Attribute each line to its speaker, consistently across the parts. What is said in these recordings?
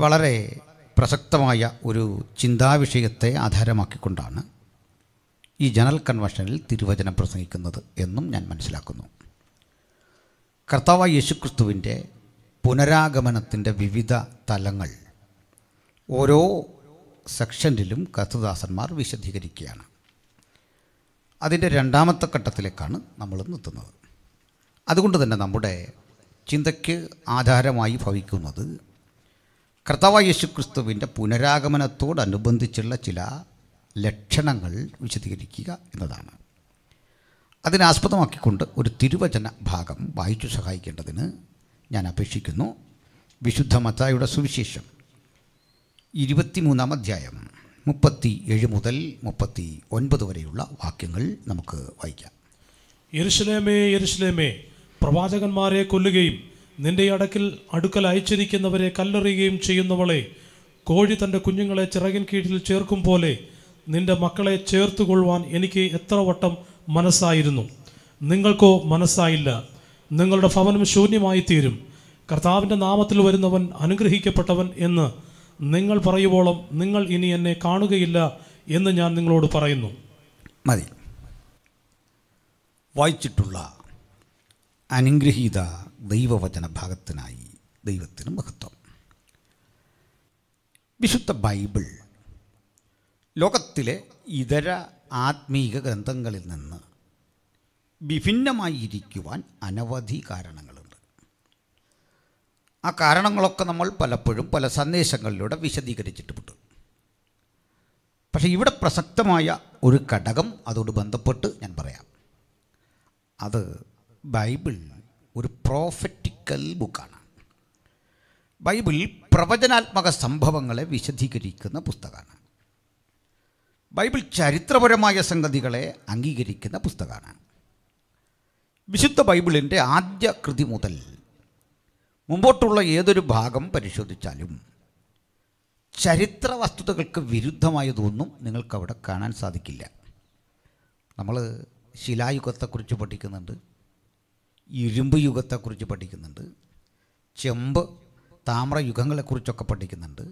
Speaker 1: വളരെ പ്രസക്തമായ ഒരു ചിന്താവിഷയത്തെ ആധാരമാക്കിക്കൊണ്ടാണ് ഈ ജനറൽ കൺവെൻഷനിൽ തിരുവചനം പ്രസംഗിക്കുന്നത് എന്നും ഞാൻ മനസ്സിലാക്കുന്നു കർത്താവ് യേശുക്രിസ്തുവിൻ്റെ പുനരാഗമനത്തിൻ്റെ വിവിധ തലങ്ങൾ ഓരോ സെക്ഷനിലും കർത്തദാസന്മാർ വിശദീകരിക്കുകയാണ് അതിൻ്റെ രണ്ടാമത്തെ ഘട്ടത്തിലേക്കാണ് നമ്മൾ നിർത്തുന്നത് അതുകൊണ്ട് തന്നെ നമ്മുടെ ചിന്തയ്ക്ക് ആധാരമായി ഭവിക്കുന്നത് കർത്താവ് യേശുക്രിസ്തുവിൻ്റെ പുനരാഗമനത്തോടനുബന്ധിച്ചുള്ള ചില ലക്ഷണങ്ങൾ വിശദീകരിക്കുക എന്നതാണ് അതിനാസ്പദമാക്കിക്കൊണ്ട് ഒരു തിരുവചന ഭാഗം വായിച്ചു സഹായിക്കേണ്ടതിന് ഞാൻ അപേക്ഷിക്കുന്നു വിശുദ്ധ മത്തായുടെ സുവിശേഷം ഇരുപത്തിമൂന്നാം അധ്യായം മുപ്പത്തി ഏഴ് മുതൽ മുപ്പത്തി ഒൻപത് വരെയുള്ള വാക്യങ്ങൾ നമുക്ക് വായിക്കാം
Speaker 2: യെരുസലേമേ യെരുസലേമേ പ്രവാചകന്മാരെ കൊല്ലുകയും നിന്റെ അടക്കിൽ അടുക്കൽ അയച്ചിരിക്കുന്നവരെ കല്ലെറിയുകയും ചെയ്യുന്നവളെ കോഴി തൻ്റെ കുഞ്ഞുങ്ങളെ ചിറകിൻ കീഴിൽ ചേർക്കും പോലെ നിന്റെ മക്കളെ ചേർത്തുകൊള്ളുവാൻ എനിക്ക് എത്ര വട്ടം മനസ്സായിരുന്നു നിങ്ങൾക്കോ മനസ്സായില്ല നിങ്ങളുടെ ഭവനം ശൂന്യമായി തീരും കർത്താവിൻ്റെ നാമത്തിൽ വരുന്നവൻ അനുഗ്രഹിക്കപ്പെട്ടവൻ എന്ന് നിങ്ങൾ പറയുവോളം നിങ്ങൾ ഇനി എന്നെ കാണുകയില്ല എന്ന് ഞാൻ നിങ്ങളോട് പറയുന്നു മതി വായിച്ചിട്ടുള്ള
Speaker 1: അനുഗ്രഹീത ദൈവവചന ഭാഗത്തിനായി ദൈവത്തിന് മഹത്വം വിശുദ്ധ ബൈബിൾ ലോകത്തിലെ ഇതര ആത്മീക ഗ്രന്ഥങ്ങളിൽ നിന്ന് വിഭിന്നമായി ഇരിക്കുവാൻ അനവധി കാരണങ്ങളുണ്ട് ആ കാരണങ്ങളൊക്കെ നമ്മൾ പലപ്പോഴും പല സന്ദേശങ്ങളിലൂടെ വിശദീകരിച്ചിട്ടുണ്ട് പക്ഷേ ഇവിടെ പ്രസക്തമായ ഒരു ഘടകം അതോട് ബന്ധപ്പെട്ട് ഞാൻ പറയാം അത് ബൈബിൾ ഒരു പ്രോഫറ്റിക്കൽ ബുക്കാണ് ബൈബിൾ പ്രവചനാത്മക സംഭവങ്ങളെ വിശദീകരിക്കുന്ന പുസ്തകമാണ് ബൈബിൾ ചരിത്രപരമായ സംഗതികളെ അംഗീകരിക്കുന്ന പുസ്തകമാണ് വിശുദ്ധ ബൈബിളിൻ്റെ ആദ്യ കൃതി മുതൽ മുമ്പോട്ടുള്ള ഏതൊരു ഭാഗം പരിശോധിച്ചാലും ചരിത്ര വസ്തുതകൾക്ക് വിരുദ്ധമായതൊന്നും നിങ്ങൾക്കവിടെ കാണാൻ സാധിക്കില്ല നമ്മൾ ശിലായുഗത്തെക്കുറിച്ച് പഠിക്കുന്നുണ്ട് ഇരുമ്പ് യുഗത്തെക്കുറിച്ച് പഠിക്കുന്നുണ്ട് ചെമ്പ് താമ്ര യുഗങ്ങളെക്കുറിച്ചൊക്കെ പഠിക്കുന്നുണ്ട്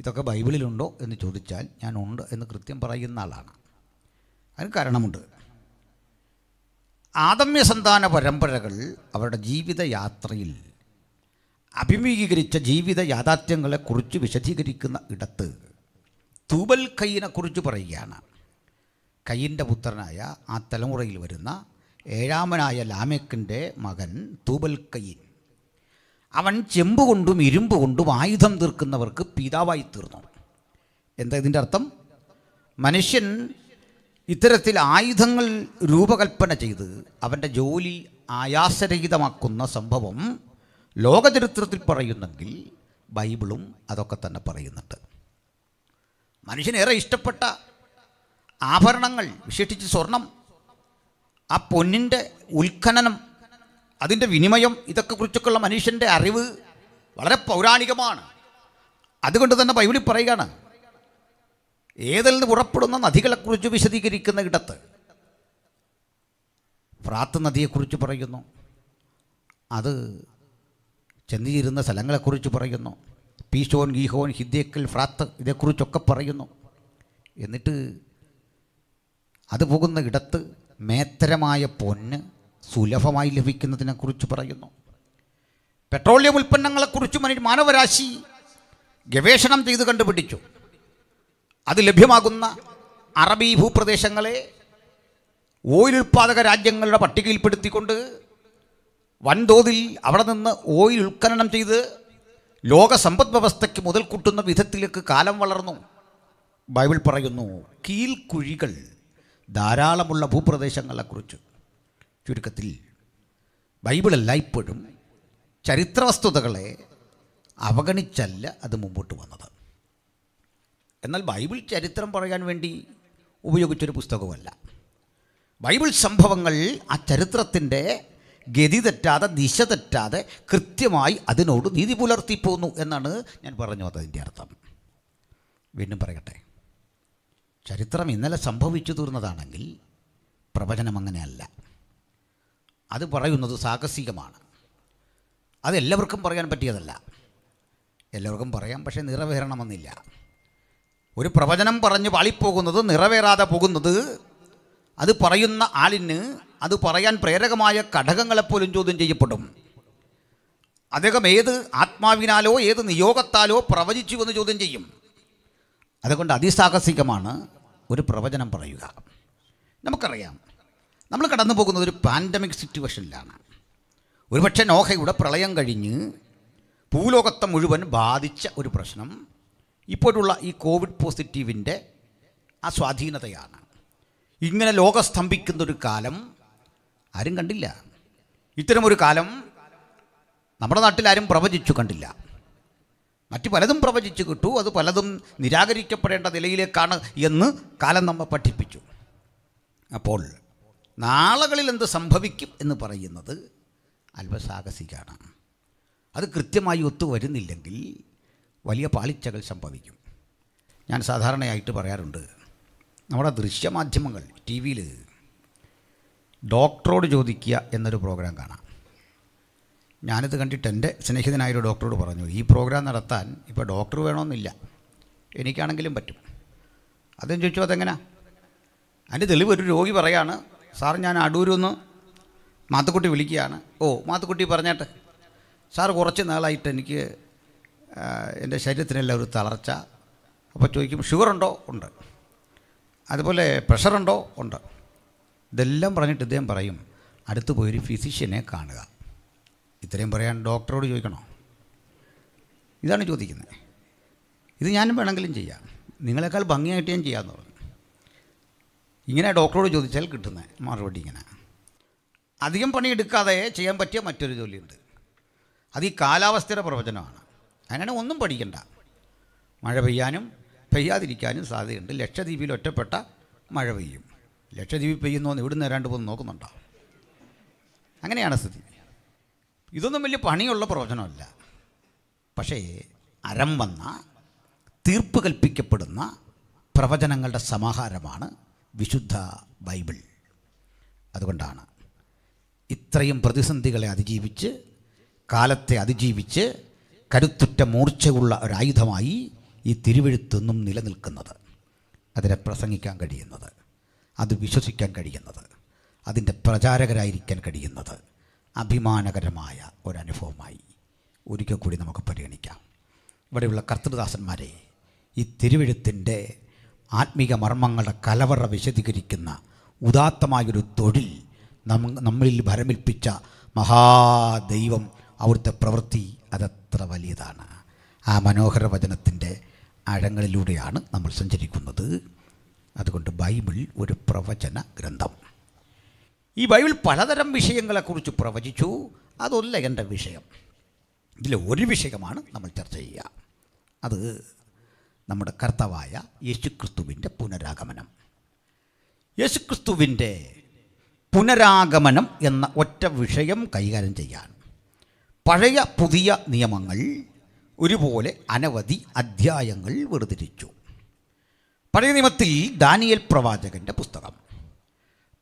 Speaker 1: ഇതൊക്കെ ബൈബിളിലുണ്ടോ എന്ന് ചോദിച്ചാൽ ഞാൻ ഉണ്ട് എന്ന് കൃത്യം പറയുന്ന ആളാണ് അതിന് കാരണമുണ്ട് ആദമ്യ സന്താന പരമ്പരകൾ അവരുടെ ജീവിതയാത്രയിൽ അഭിമുഖീകരിച്ച ജീവിത യാഥാർത്ഥ്യങ്ങളെക്കുറിച്ച് വിശദീകരിക്കുന്ന ഇടത്ത് തൂബൽ കയ്യിനെക്കുറിച്ച് പറയുകയാണ് കയ്യിൻ്റെ പുത്രനായ ആ തലമുറയിൽ വരുന്ന ഏഴാമനായ ലാമേക്കിൻ്റെ മകൻ തൂബൽ കയ്യൻ അവൻ ചെമ്പ് കൊണ്ടും ഇരുമ്പ് കൊണ്ടും ആയുധം തീർക്കുന്നവർക്ക് പിതാവായി തീർന്നു എന്താ ഇതിൻ്റെ അർത്ഥം മനുഷ്യൻ ഇത്തരത്തിൽ ആയുധങ്ങൾ രൂപകൽപ്പന ചെയ്ത് അവൻ്റെ ജോലി ആയാസരഹിതമാക്കുന്ന സംഭവം ലോകചരിത്രത്തിൽ പറയുന്നെങ്കിൽ ബൈബിളും അതൊക്കെ തന്നെ പറയുന്നുണ്ട് മനുഷ്യനേറെ ഇഷ്ടപ്പെട്ട ആഭരണങ്ങൾ വിശേഷിച്ച് സ്വർണം ആ പൊന്നിൻ്റെ ഉത്ഖനനം അതിൻ്റെ വിനിമയം ഇതൊക്കെ കുറിച്ചൊക്കെയുള്ള മനുഷ്യൻ്റെ അറിവ് വളരെ പൗരാണികമാണ് അതുകൊണ്ട് തന്നെ ബൈബിളിൽ പറയുകയാണ് ഏതിൽ നിന്ന് പുറപ്പെടുന്ന നദികളെക്കുറിച്ച് വിശദീകരിക്കുന്ന ഇടത്ത് ഫ്രാത്ത് നദിയെക്കുറിച്ച് പറയുന്നു അത് ചെന്നിരുന്ന സ്ഥലങ്ങളെക്കുറിച്ച് പറയുന്നു പീശോൻ ഗീഹോൻ ഹിദ്ദേക്കൽ ഫ്രാത്ത് ഇതേക്കുറിച്ചൊക്കെ പറയുന്നു എന്നിട്ട് അത് പോകുന്ന ഇടത്ത് മേത്തരമായ പൊന്ന് സുലഭമായി ലഭിക്കുന്നതിനെക്കുറിച്ച് പറയുന്നു പെട്രോളിയം ഉൽപ്പന്നങ്ങളെക്കുറിച്ച് കുറിച്ച് മാനവരാശി ഗവേഷണം ചെയ്ത് കണ്ടുപിടിച്ചു അത് ലഭ്യമാകുന്ന അറബി ഭൂപ്രദേശങ്ങളെ ഓയിൽ ഉൽപ്പാദക രാജ്യങ്ങളുടെ പട്ടികയിൽപ്പെടുത്തിക്കൊണ്ട് വൻതോതിൽ അവിടെ നിന്ന് ഓയിൽ ഉത്ഖനനം ചെയ്ത് ലോക സമ്പദ് വ്യവസ്ഥയ്ക്ക് മുതൽ കൂട്ടുന്ന വിധത്തിലേക്ക് കാലം വളർന്നു ബൈബിൾ പറയുന്നു കീൽക്കുഴികൾ ധാരാളമുള്ള ഭൂപ്രദേശങ്ങളെക്കുറിച്ച് ചുരുക്കത്തിൽ ബൈബിൾ ചരിത്ര ചരിത്രവസ്തുതകളെ അവഗണിച്ചല്ല അത് മുമ്പോട്ട് വന്നത് എന്നാൽ ബൈബിൾ ചരിത്രം പറയാൻ വേണ്ടി ഉപയോഗിച്ചൊരു പുസ്തകമല്ല ബൈബിൾ സംഭവങ്ങൾ ആ ചരിത്രത്തിൻ്റെ ഗതി തെറ്റാതെ ദിശ തെറ്റാതെ കൃത്യമായി അതിനോട് നീതി പുലർത്തിപ്പോന്നു എന്നാണ് ഞാൻ പറഞ്ഞു അതിൻ്റെ അർത്ഥം വീണ്ടും പറയട്ടെ ചരിത്രം ഇന്നലെ സംഭവിച്ചു തീർന്നതാണെങ്കിൽ പ്രവചനം അങ്ങനെയല്ല അത് പറയുന്നത് സാഹസികമാണ് അതെല്ലാവർക്കും പറയാൻ പറ്റിയതല്ല എല്ലാവർക്കും പറയാം പക്ഷേ നിറവേറണമെന്നില്ല ഒരു പ്രവചനം പറഞ്ഞ് പാളിപ്പോകുന്നത് നിറവേറാതെ പോകുന്നത് അത് പറയുന്ന ആളിന് അത് പറയാൻ പ്രേരകമായ ഘടകങ്ങളെപ്പോലും ചോദ്യം ചെയ്യപ്പെടും അദ്ദേഹം ഏത് ആത്മാവിനാലോ ഏത് നിയോഗത്താലോ എന്ന് ചോദ്യം ചെയ്യും അതുകൊണ്ട് അതിസാഹസികമാണ് ഒരു പ്രവചനം പറയുക നമുക്കറിയാം നമ്മൾ കടന്നു പോകുന്നത് ഒരു പാൻഡമിക് സിറ്റുവേഷനിലാണ് ഒരുപക്ഷെ നോഹയുടെ പ്രളയം കഴിഞ്ഞ് ഭൂലോകത്തെ മുഴുവൻ ബാധിച്ച ഒരു പ്രശ്നം ഇപ്പോഴുള്ള ഈ കോവിഡ് പോസിറ്റീവിൻ്റെ ആ സ്വാധീനതയാണ് ഇങ്ങനെ ലോകം സ്തംഭിക്കുന്നൊരു കാലം ആരും കണ്ടില്ല ഇത്തരമൊരു കാലം നമ്മുടെ നാട്ടിൽ ആരും പ്രവചിച്ചു കണ്ടില്ല മറ്റ് പലതും പ്രവചിച്ചു കിട്ടൂ അത് പലതും നിരാകരിക്കപ്പെടേണ്ട നിലയിലേക്കാണ് എന്ന് കാലം നമ്മെ പഠിപ്പിച്ചു അപ്പോൾ നാളുകളിൽ എന്ത് സംഭവിക്കും എന്ന് പറയുന്നത് അല്പസാഹസികമാണ് അത് കൃത്യമായി വരുന്നില്ലെങ്കിൽ വലിയ പാളിച്ചകൾ സംഭവിക്കും ഞാൻ സാധാരണയായിട്ട് പറയാറുണ്ട് നമ്മുടെ ദൃശ്യമാധ്യമങ്ങൾ ടി വിയിൽ ഡോക്ടറോട് ചോദിക്കുക എന്നൊരു പ്രോഗ്രാം കാണാം ഞാനിത് കണ്ടിട്ട് എൻ്റെ സ്നേഹിതനായൊരു ഡോക്ടറോട് പറഞ്ഞു ഈ പ്രോഗ്രാം നടത്താൻ ഇപ്പോൾ ഡോക്ടർ വേണമെന്നില്ല എനിക്കാണെങ്കിലും പറ്റും അതും ചോദിച്ചു അതെങ്ങനെ അതിൻ്റെ തെളിവ് ഒരു രോഗി പറയാണ് സാർ ഞാൻ അടൂരിൽ നിന്ന് മാത്തുക്കുട്ടി വിളിക്കുകയാണ് ഓ മാത്തുക്കുട്ടി പറഞ്ഞാട്ടെ സാർ കുറച്ച് നാളായിട്ട് എനിക്ക് എൻ്റെ ശരീരത്തിനെല്ലാം ഒരു തളർച്ച അപ്പോൾ ചോദിക്കും ഷുഗറുണ്ടോ ഉണ്ട് അതുപോലെ പ്രഷറുണ്ടോ ഉണ്ട് ഇതെല്ലാം പറഞ്ഞിട്ട് ഇദ്ദേഹം പറയും അടുത്ത് പോയൊരു ഫിസിഷ്യനെ കാണുക ഇത്രയും പറയാൻ ഡോക്ടറോട് ചോദിക്കണോ ഇതാണ് ചോദിക്കുന്നത് ഇത് ഞാനും വേണമെങ്കിലും ചെയ്യാം നിങ്ങളെക്കാൾ ഭംഗിയായിട്ട് ഞാൻ ചെയ്യാമെന്ന് പറഞ്ഞു ഇങ്ങനെ ഡോക്ടറോട് ചോദിച്ചാൽ കിട്ടുന്നത് മറുപടി ഇങ്ങനെ അധികം പണിയെടുക്കാതെ ചെയ്യാൻ പറ്റിയ മറ്റൊരു ജോലിയുണ്ട് അത് ഈ കാലാവസ്ഥയുടെ പ്രവചനമാണ് അങ്ങനെ ഒന്നും പഠിക്കണ്ട മഴ പെയ്യാനും പെയ്യാതിരിക്കാനും സാധ്യതയുണ്ട് ലക്ഷദ്വീപിൽ ഒറ്റപ്പെട്ട മഴ പെയ്യും ലക്ഷദ്വീപിൽ എന്ന് ഇവിടുന്ന് ഏതാണ്ട് പോലും നോക്കുന്നുണ്ടോ അങ്ങനെയാണ് സ്ഥിതി ഇതൊന്നും വലിയ പണിയുള്ള പ്രവചനമല്ല പക്ഷേ അരം വന്ന തീർപ്പ് കൽപ്പിക്കപ്പെടുന്ന പ്രവചനങ്ങളുടെ സമാഹാരമാണ് വിശുദ്ധ ബൈബിൾ അതുകൊണ്ടാണ് ഇത്രയും പ്രതിസന്ധികളെ അതിജീവിച്ച് കാലത്തെ അതിജീവിച്ച് കരുത്തുറ്റ മൂർച്ചയുള്ള ഒരായുധമായി ഈ തിരുവെഴുത്തൊന്നും നിലനിൽക്കുന്നത് അതിനെ പ്രസംഗിക്കാൻ കഴിയുന്നത് അത് വിശ്വസിക്കാൻ കഴിയുന്നത് അതിൻ്റെ പ്രചാരകരായിരിക്കാൻ കഴിയുന്നത് അഭിമാനകരമായ ഒരനുഭവമായി ഒരിക്കൽ കൂടി നമുക്ക് പരിഗണിക്കാം ഇവിടെയുള്ള കർത്തൃദാസന്മാരെ ഈ തിരുവെഴുത്തിൻ്റെ ആത്മീക മർമ്മങ്ങളുടെ കലവറ വിശദീകരിക്കുന്ന ഉദാത്തമായൊരു തൊഴിൽ നമ്മ നമ്മളിൽ ഭരമിൽപ്പിച്ച മഹാദൈവം അവിടുത്തെ പ്രവൃത്തി അതത്ര വലിയതാണ് ആ മനോഹര വചനത്തിൻ്റെ അഴങ്ങളിലൂടെയാണ് നമ്മൾ സഞ്ചരിക്കുന്നത് അതുകൊണ്ട് ബൈബിൾ ഒരു പ്രവചന ഗ്രന്ഥം ഈ ബൈബിൾ പലതരം വിഷയങ്ങളെക്കുറിച്ച് പ്രവചിച്ചു അതല്ല എൻ്റെ വിഷയം ഇതിൽ ഒരു വിഷയമാണ് നമ്മൾ ചർച്ച ചെയ്യുക അത് നമ്മുടെ കർത്തവായ യേശുക്രിസ്തുവിൻ്റെ പുനരാഗമനം യേശുക്രിസ്തുവിൻ്റെ പുനരാഗമനം എന്ന ഒറ്റ വിഷയം കൈകാര്യം ചെയ്യാൻ പഴയ പുതിയ നിയമങ്ങൾ ഒരുപോലെ അനവധി അധ്യായങ്ങൾ വേർതിരിച്ചു പഴയ നിയമത്തിൽ ദാനിയൽ പ്രവാചകൻ്റെ പുസ്തകം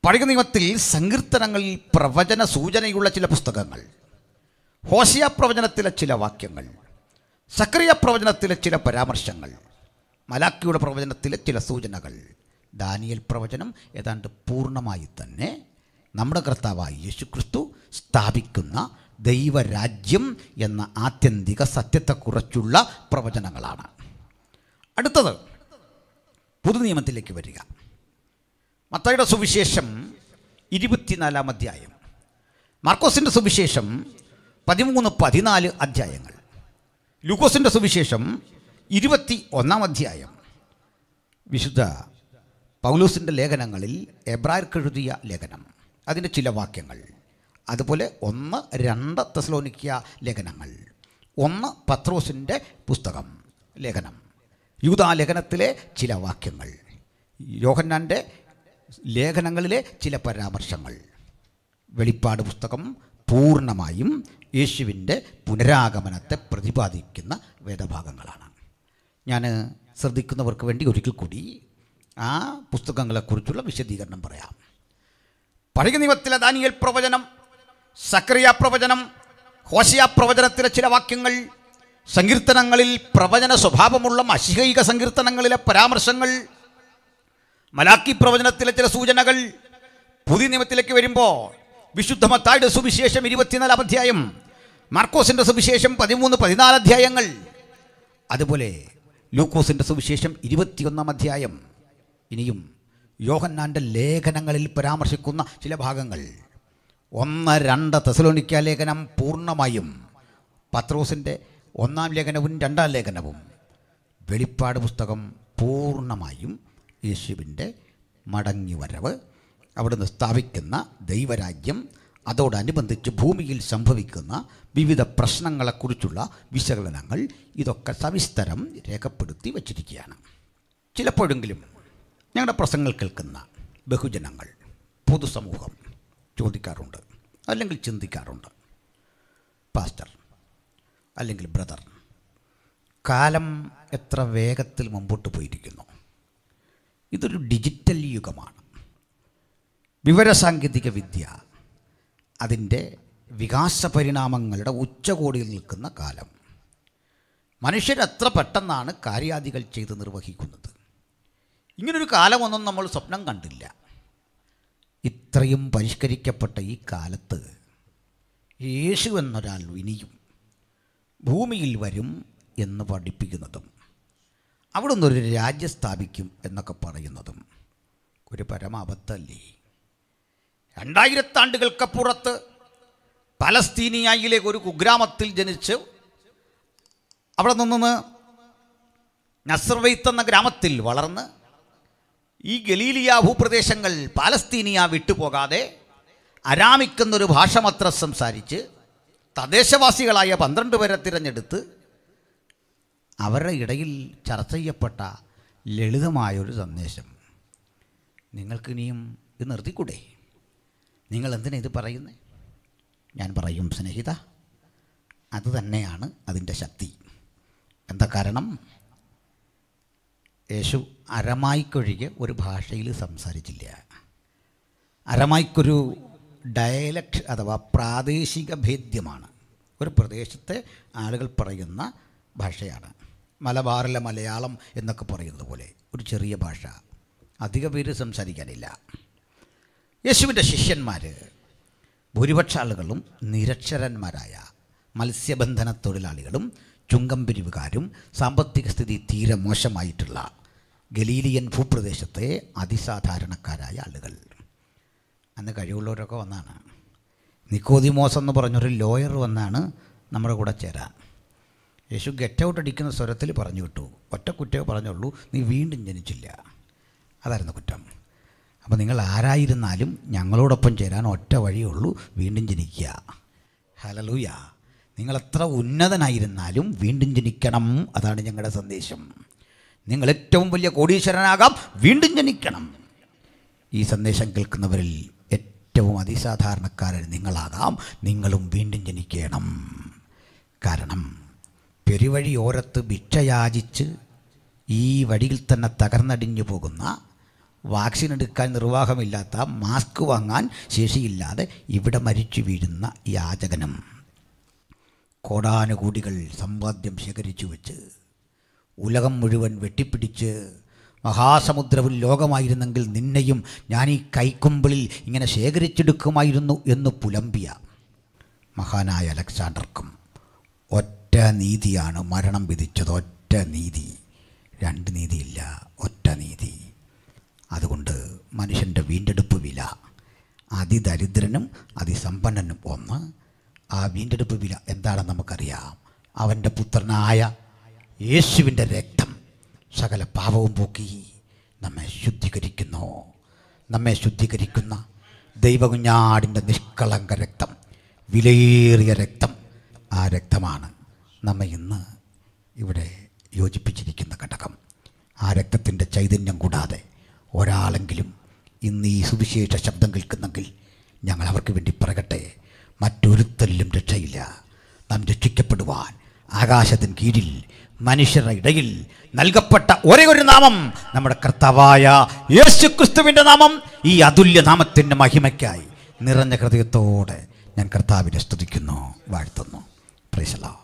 Speaker 1: പഴയ നിയമത്തിൽ സങ്കീർത്തനങ്ങളിൽ പ്രവചന സൂചനയുള്ള ചില പുസ്തകങ്ങൾ ഹോസിയ പ്രവചനത്തിലെ ചില വാക്യങ്ങൾ സക്രിയ പ്രവചനത്തിലെ ചില പരാമർശങ്ങൾ മലാക്കിയുടെ പ്രവചനത്തിലെ ചില സൂചനകൾ ദാനിയൽ പ്രവചനം ഏതാണ്ട് പൂർണ്ണമായി തന്നെ നമ്മുടെ കർത്താവായ യേശുക്രിസ്തു സ്ഥാപിക്കുന്ന ദൈവരാജ്യം എന്ന ആത്യന്തിക സത്യത്തെക്കുറിച്ചുള്ള പ്രവചനങ്ങളാണ് അടുത്തത് പുതുനിയമത്തിലേക്ക് വരിക മത്തയുടെ സുവിശേഷം ഇരുപത്തിനാലാം അധ്യായം മാർക്കോസിൻ്റെ സുവിശേഷം പതിമൂന്ന് പതിനാല് അധ്യായങ്ങൾ ലൂക്കോസിൻ്റെ സുവിശേഷം ഇരുപത്തി ഒന്നാം അധ്യായം വിശുദ്ധ പൗലൂസിൻ്റെ ലേഖനങ്ങളിൽ എബ്രായർക്കെഴുതിയ ലേഖനം അതിൻ്റെ ചില വാക്യങ്ങൾ അതുപോലെ ഒന്ന് രണ്ട് തെസ്ലോനിക്ക ലേഖനങ്ങൾ ഒന്ന് പത്രോസിൻ്റെ പുസ്തകം ലേഖനം യൂതാ ലേഖനത്തിലെ ചില വാക്യങ്ങൾ യോഹന്നാൻ്റെ ലേഖനങ്ങളിലെ ചില പരാമർശങ്ങൾ വെളിപ്പാട് പുസ്തകം പൂർണ്ണമായും യേശുവിൻ്റെ പുനരാഗമനത്തെ പ്രതിപാദിക്കുന്ന വേദഭാഗങ്ങളാണ് ഞാൻ ശ്രദ്ധിക്കുന്നവർക്ക് വേണ്ടി ഒരിക്കൽ കൂടി ആ പുസ്തകങ്ങളെക്കുറിച്ചുള്ള വിശദീകരണം പറയാം പഴയ നിയമത്തിലെ ദാനിയൽ പ്രവചനം സക്രിയ പ്രവചനം ഹോസിയ പ്രവചനത്തിലെ ചില വാക്യങ്ങൾ സങ്കീർത്തനങ്ങളിൽ പ്രവചന സ്വഭാവമുള്ള മഷികൈക സങ്കീർത്തനങ്ങളിലെ പരാമർശങ്ങൾ മലാക്കി പ്രവചനത്തിലെ ചില സൂചനകൾ പുതിയ നിയമത്തിലേക്ക് വരുമ്പോൾ വിശുദ്ധ സുവിശേഷം ഇരുപത്തിനാലാം അധ്യായം മാർക്കോസിൻ്റെ സുവിശേഷം പതിമൂന്ന് പതിനാല് അധ്യായങ്ങൾ അതുപോലെ ലൂക്കോസിൻ്റെ സുവിശേഷം ഇരുപത്തിയൊന്നാം അധ്യായം ഇനിയും യോഹന്നാൻ്റെ ലേഖനങ്ങളിൽ പരാമർശിക്കുന്ന ചില ഭാഗങ്ങൾ ഒന്ന് രണ്ട് തെസലോണിക്ക ലേഖനം പൂർണ്ണമായും പത്രോസിൻ്റെ ഒന്നാം ലേഖനവും രണ്ടാം ലേഖനവും വെളിപ്പാട് പുസ്തകം പൂർണ്ണമായും യേശുവിൻ്റെ മടങ്ങിവരവ് അവിടുന്ന് സ്ഥാപിക്കുന്ന ദൈവരാജ്യം അതോടനുബന്ധിച്ച് ഭൂമിയിൽ സംഭവിക്കുന്ന വിവിധ പ്രശ്നങ്ങളെക്കുറിച്ചുള്ള വിശകലനങ്ങൾ ഇതൊക്കെ സവിസ്തരം രേഖപ്പെടുത്തി വച്ചിരിക്കുകയാണ് ചിലപ്പോഴെങ്കിലും ഞങ്ങളുടെ പ്രസംഗങ്ങൾ കേൾക്കുന്ന ബഹുജനങ്ങൾ പൊതുസമൂഹം ചോദിക്കാറുണ്ട് അല്ലെങ്കിൽ ചിന്തിക്കാറുണ്ട് പാസ്റ്റർ അല്ലെങ്കിൽ ബ്രദർ കാലം എത്ര വേഗത്തിൽ മുമ്പോട്ട് പോയിരിക്കുന്നു ഇതൊരു ഡിജിറ്റൽ യുഗമാണ് വിവരസാങ്കേതിക വിദ്യ അതിൻ്റെ വികാസ പരിണാമങ്ങളുടെ ഉച്ചകോടിയിൽ നിൽക്കുന്ന കാലം മനുഷ്യരത്ര പെട്ടെന്നാണ് കാര്യാദികൾ ചെയ്ത് നിർവഹിക്കുന്നത് ഇങ്ങനൊരു കാലമൊന്നും നമ്മൾ സ്വപ്നം കണ്ടില്ല ഇത്രയും പരിഷ്കരിക്കപ്പെട്ട ഈ കാലത്ത് യേശു എന്നൊരാൾ ഇനിയും ഭൂമിയിൽ വരും എന്ന് പഠിപ്പിക്കുന്നതും അവിടെ നിന്നൊരു രാജ്യം സ്ഥാപിക്കും എന്നൊക്കെ പറയുന്നതും ഒരു പരമാപത്തല്ലേ രണ്ടായിരത്താണ്ടുകൾക്കപ്പുറത്ത് പലസ്തീനിയായിലെ ഒരു കുഗ്രാമത്തിൽ ജനിച്ച് അവിടെ നിന്ന് നസർവൈത്ത് എന്ന ഗ്രാമത്തിൽ വളർന്ന് ഈ ഗലീലിയ ഭൂപ്രദേശങ്ങൾ പാലസ്തീനിയ വിട്ടുപോകാതെ അരാമിക്കുന്നൊരു ഭാഷ മാത്രം സംസാരിച്ച് തദ്ദേശവാസികളായ പന്ത്രണ്ട് പേരെ തിരഞ്ഞെടുത്ത് അവരുടെ ഇടയിൽ ചർച്ച ചെയ്യപ്പെട്ട ലളിതമായൊരു സന്ദേശം നിങ്ങൾക്ക് ഇനിയും ഇത് നിർത്തിക്കൂടെ നിങ്ങൾ എന്തിനാ ഇത് പറയുന്നത് ഞാൻ പറയും സ്നേഹിത അത് തന്നെയാണ് അതിൻ്റെ ശക്തി എന്താ കാരണം യേശു അരമായിക്കൊഴികെ ഒരു ഭാഷയിൽ സംസാരിച്ചില്ല അരമായിക്കൊരു ഡയലക്ട് അഥവാ പ്രാദേശിക ഭേദ്യമാണ് ഒരു പ്രദേശത്തെ ആളുകൾ പറയുന്ന ഭാഷയാണ് മലബാറിലെ മലയാളം എന്നൊക്കെ പറയുന്നത് പോലെ ഒരു ചെറിയ ഭാഷ അധിക പേര് സംസാരിക്കാനില്ല യേശുവിൻ്റെ ശിഷ്യന്മാർ ഭൂരിപക്ഷ ആളുകളും നിരക്ഷരന്മാരായ മത്സ്യബന്ധന തൊഴിലാളികളും ചുങ്കം പിരിവുകാരും സാമ്പത്തിക സ്ഥിതി തീരെ മോശമായിട്ടുള്ള ഗലീലിയൻ ഭൂപ്രദേശത്തെ അതിസാധാരണക്കാരായ ആളുകൾ അന്ന് കഴിവുള്ളവരൊക്കെ വന്നാണ് നിക്കോതിമോസ് എന്ന് പറഞ്ഞൊരു ലോയർ വന്നാണ് നമ്മുടെ കൂടെ ചേരാൻ യേശു ഗെറ്റ് ഔട്ട് അടിക്കുന്ന സ്വരത്തിൽ പറഞ്ഞു വിട്ടു ഒറ്റ കുറ്റേ പറഞ്ഞുള്ളൂ നീ വീണ്ടും ജനിച്ചില്ല അതായിരുന്നു കുറ്റം അപ്പോൾ നിങ്ങൾ ആരായിരുന്നാലും ഞങ്ങളോടൊപ്പം ചേരാൻ ഒറ്റ വഴിയുള്ളൂ വീണ്ടും ജനിക്കുക ഹലലൂയ നിങ്ങൾ എത്ര ഉന്നതനായിരുന്നാലും വീണ്ടും ജനിക്കണം അതാണ് ഞങ്ങളുടെ സന്ദേശം നിങ്ങൾ ഏറ്റവും വലിയ കോടീശ്വരനാകാം വീണ്ടും ജനിക്കണം ഈ സന്ദേശം കേൾക്കുന്നവരിൽ ഏറ്റവും അതിസാധാരണക്കാരൻ നിങ്ങളാകാം നിങ്ങളും വീണ്ടും ജനിക്കണം കാരണം പെരുവഴിയോരത്ത് ഭിക്ഷയാചിച്ച് ഈ വഴിയിൽ തന്നെ തകർന്നടിഞ്ഞു പോകുന്ന വാക്സിൻ എടുക്കാൻ നിർവാഹമില്ലാത്ത മാസ്ക് വാങ്ങാൻ ശേഷിയില്ലാതെ ഇവിടെ മരിച്ചു വീഴുന്ന യാചകനും കോടാനുകൂടികൾ സമ്പാദ്യം ശേഖരിച്ചു വെച്ച് ഉലകം മുഴുവൻ വെട്ടിപ്പിടിച്ച് മഹാസമുദ്രവും ലോകമായിരുന്നെങ്കിൽ നിന്നെയും ഞാൻ ഈ കൈക്കുമ്പിളിൽ ഇങ്ങനെ ശേഖരിച്ചെടുക്കുമായിരുന്നു എന്ന് പുലമ്പിയ മഹാനായ അലക്സാണ്ടർക്കും ഒറ്റ ഒറ്റ നീതിയാണ് മരണം വിധിച്ചത് ഒറ്റ നീതി രണ്ട് നീതിയില്ല ഒറ്റ നീതി അതുകൊണ്ട് മനുഷ്യൻ്റെ വീണ്ടെടുപ്പ് വില അതിദരിദ്രനും അതിസമ്പന്നനും ഒന്ന് ആ വീണ്ടെടുപ്പ് വില എന്താണെന്ന് നമുക്കറിയാം അവൻ്റെ പുത്രനായ യേശുവിൻ്റെ രക്തം സകല പാപവും പോക്കി നമ്മെ ശുദ്ധീകരിക്കുന്നു നമ്മെ ശുദ്ധീകരിക്കുന്ന ദൈവകുഞ്ഞാടിൻ്റെ നിഷ്കളങ്ക രക്തം വിലയേറിയ രക്തം ആ രക്തമാണ് നമ്മെ ഇന്ന് ഇവിടെ യോജിപ്പിച്ചിരിക്കുന്ന ഘടകം ആ രക്തത്തിൻ്റെ ചൈതന്യം കൂടാതെ ഒരാളെങ്കിലും ഇന്ന് ഈ സുവിശേഷ ശബ്ദം കേൾക്കുന്നെങ്കിൽ ഞങ്ങൾ അവർക്ക് വേണ്ടി പറകട്ടെ മറ്റൊരുത്തലിലും രക്ഷയില്ല നാം രക്ഷിക്കപ്പെടുവാൻ ആകാശത്തിന് കീഴിൽ മനുഷ്യരുടെ ഇടയിൽ നൽകപ്പെട്ട ഒരേ ഒരു നാമം നമ്മുടെ കർത്താവായ യേശു ക്രിസ്തുവിൻ്റെ നാമം ഈ അതുല്യ നാമത്തിൻ്റെ മഹിമയ്ക്കായി നിറഞ്ഞ ഹൃദയത്തോടെ ഞാൻ കർത്താവിനെ സ്തുതിക്കുന്നു വാഴ്ത്തുന്നു പ്രൈസലാം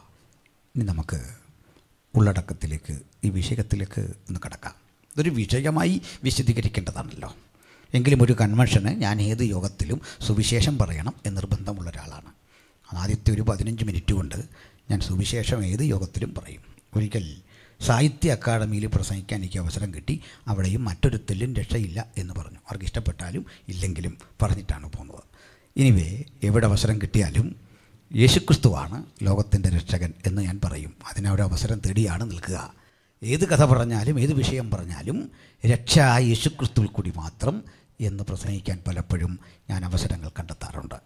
Speaker 1: ഇനി നമുക്ക് ഉള്ളടക്കത്തിലേക്ക് ഈ വിഷയത്തിലേക്ക് ഒന്ന് കടക്കാം ഇതൊരു വിഷയമായി വിശദീകരിക്കേണ്ടതാണല്ലോ എങ്കിലും ഒരു കൺവെൻഷന് ഞാൻ ഏത് യോഗത്തിലും സുവിശേഷം പറയണം എന്ന് നിർബന്ധമുള്ള ഒരാളാണ് ആദ്യത്തെ ഒരു പതിനഞ്ച് മിനിറ്റ് കൊണ്ട് ഞാൻ സുവിശേഷം ഏത് യോഗത്തിലും പറയും ഒരിക്കൽ സാഹിത്യ അക്കാദമിയിൽ പ്രസംഗിക്കാൻ എനിക്ക് അവസരം കിട്ടി അവിടെയും മറ്റൊരു തെല്ലും രക്ഷയില്ല എന്ന് പറഞ്ഞു അവർക്ക് ഇഷ്ടപ്പെട്ടാലും ഇല്ലെങ്കിലും പറഞ്ഞിട്ടാണ് പോകുന്നത് ഇനിവേ എവിടെ അവസരം കിട്ടിയാലും യേശുക്രിസ്തുവാണ് ലോകത്തിൻ്റെ രക്ഷകൻ എന്ന് ഞാൻ പറയും അതിനൊരു അവസരം തേടിയാണ് നിൽക്കുക ഏത് കഥ പറഞ്ഞാലും ഏത് വിഷയം പറഞ്ഞാലും രക്ഷ യേശുക്രിസ്തുവിൽ കൂടി മാത്രം എന്ന് പ്രസംഗിക്കാൻ പലപ്പോഴും ഞാൻ അവസരങ്ങൾ കണ്ടെത്താറുണ്ട്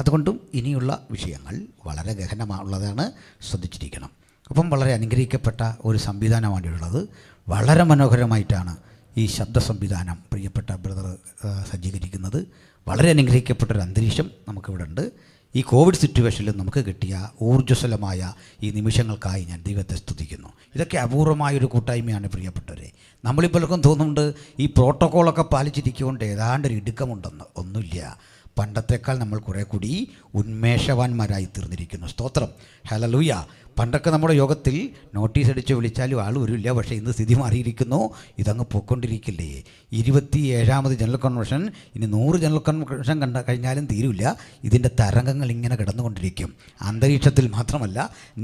Speaker 1: അതുകൊണ്ടും ഇനിയുള്ള വിഷയങ്ങൾ വളരെ ഗഹനമുള്ളതാണ് ശ്രദ്ധിച്ചിരിക്കണം അപ്പം വളരെ അനുഗ്രഹിക്കപ്പെട്ട ഒരു സംവിധാനമാണ് ഉള്ളത് വളരെ മനോഹരമായിട്ടാണ് ഈ ശബ്ദ സംവിധാനം പ്രിയപ്പെട്ട ബ്രദർ സജ്ജീകരിക്കുന്നത് വളരെ അനുഗ്രഹിക്കപ്പെട്ട ഒരു അന്തരീക്ഷം നമുക്കിവിടെ ഉണ്ട് ഈ കോവിഡ് സിറ്റുവേഷനിൽ നമുക്ക് കിട്ടിയ ഊർജ്ജസ്വലമായ ഈ നിമിഷങ്ങൾക്കായി ഞാൻ ദൈവത്തെ സ്തുതിക്കുന്നു ഇതൊക്കെ അപൂർവമായ ഒരു കൂട്ടായ്മയാണ് പ്രിയപ്പെട്ടവരെ നമ്മളിൽ തോന്നുന്നുണ്ട് ഈ പ്രോട്ടോക്കോളൊക്കെ പാലിച്ചിരിക്കുകൊണ്ട് ഏതാണ്ട് ഒരു ഇടുക്കമുണ്ടെന്ന് ഒന്നുമില്ല പണ്ടത്തേക്കാൾ നമ്മൾ കുറേ കൂടി ഉന്മേഷവാന്മാരായി തീർന്നിരിക്കുന്നു സ്തോത്രം ഹലലൂയ പണ്ടൊക്കെ നമ്മുടെ യോഗത്തിൽ നോട്ടീസ് അടിച്ച് വിളിച്ചാലും ആൾ വരില്ല പക്ഷേ ഇന്ന് സ്ഥിതി മാറിയിരിക്കുന്നു ഇതങ്ങ് പോയിക്കൊണ്ടിരിക്കില്ലേ ഇരുപത്തി ഏഴാമത് ജനറൽ കൺവെൻഷൻ ഇനി നൂറ് ജനറൽ കൺവെൻഷൻ കണ്ട കഴിഞ്ഞാലും തീരില്ല ഇതിൻ്റെ തരംഗങ്ങൾ ഇങ്ങനെ കിടന്നുകൊണ്ടിരിക്കും അന്തരീക്ഷത്തിൽ മാത്രമല്ല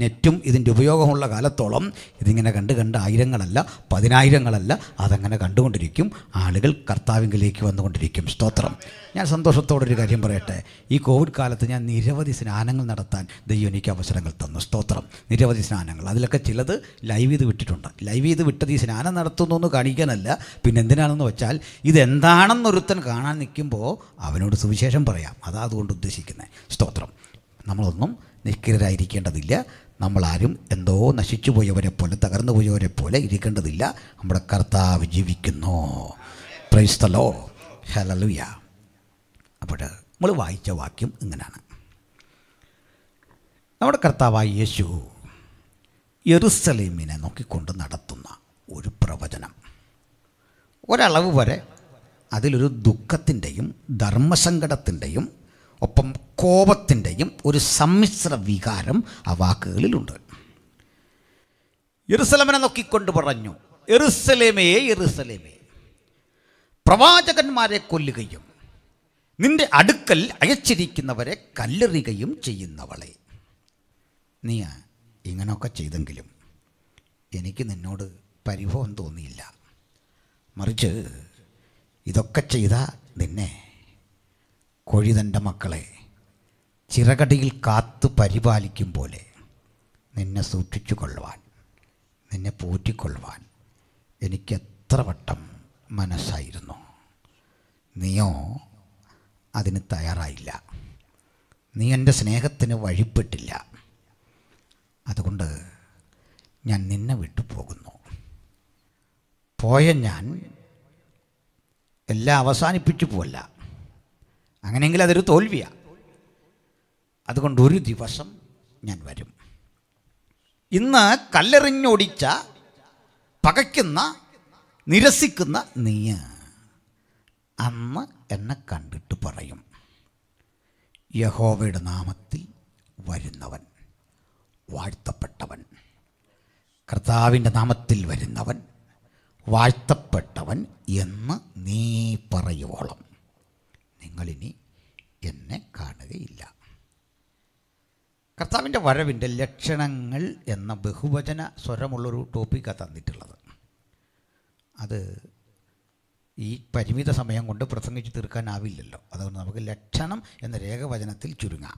Speaker 1: നെറ്റും ഇതിൻ്റെ ഉപയോഗമുള്ള കാലത്തോളം ഇതിങ്ങനെ കണ്ട് കണ്ട് ആയിരങ്ങളല്ല പതിനായിരങ്ങളല്ല അതങ്ങനെ കണ്ടുകൊണ്ടിരിക്കും ആളുകൾ കർത്താവിങ്കിലേക്ക് വന്നുകൊണ്ടിരിക്കും സ്തോത്രം ഞാൻ സന്തോഷത്തോടെ ഒരു കാര്യം പറയട്ടെ ഈ കോവിഡ് കാലത്ത് ഞാൻ നിരവധി സ്നാനങ്ങൾ നടത്താൻ ദൈവം എനിക്ക് അവസരങ്ങൾ തന്നു സ്തോത്രം നിരവധി സ്നാനങ്ങൾ അതിലൊക്കെ ചിലത് ലൈവ് ചെയ്ത് വിട്ടിട്ടുണ്ട് ലൈവ് ചെയ്ത് വിട്ടത് ഈ സ്നാനം നടത്തുന്നു എന്ന് കാണിക്കാനല്ല പിന്നെ എന്തിനാണെന്ന് വെച്ചാൽ ഇതെന്താണെന്നൊരുത്തൻ കാണാൻ നിൽക്കുമ്പോൾ അവനോട് സുവിശേഷം പറയാം അതാ അതുകൊണ്ട് ഉദ്ദേശിക്കുന്നത് സ്തോത്രം നമ്മളൊന്നും നിഷ്ക്രിയരായിരിക്കേണ്ടതില്ല നമ്മളാരും എന്തോ നശിച്ചു പോയവരെ പോലെ തകർന്നു പോയവരെ പോലെ ഇരിക്കേണ്ടതില്ല നമ്മുടെ കർത്താവ് ജീവിക്കുന്നു പ്രൈസ്തലോ ഹലലുയ അപ്പോൾ നമ്മൾ വായിച്ച വാക്യം ഇങ്ങനെയാണ് നമ്മുടെ കർത്താവായ യേശു എറുസലേമിനെ നോക്കിക്കൊണ്ട് നടത്തുന്ന ഒരു പ്രവചനം ഒരളവ് വരെ അതിലൊരു ദുഃഖത്തിൻ്റെയും ധർമ്മസങ്കടത്തിൻ്റെയും ഒപ്പം കോപത്തിൻ്റെയും ഒരു സമ്മിശ്ര വികാരം ആ വാക്കുകളിലുണ്ട് എറുസലമിനെ നോക്കിക്കൊണ്ട് പറഞ്ഞു എറുസലേമേ എറുസലേമേ പ്രവാചകന്മാരെ കൊല്ലുകയും നിന്റെ അടുക്കൽ അയച്ചിരിക്കുന്നവരെ കല്ലെറിയുകയും ചെയ്യുന്നവളെ നീയാ ഇങ്ങനെയൊക്കെ ചെയ്തെങ്കിലും എനിക്ക് നിന്നോട് പരിഭവം തോന്നിയില്ല മറിച്ച് ഇതൊക്കെ ചെയ്ത നിന്നെ കൊഴിതൻ്റെ മക്കളെ ചിറകടിയിൽ കാത്തു പരിപാലിക്കും പോലെ നിന്നെ സൂക്ഷിച്ചു കൊള്ളുവാൻ നിന്നെ പോറ്റിക്കൊള്ളുവാൻ എനിക്ക് എത്ര വട്ടം മനസ്സായിരുന്നു നീയോ അതിന് തയ്യാറായില്ല നീ എൻ്റെ സ്നേഹത്തിന് വഴിപ്പെട്ടില്ല അതുകൊണ്ട് ഞാൻ നിന്നെ വിട്ടു പോകുന്നു പോയ ഞാൻ എല്ലാം അവസാനിപ്പിച്ചു പോവല്ല അങ്ങനെയെങ്കിൽ അതൊരു തോൽവിയാണ് അതുകൊണ്ട് ഒരു ദിവസം ഞാൻ വരും ഇന്ന് കല്ലെറിഞ്ഞോടിച്ച പകയ്ക്കുന്ന നിരസിക്കുന്ന നീ അന്ന് എന്നെ കണ്ടിട്ട് പറയും യഹോവയുടെ നാമത്തിൽ വരുന്നവൻ വാഴ്ത്തപ്പെട്ടവൻ കർത്താവിൻ്റെ നാമത്തിൽ വരുന്നവൻ വാഴ്ത്തപ്പെട്ടവൻ എന്ന് നീ പറയുവോളം നിങ്ങളിനി എന്നെ കാണുകയില്ല കർത്താവിൻ്റെ വരവിൻ്റെ ലക്ഷണങ്ങൾ എന്ന ബഹുവചന സ്വരമുള്ളൊരു ടോപ്പിക്കാണ് തന്നിട്ടുള്ളത് അത് ഈ പരിമിത സമയം കൊണ്ട് പ്രസംഗിച്ച് തീർക്കാനാവില്ലല്ലോ അതുകൊണ്ട് നമുക്ക് ലക്ഷണം എന്ന രേഖവചനത്തിൽ ചുരുങ്ങാം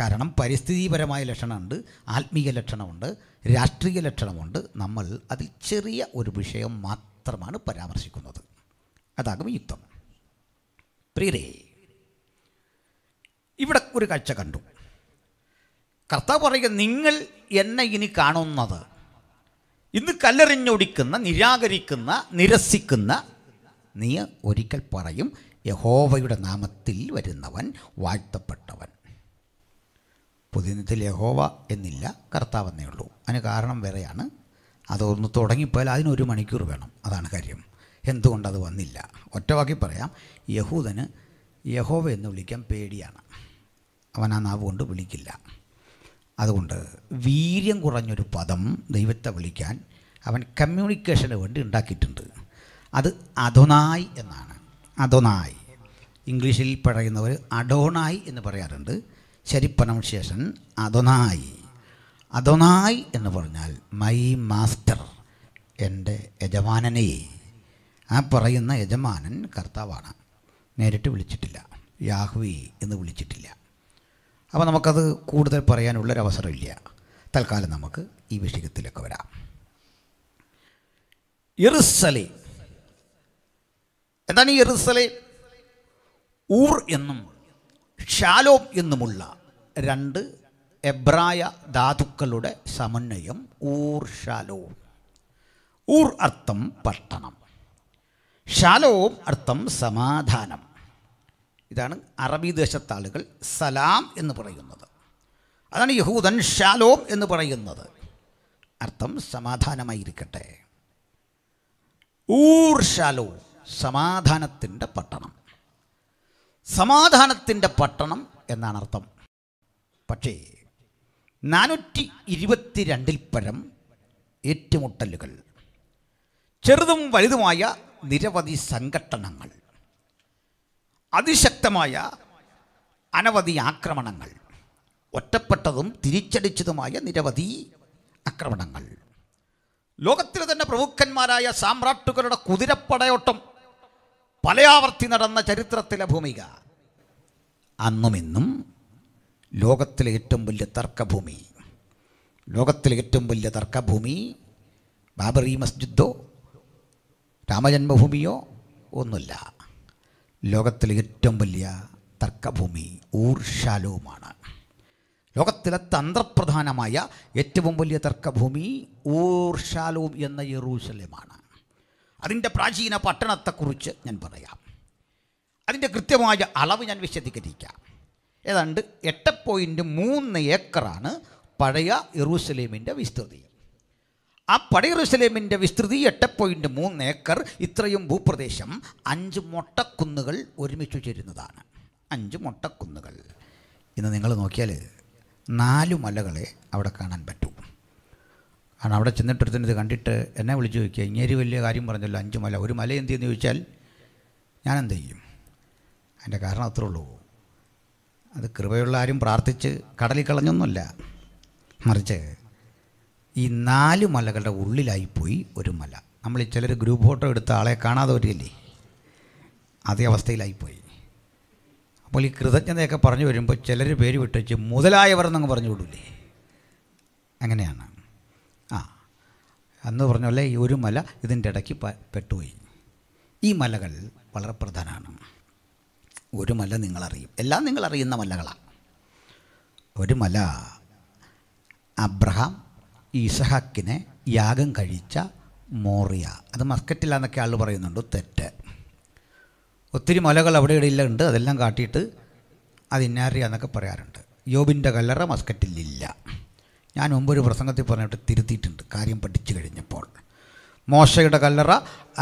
Speaker 1: കാരണം പരിസ്ഥിതിപരമായ ലക്ഷണമുണ്ട് ആത്മീയ ലക്ഷണമുണ്ട് രാഷ്ട്രീയ ലക്ഷണമുണ്ട് നമ്മൾ അതിൽ ചെറിയ ഒരു വിഷയം മാത്രമാണ് പരാമർശിക്കുന്നത് അതാകും യുക്തം പ്രിയരേ ഇവിടെ ഒരു കാഴ്ച കണ്ടു കർത്താവ് പറയുക നിങ്ങൾ എന്നെ ഇനി കാണുന്നത് ഇന്ന് കല്ലെറിഞ്ഞൊടിക്കുന്ന നിരാകരിക്കുന്ന നിരസിക്കുന്ന നീ ഒരിക്കൽ പറയും യഹോവയുടെ നാമത്തിൽ വരുന്നവൻ വാഴ്ത്തപ്പെട്ടവൻ പുതിയത്തിൽ യഹോവ എന്നില്ല കർത്താവെന്നേ ഉള്ളൂ അതിന് കാരണം വേറെയാണ് അതൊന്ന് തുടങ്ങിപ്പോയാൽ അതിനൊരു മണിക്കൂർ വേണം അതാണ് കാര്യം എന്തുകൊണ്ട് അത് വന്നില്ല ഒറ്റവാക്കി പറയാം യഹൂദന് യഹോവ എന്ന് വിളിക്കാൻ പേടിയാണ് അവൻ ആ നാവ് കൊണ്ട് വിളിക്കില്ല അതുകൊണ്ട് വീര്യം കുറഞ്ഞൊരു പദം ദൈവത്തെ വിളിക്കാൻ അവൻ കമ്മ്യൂണിക്കേഷന് വേണ്ടി ഉണ്ടാക്കിയിട്ടുണ്ട് അത് അധൊനായി എന്നാണ് അധൊനായി ഇംഗ്ലീഷിൽ പറയുന്നവർ അഡോണായി എന്ന് പറയാറുണ്ട് ശരിപ്പനൗൺസിയേഷൻ അതൊനായി അതൊനായി എന്ന് പറഞ്ഞാൽ മൈ മാസ്റ്റർ എൻ്റെ യജമാനനെ ആ പറയുന്ന യജമാനൻ കർത്താവാണ് നേരിട്ട് വിളിച്ചിട്ടില്ല യാഹ്വി എന്ന് വിളിച്ചിട്ടില്ല അപ്പോൾ നമുക്കത് കൂടുതൽ പറയാനുള്ളൊരവസരമില്ല തൽക്കാലം നമുക്ക് ഈ വിഷയത്തിലേക്ക് വരാം ഇറുസലി എന്താണ് ഈ എറുസലേം ഊർ എന്നും ഷാലോം എന്നുമുള്ള രണ്ട് എബ്രായ ധാതുക്കളുടെ സമന്വയം ഊർ ഊർ അർത്ഥം പട്ടണം ഷാലോം അർത്ഥം സമാധാനം ഇതാണ് അറബി ദേശത്താളുകൾ സലാം എന്ന് പറയുന്നത് അതാണ് യഹൂദൻ ഷാലോം എന്ന് പറയുന്നത് അർത്ഥം സമാധാനമായിരിക്കട്ടെ ഊർ ഷാലോ സമാധാനത്തിൻ്റെ പട്ടണം സമാധാനത്തിൻ്റെ പട്ടണം എന്നാണ് അർത്ഥം പക്ഷേ നാനൂറ്റി രണ്ടിൽ പരം ഏറ്റുമുട്ടലുകൾ ചെറുതും വലുതുമായ നിരവധി സംഘട്ടനങ്ങൾ അതിശക്തമായ അനവധി ആക്രമണങ്ങൾ ഒറ്റപ്പെട്ടതും തിരിച്ചടിച്ചതുമായ നിരവധി ആക്രമണങ്ങൾ ലോകത്തിലെ തന്നെ പ്രമുഖന്മാരായ സാമ്രാട്ടുകളുടെ കുതിരപ്പടയോട്ടം പലയാവർത്തി നടന്ന ചരിത്രത്തിലെ ഭൂമിക അന്നുമിന്നും ലോകത്തിലെ ഏറ്റവും വലിയ തർക്കഭൂമി ലോകത്തിലെ ഏറ്റവും വലിയ തർക്കഭൂമി ബാബറി മസ്ജിദോ രാമജന്മഭൂമിയോ ഒന്നുമില്ല ലോകത്തിലെ ഏറ്റവും വലിയ തർക്കഭൂമി ഊർഷാലവുമാണ് ലോകത്തിലെ തന്ത്രപ്രധാനമായ ഏറ്റവും വലിയ തർക്കഭൂമി ഊർഷാലോം എന്ന യറൂസലമാണ് അതിൻ്റെ പ്രാചീന പട്ടണത്തെക്കുറിച്ച് ഞാൻ പറയാം അതിൻ്റെ കൃത്യമായ അളവ് ഞാൻ വിശദീകരിക്കാം ഏതാണ്ട് എട്ട് പോയിൻറ്റ് മൂന്ന് ഏക്കറാണ് പഴയ യെറൂസലേമിൻ്റെ വിസ്തൃതി ആ പഴയ യെറൂസലേമിൻ്റെ വിസ്തൃതി എട്ട് പോയിൻറ്റ് മൂന്ന് ഏക്കർ ഇത്രയും ഭൂപ്രദേശം അഞ്ച് മൊട്ടക്കുന്നുകൾ ഒരുമിച്ച് ചേരുന്നതാണ് അഞ്ച് മൊട്ടക്കുന്നുകൾ ഇന്ന് നിങ്ങൾ നോക്കിയാൽ നാല് മലകളെ അവിടെ കാണാൻ പറ്റും കാരണം അവിടെ ചെന്നിട്ടൊരുത്തിന് ഇത് കണ്ടിട്ട് എന്നെ വിളിച്ചു ചോദിക്കുക ഇങ്ങേരി വലിയ കാര്യം പറഞ്ഞല്ലോ അഞ്ച് മല ഒരു മല എന്ത് ചെയ്യുന്നു ചോദിച്ചാൽ ഞാൻ എന്ത് ചെയ്യും അതിൻ്റെ കാരണം അത്രേ ഉള്ളൂ അത് കൃപയുള്ള ആരും പ്രാർത്ഥിച്ച് കടലിൽ കളഞ്ഞൊന്നുമല്ല മറിച്ച് ഈ നാല് മലകളുടെ ഉള്ളിലായി പോയി ഒരു മല നമ്മൾ ചിലർ ഗ്രൂപ്പ് ഫോട്ടോ എടുത്ത ആളെ കാണാതെ വരില്ലേ അതേ അവസ്ഥയിലായിപ്പോയി അപ്പോൾ ഈ കൃതജ്ഞതയൊക്കെ പറഞ്ഞു വരുമ്പോൾ ചിലർ പേര് വിട്ടുവെച്ച് മുതലായവർ എന്നങ്ങ് പറഞ്ഞു വിടൂലേ അങ്ങനെയാണ് ആ അന്ന് പറഞ്ഞ പോലെ ഈ ഒരു മല ഇതിൻ്റെ ഇടയ്ക്ക് പെട്ടുപോയി ഈ മലകൾ വളരെ പ്രധാനമാണ് ഒരു മല നിങ്ങളറിയും എല്ലാം നിങ്ങൾ അറിയുന്ന മലകളാണ് ഒരു മല അബ്രഹാം ഇസഹാക്കിനെ യാഗം കഴിച്ച മോറിയ അത് മസ്കറ്റിലാന്നൊക്കെ ആൾ പറയുന്നുണ്ട് തെറ്റ് ഒത്തിരി മലകൾ അവിടെ ഇടയില്ല ഉണ്ട് അതെല്ലാം കാട്ടിയിട്ട് അത് എന്നൊക്കെ പറയാറുണ്ട് യോബിൻ്റെ കല്ലറ മസ്കറ്റിലില്ല ഞാൻ മുമ്പൊരു പ്രസംഗത്തിൽ പറഞ്ഞിട്ട് തിരുത്തിയിട്ടുണ്ട് കാര്യം പഠിച്ചു കഴിഞ്ഞപ്പോൾ മോശയുടെ കല്ലറ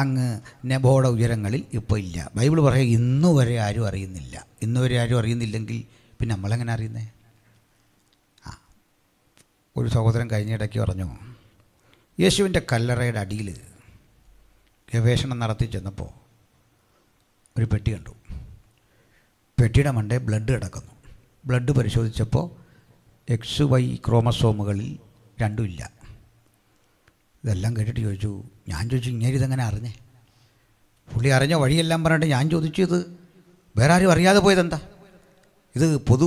Speaker 1: അങ്ങ് നെബോയുടെ ഉയരങ്ങളിൽ ഇപ്പോൾ ഇല്ല ബൈബിൾ പറയുക ഇന്നു വരെ ആരും അറിയുന്നില്ല ഇന്നു വരെ ആരും അറിയുന്നില്ലെങ്കിൽ പിന്നെ നമ്മളെങ്ങനെ അറിയുന്നേ ആ ഒരു സഹോദരൻ ഇടയ്ക്ക് പറഞ്ഞു യേശുവിൻ്റെ കല്ലറയുടെ അടിയിൽ ഗവേഷണം നടത്തി ചെന്നപ്പോൾ ഒരു പെട്ടി കണ്ടു പെട്ടിയുടെ മണ്ടേ ബ്ലഡ് കിടക്കുന്നു ബ്ലഡ് പരിശോധിച്ചപ്പോൾ എക്സ് വൈ ക്രോമസോമുകളിൽ രണ്ടുമില്ല ഇതെല്ലാം കേട്ടിട്ട് ചോദിച്ചു ഞാൻ ചോദിച്ചു ഇങ്ങനെ ഇതെങ്ങനെ അറിഞ്ഞേ പുള്ളി അറിഞ്ഞ വഴിയെല്ലാം പറഞ്ഞിട്ട് ഞാൻ ചോദിച്ചു ഇത് വേറെ ആരും അറിയാതെ പോയതെന്താ ഇത് പൊതു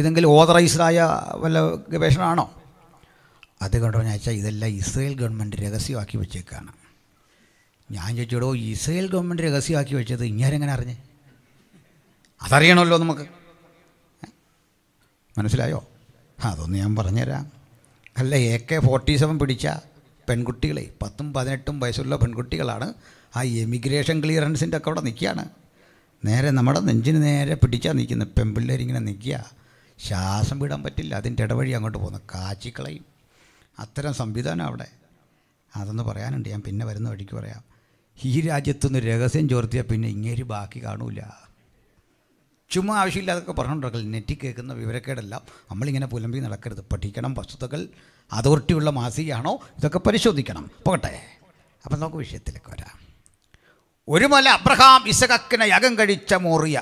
Speaker 1: ഇതെങ്കിലും ഓതറൈസ്ഡായ വല്ല ഗവേഷണമാണോ അത് കണ്ടോ ഞാൻ വെച്ചാൽ ഇതെല്ലാം ഇസ്രയേൽ ഗവൺമെൻറ് രഹസ്യമാക്കി വെച്ചേക്കാണ് ഞാൻ ചോദിച്ചോടോ ഇസ്രയേൽ ഗവൺമെൻറ് രഹസ്യമാക്കി വെച്ചത് ഇങ്ങനെങ്ങനെ അറിഞ്ഞേ അതറിയണമല്ലോ നമുക്ക് മനസ്സിലായോ അതൊന്ന് ഞാൻ പറഞ്ഞുതരാം അല്ല എ കെ ഫോർട്ടി സെവൻ പിടിച്ചാൽ പെൺകുട്ടികളെ പത്തും പതിനെട്ടും വയസ്സുള്ള പെൺകുട്ടികളാണ് ആ എമിഗ്രേഷൻ ക്ലിയറൻസിൻ്റെ ഒക്കെ അവിടെ നിൽക്കുകയാണ് നേരെ നമ്മുടെ നെഞ്ചിന് നേരെ പിടിച്ചാൽ നിൽക്കുന്നത് പെമ്പിള്ളേരിങ്ങനെ നിൽക്കുക ശ്വാസം വിടാൻ പറ്റില്ല അതിൻ്റെ ഇടവഴി അങ്ങോട്ട് പോകുന്നു കാച്ചിക്കളയും അത്തരം സംവിധാനം അവിടെ അതൊന്ന് പറയാനുണ്ട് ഞാൻ പിന്നെ വരുന്ന വഴിക്ക് പറയാം ഈ രാജ്യത്തുനിന്ന് രഹസ്യം ചോർത്തിയാൽ പിന്നെ ഇങ്ങേര് ബാക്കി കാണൂല ചുമ്മാ ആവശ്യമില്ലാതൊക്കെ പറഞ്ഞുകൊണ്ടിരിക്കൽ നെറ്റി കേൾക്കുന്ന വിവരക്കേടെല്ലാം നമ്മളിങ്ങനെ പുലമ്പി നടക്കരുത് പഠിക്കണം വസ്തുതകൾ അതോറിറ്റിയുള്ള മാസികയാണോ ഇതൊക്കെ പരിശോധിക്കണം പോകട്ടെ അപ്പം നമുക്ക് വിഷയത്തിലേക്ക് വരാം ഒരു മല അബ്രഹാം ഇസഖക്കിനെ യകം കഴിച്ച മോറിയ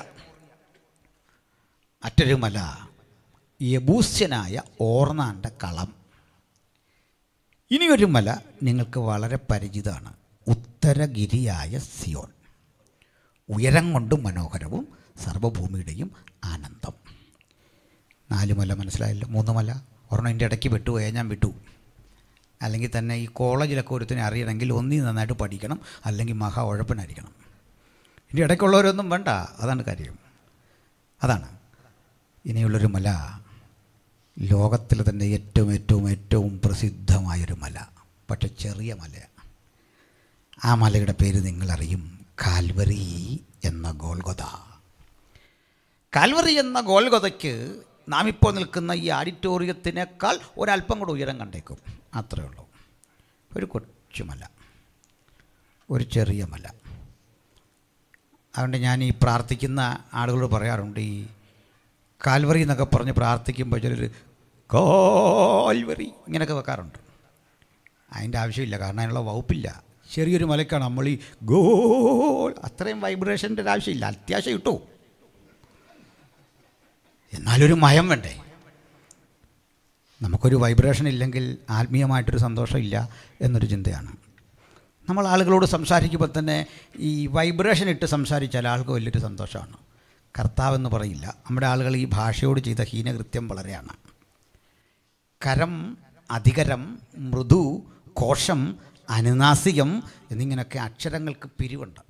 Speaker 1: മറ്റൊരു മല യബൂസ്യനായ ഓർണാൻ്റെ കളം ഇനിയൊരു മല നിങ്ങൾക്ക് വളരെ പരിചിതമാണ് ഉത്തരഗിരിയായ സിയോൺ ഉയരം കൊണ്ടും മനോഹരവും സർവഭൂമിയുടെയും ആനന്ദം നാല് മല മനസ്സിലായില്ല മൂന്ന് മല ഒരെണ്ണം എൻ്റെ ഇടയ്ക്ക് വിട്ടുപോയാൽ ഞാൻ വിട്ടു അല്ലെങ്കിൽ തന്നെ ഈ കോളേജിലൊക്കെ ഒരുത്തിനെ അറിയണമെങ്കിൽ ഒന്നി നന്നായിട്ട് പഠിക്കണം അല്ലെങ്കിൽ മഹാ ഉഴപ്പനായിരിക്കണം എൻ്റെ ഇടയ്ക്കുള്ളവരൊന്നും വേണ്ട അതാണ് കാര്യം അതാണ് ഇനിയുള്ളൊരു മല ലോകത്തിൽ തന്നെ ഏറ്റവും ഏറ്റവും ഏറ്റവും പ്രസിദ്ധമായൊരു മല പക്ഷെ ചെറിയ മല ആ മലയുടെ പേര് നിങ്ങളറിയും കാൽവറി എന്ന ഗോൽഗത കാൽവറി എന്ന ഗോൽഗതയ്ക്ക് നാം ഇപ്പോൾ നിൽക്കുന്ന ഈ ആഡിറ്റോറിയത്തിനേക്കാൾ ഒരല്പം കൂടെ ഉയരം കണ്ടേക്കും അത്രേ ഉള്ളൂ ഒരു കൊച്ചുമല്ല ഒരു ചെറിയ മല അതുകൊണ്ട് ഞാൻ ഈ പ്രാർത്ഥിക്കുന്ന ആളുകളോട് പറയാറുണ്ട് ഈ കാൽവറി എന്നൊക്കെ പറഞ്ഞ് പ്രാർത്ഥിക്കുമ്പോൾ ചിലർ കാൽവറി ഇങ്ങനെയൊക്കെ വെക്കാറുണ്ട് അതിൻ്റെ ആവശ്യമില്ല കാരണം അതിനുള്ള വകുപ്പില്ല ചെറിയൊരു മലയ്ക്കാണ് നമ്മൾ ഈ ഗോൾ അത്രയും വൈബ്രേഷൻ്റെ ഒരു ആവശ്യമില്ല അത്യാവശ്യം ഇട്ടു എന്നാലൊരു മയം വേണ്ടേ നമുക്കൊരു വൈബ്രേഷൻ ഇല്ലെങ്കിൽ ആത്മീയമായിട്ടൊരു സന്തോഷമില്ല എന്നൊരു ചിന്തയാണ് നമ്മൾ ആളുകളോട് സംസാരിക്കുമ്പോൾ തന്നെ ഈ വൈബ്രേഷൻ ഇട്ട് സംസാരിച്ചാൽ ആൾക്ക് വലിയൊരു സന്തോഷമാണ് കർത്താവെന്ന് പറയില്ല നമ്മുടെ ആളുകൾ ഈ ഭാഷയോട് ചെയ്ത ഹീനകൃത്യം വളരെയാണ് കരം അധികരം മൃദു കോശം അനുനാസികം എന്നിങ്ങനെയൊക്കെ അക്ഷരങ്ങൾക്ക് പിരിവുണ്ട്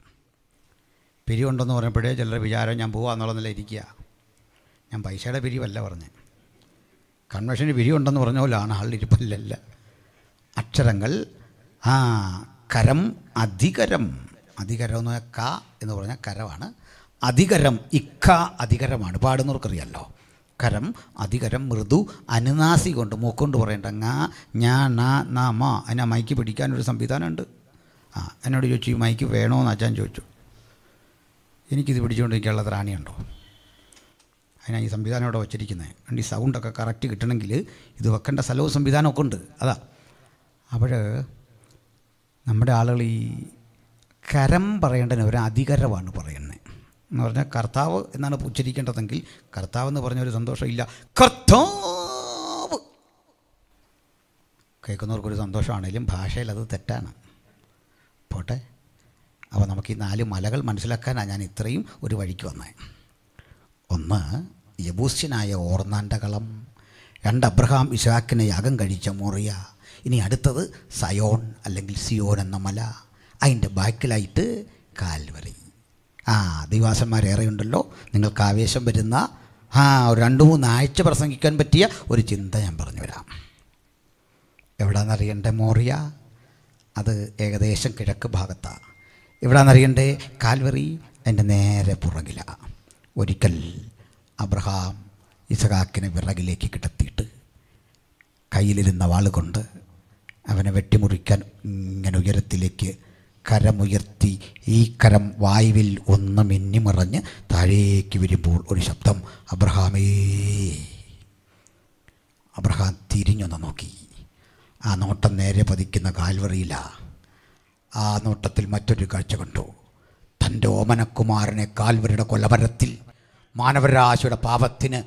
Speaker 1: പിരിവുണ്ടെന്ന് പറഞ്ഞപ്പോഴേ ചിലർ വിചാരം ഞാൻ പോവാ എന്നുള്ള നില ഇരിക്കുക ഞാൻ പൈസയുടെ പിരിവല്ല പറഞ്ഞത് കൺവെൻഷന് പിരിവുണ്ടെന്ന് പറഞ്ഞ പോലാണ് ആളിരിപ്പല്ലല്ല അക്ഷരങ്ങൾ ആ കരം അധികരം അധികരം എന്ന് പറഞ്ഞാൽ ക എന്ന് പറഞ്ഞാൽ കരമാണ് അധികരം ഇക്ക അധികരമാണ് പാടുന്നവർക്കറിയാമല്ലോ കരം അധികരം മൃദു അനുനാസി കൊണ്ട് മൂക്കൊണ്ട് പറയേണ്ട ങാ ഞാ നാ നാ മാ അതിനാ മൈക്ക് പിടിക്കാനൊരു സംവിധാനമുണ്ട് ആ എന്നോട് ചോദിച്ചു ഈ മൈക്ക് വേണോ എന്ന് അച്ഛൻ ചോദിച്ചു എനിക്കിത് പിടിച്ചുകൊണ്ടിരിക്കാനുള്ള ത്രാണിയുണ്ടോ അതിനാണ് ഈ സംവിധാനം ഇവിടെ വച്ചിരിക്കുന്നത് അതുകൊണ്ട് ഈ സൗണ്ടൊക്കെ കറക്റ്റ് കിട്ടണമെങ്കിൽ ഇത് വെക്കേണ്ട സ്ഥലവും സംവിധാനമൊക്കെ ഉണ്ട് അതാ അപ്പോൾ നമ്മുടെ ആളുകൾ ഈ കരം പറയേണ്ടതിന് ഒരു അധികരമാണ് പറയുന്നത് എന്ന് പറഞ്ഞാൽ കർത്താവ് എന്നാണ് ഉച്ചരിക്കേണ്ടതെങ്കിൽ കർത്താവ് എന്ന് പറഞ്ഞ ഒരു സന്തോഷമില്ല കർത്താവ് കേൾക്കുന്നവർക്കൊരു സന്തോഷമാണെങ്കിലും ഭാഷയിൽ അത് തെറ്റാണ് പോട്ടെ അപ്പോൾ നമുക്ക് ഈ നാല് മലകൾ മനസ്സിലാക്കാനാണ് ഞാൻ ഇത്രയും ഒരു വഴിക്ക് വന്നത് ഒന്ന് യബൂസ്യനായ കളം രണ്ട് അബ്രഹാം ഇഷാക്കിനെ യാഗം കഴിച്ച മോറിയ ഇനി അടുത്തത് സയോൺ അല്ലെങ്കിൽ സിയോൻ എന്ന മല അതിൻ്റെ ബാക്കിലായിട്ട് കാൽവറി ആ ദിവാസന്മാരേറെയുണ്ടല്ലോ നിങ്ങൾക്ക് ആവേശം വരുന്ന ആ ഒരു രണ്ട് മൂന്നാഴ്ച പ്രസംഗിക്കാൻ പറ്റിയ ഒരു ചിന്ത ഞാൻ പറഞ്ഞു വരാം എവിടാന്നറിയണ്ടേ മോറിയ അത് ഏകദേശം കിഴക്ക് ഭാഗത്താണ് എവിടാന്നറിയണ്ടേ കാൽവറി എൻ്റെ നേരെ പുറകിലാണ് ഒരിക്കൽ അബ്രഹാം ഇസഹാക്കിനെ വിറകിലേക്ക് കിടത്തിയിട്ട് കയ്യിലിരുന്ന വാളുകൊണ്ട് അവനെ വെട്ടിമുറിക്കാൻ ഇങ്ങനെ ഉയരത്തിലേക്ക് കരമുയർത്തി ഈ കരം വായുവിൽ ഒന്ന് മിന്നിമറഞ്ഞ് താഴേക്ക് വരുമ്പോൾ ഒരു ശബ്ദം അബ്രഹാമേ അബ്രഹാം തിരിഞ്ഞൊന്ന് നോക്കി ആ നോട്ടം നേരെ പതിക്കുന്ന കാൽവറിയില്ല ആ നോട്ടത്തിൽ മറ്റൊരു കാഴ്ച കണ്ടു തൻ്റെ ഓമനക്കുമാരനെ കാൽവരുടെ കൊലപരത്തിൽ മാനവരാശിയുടെ പാപത്തിന്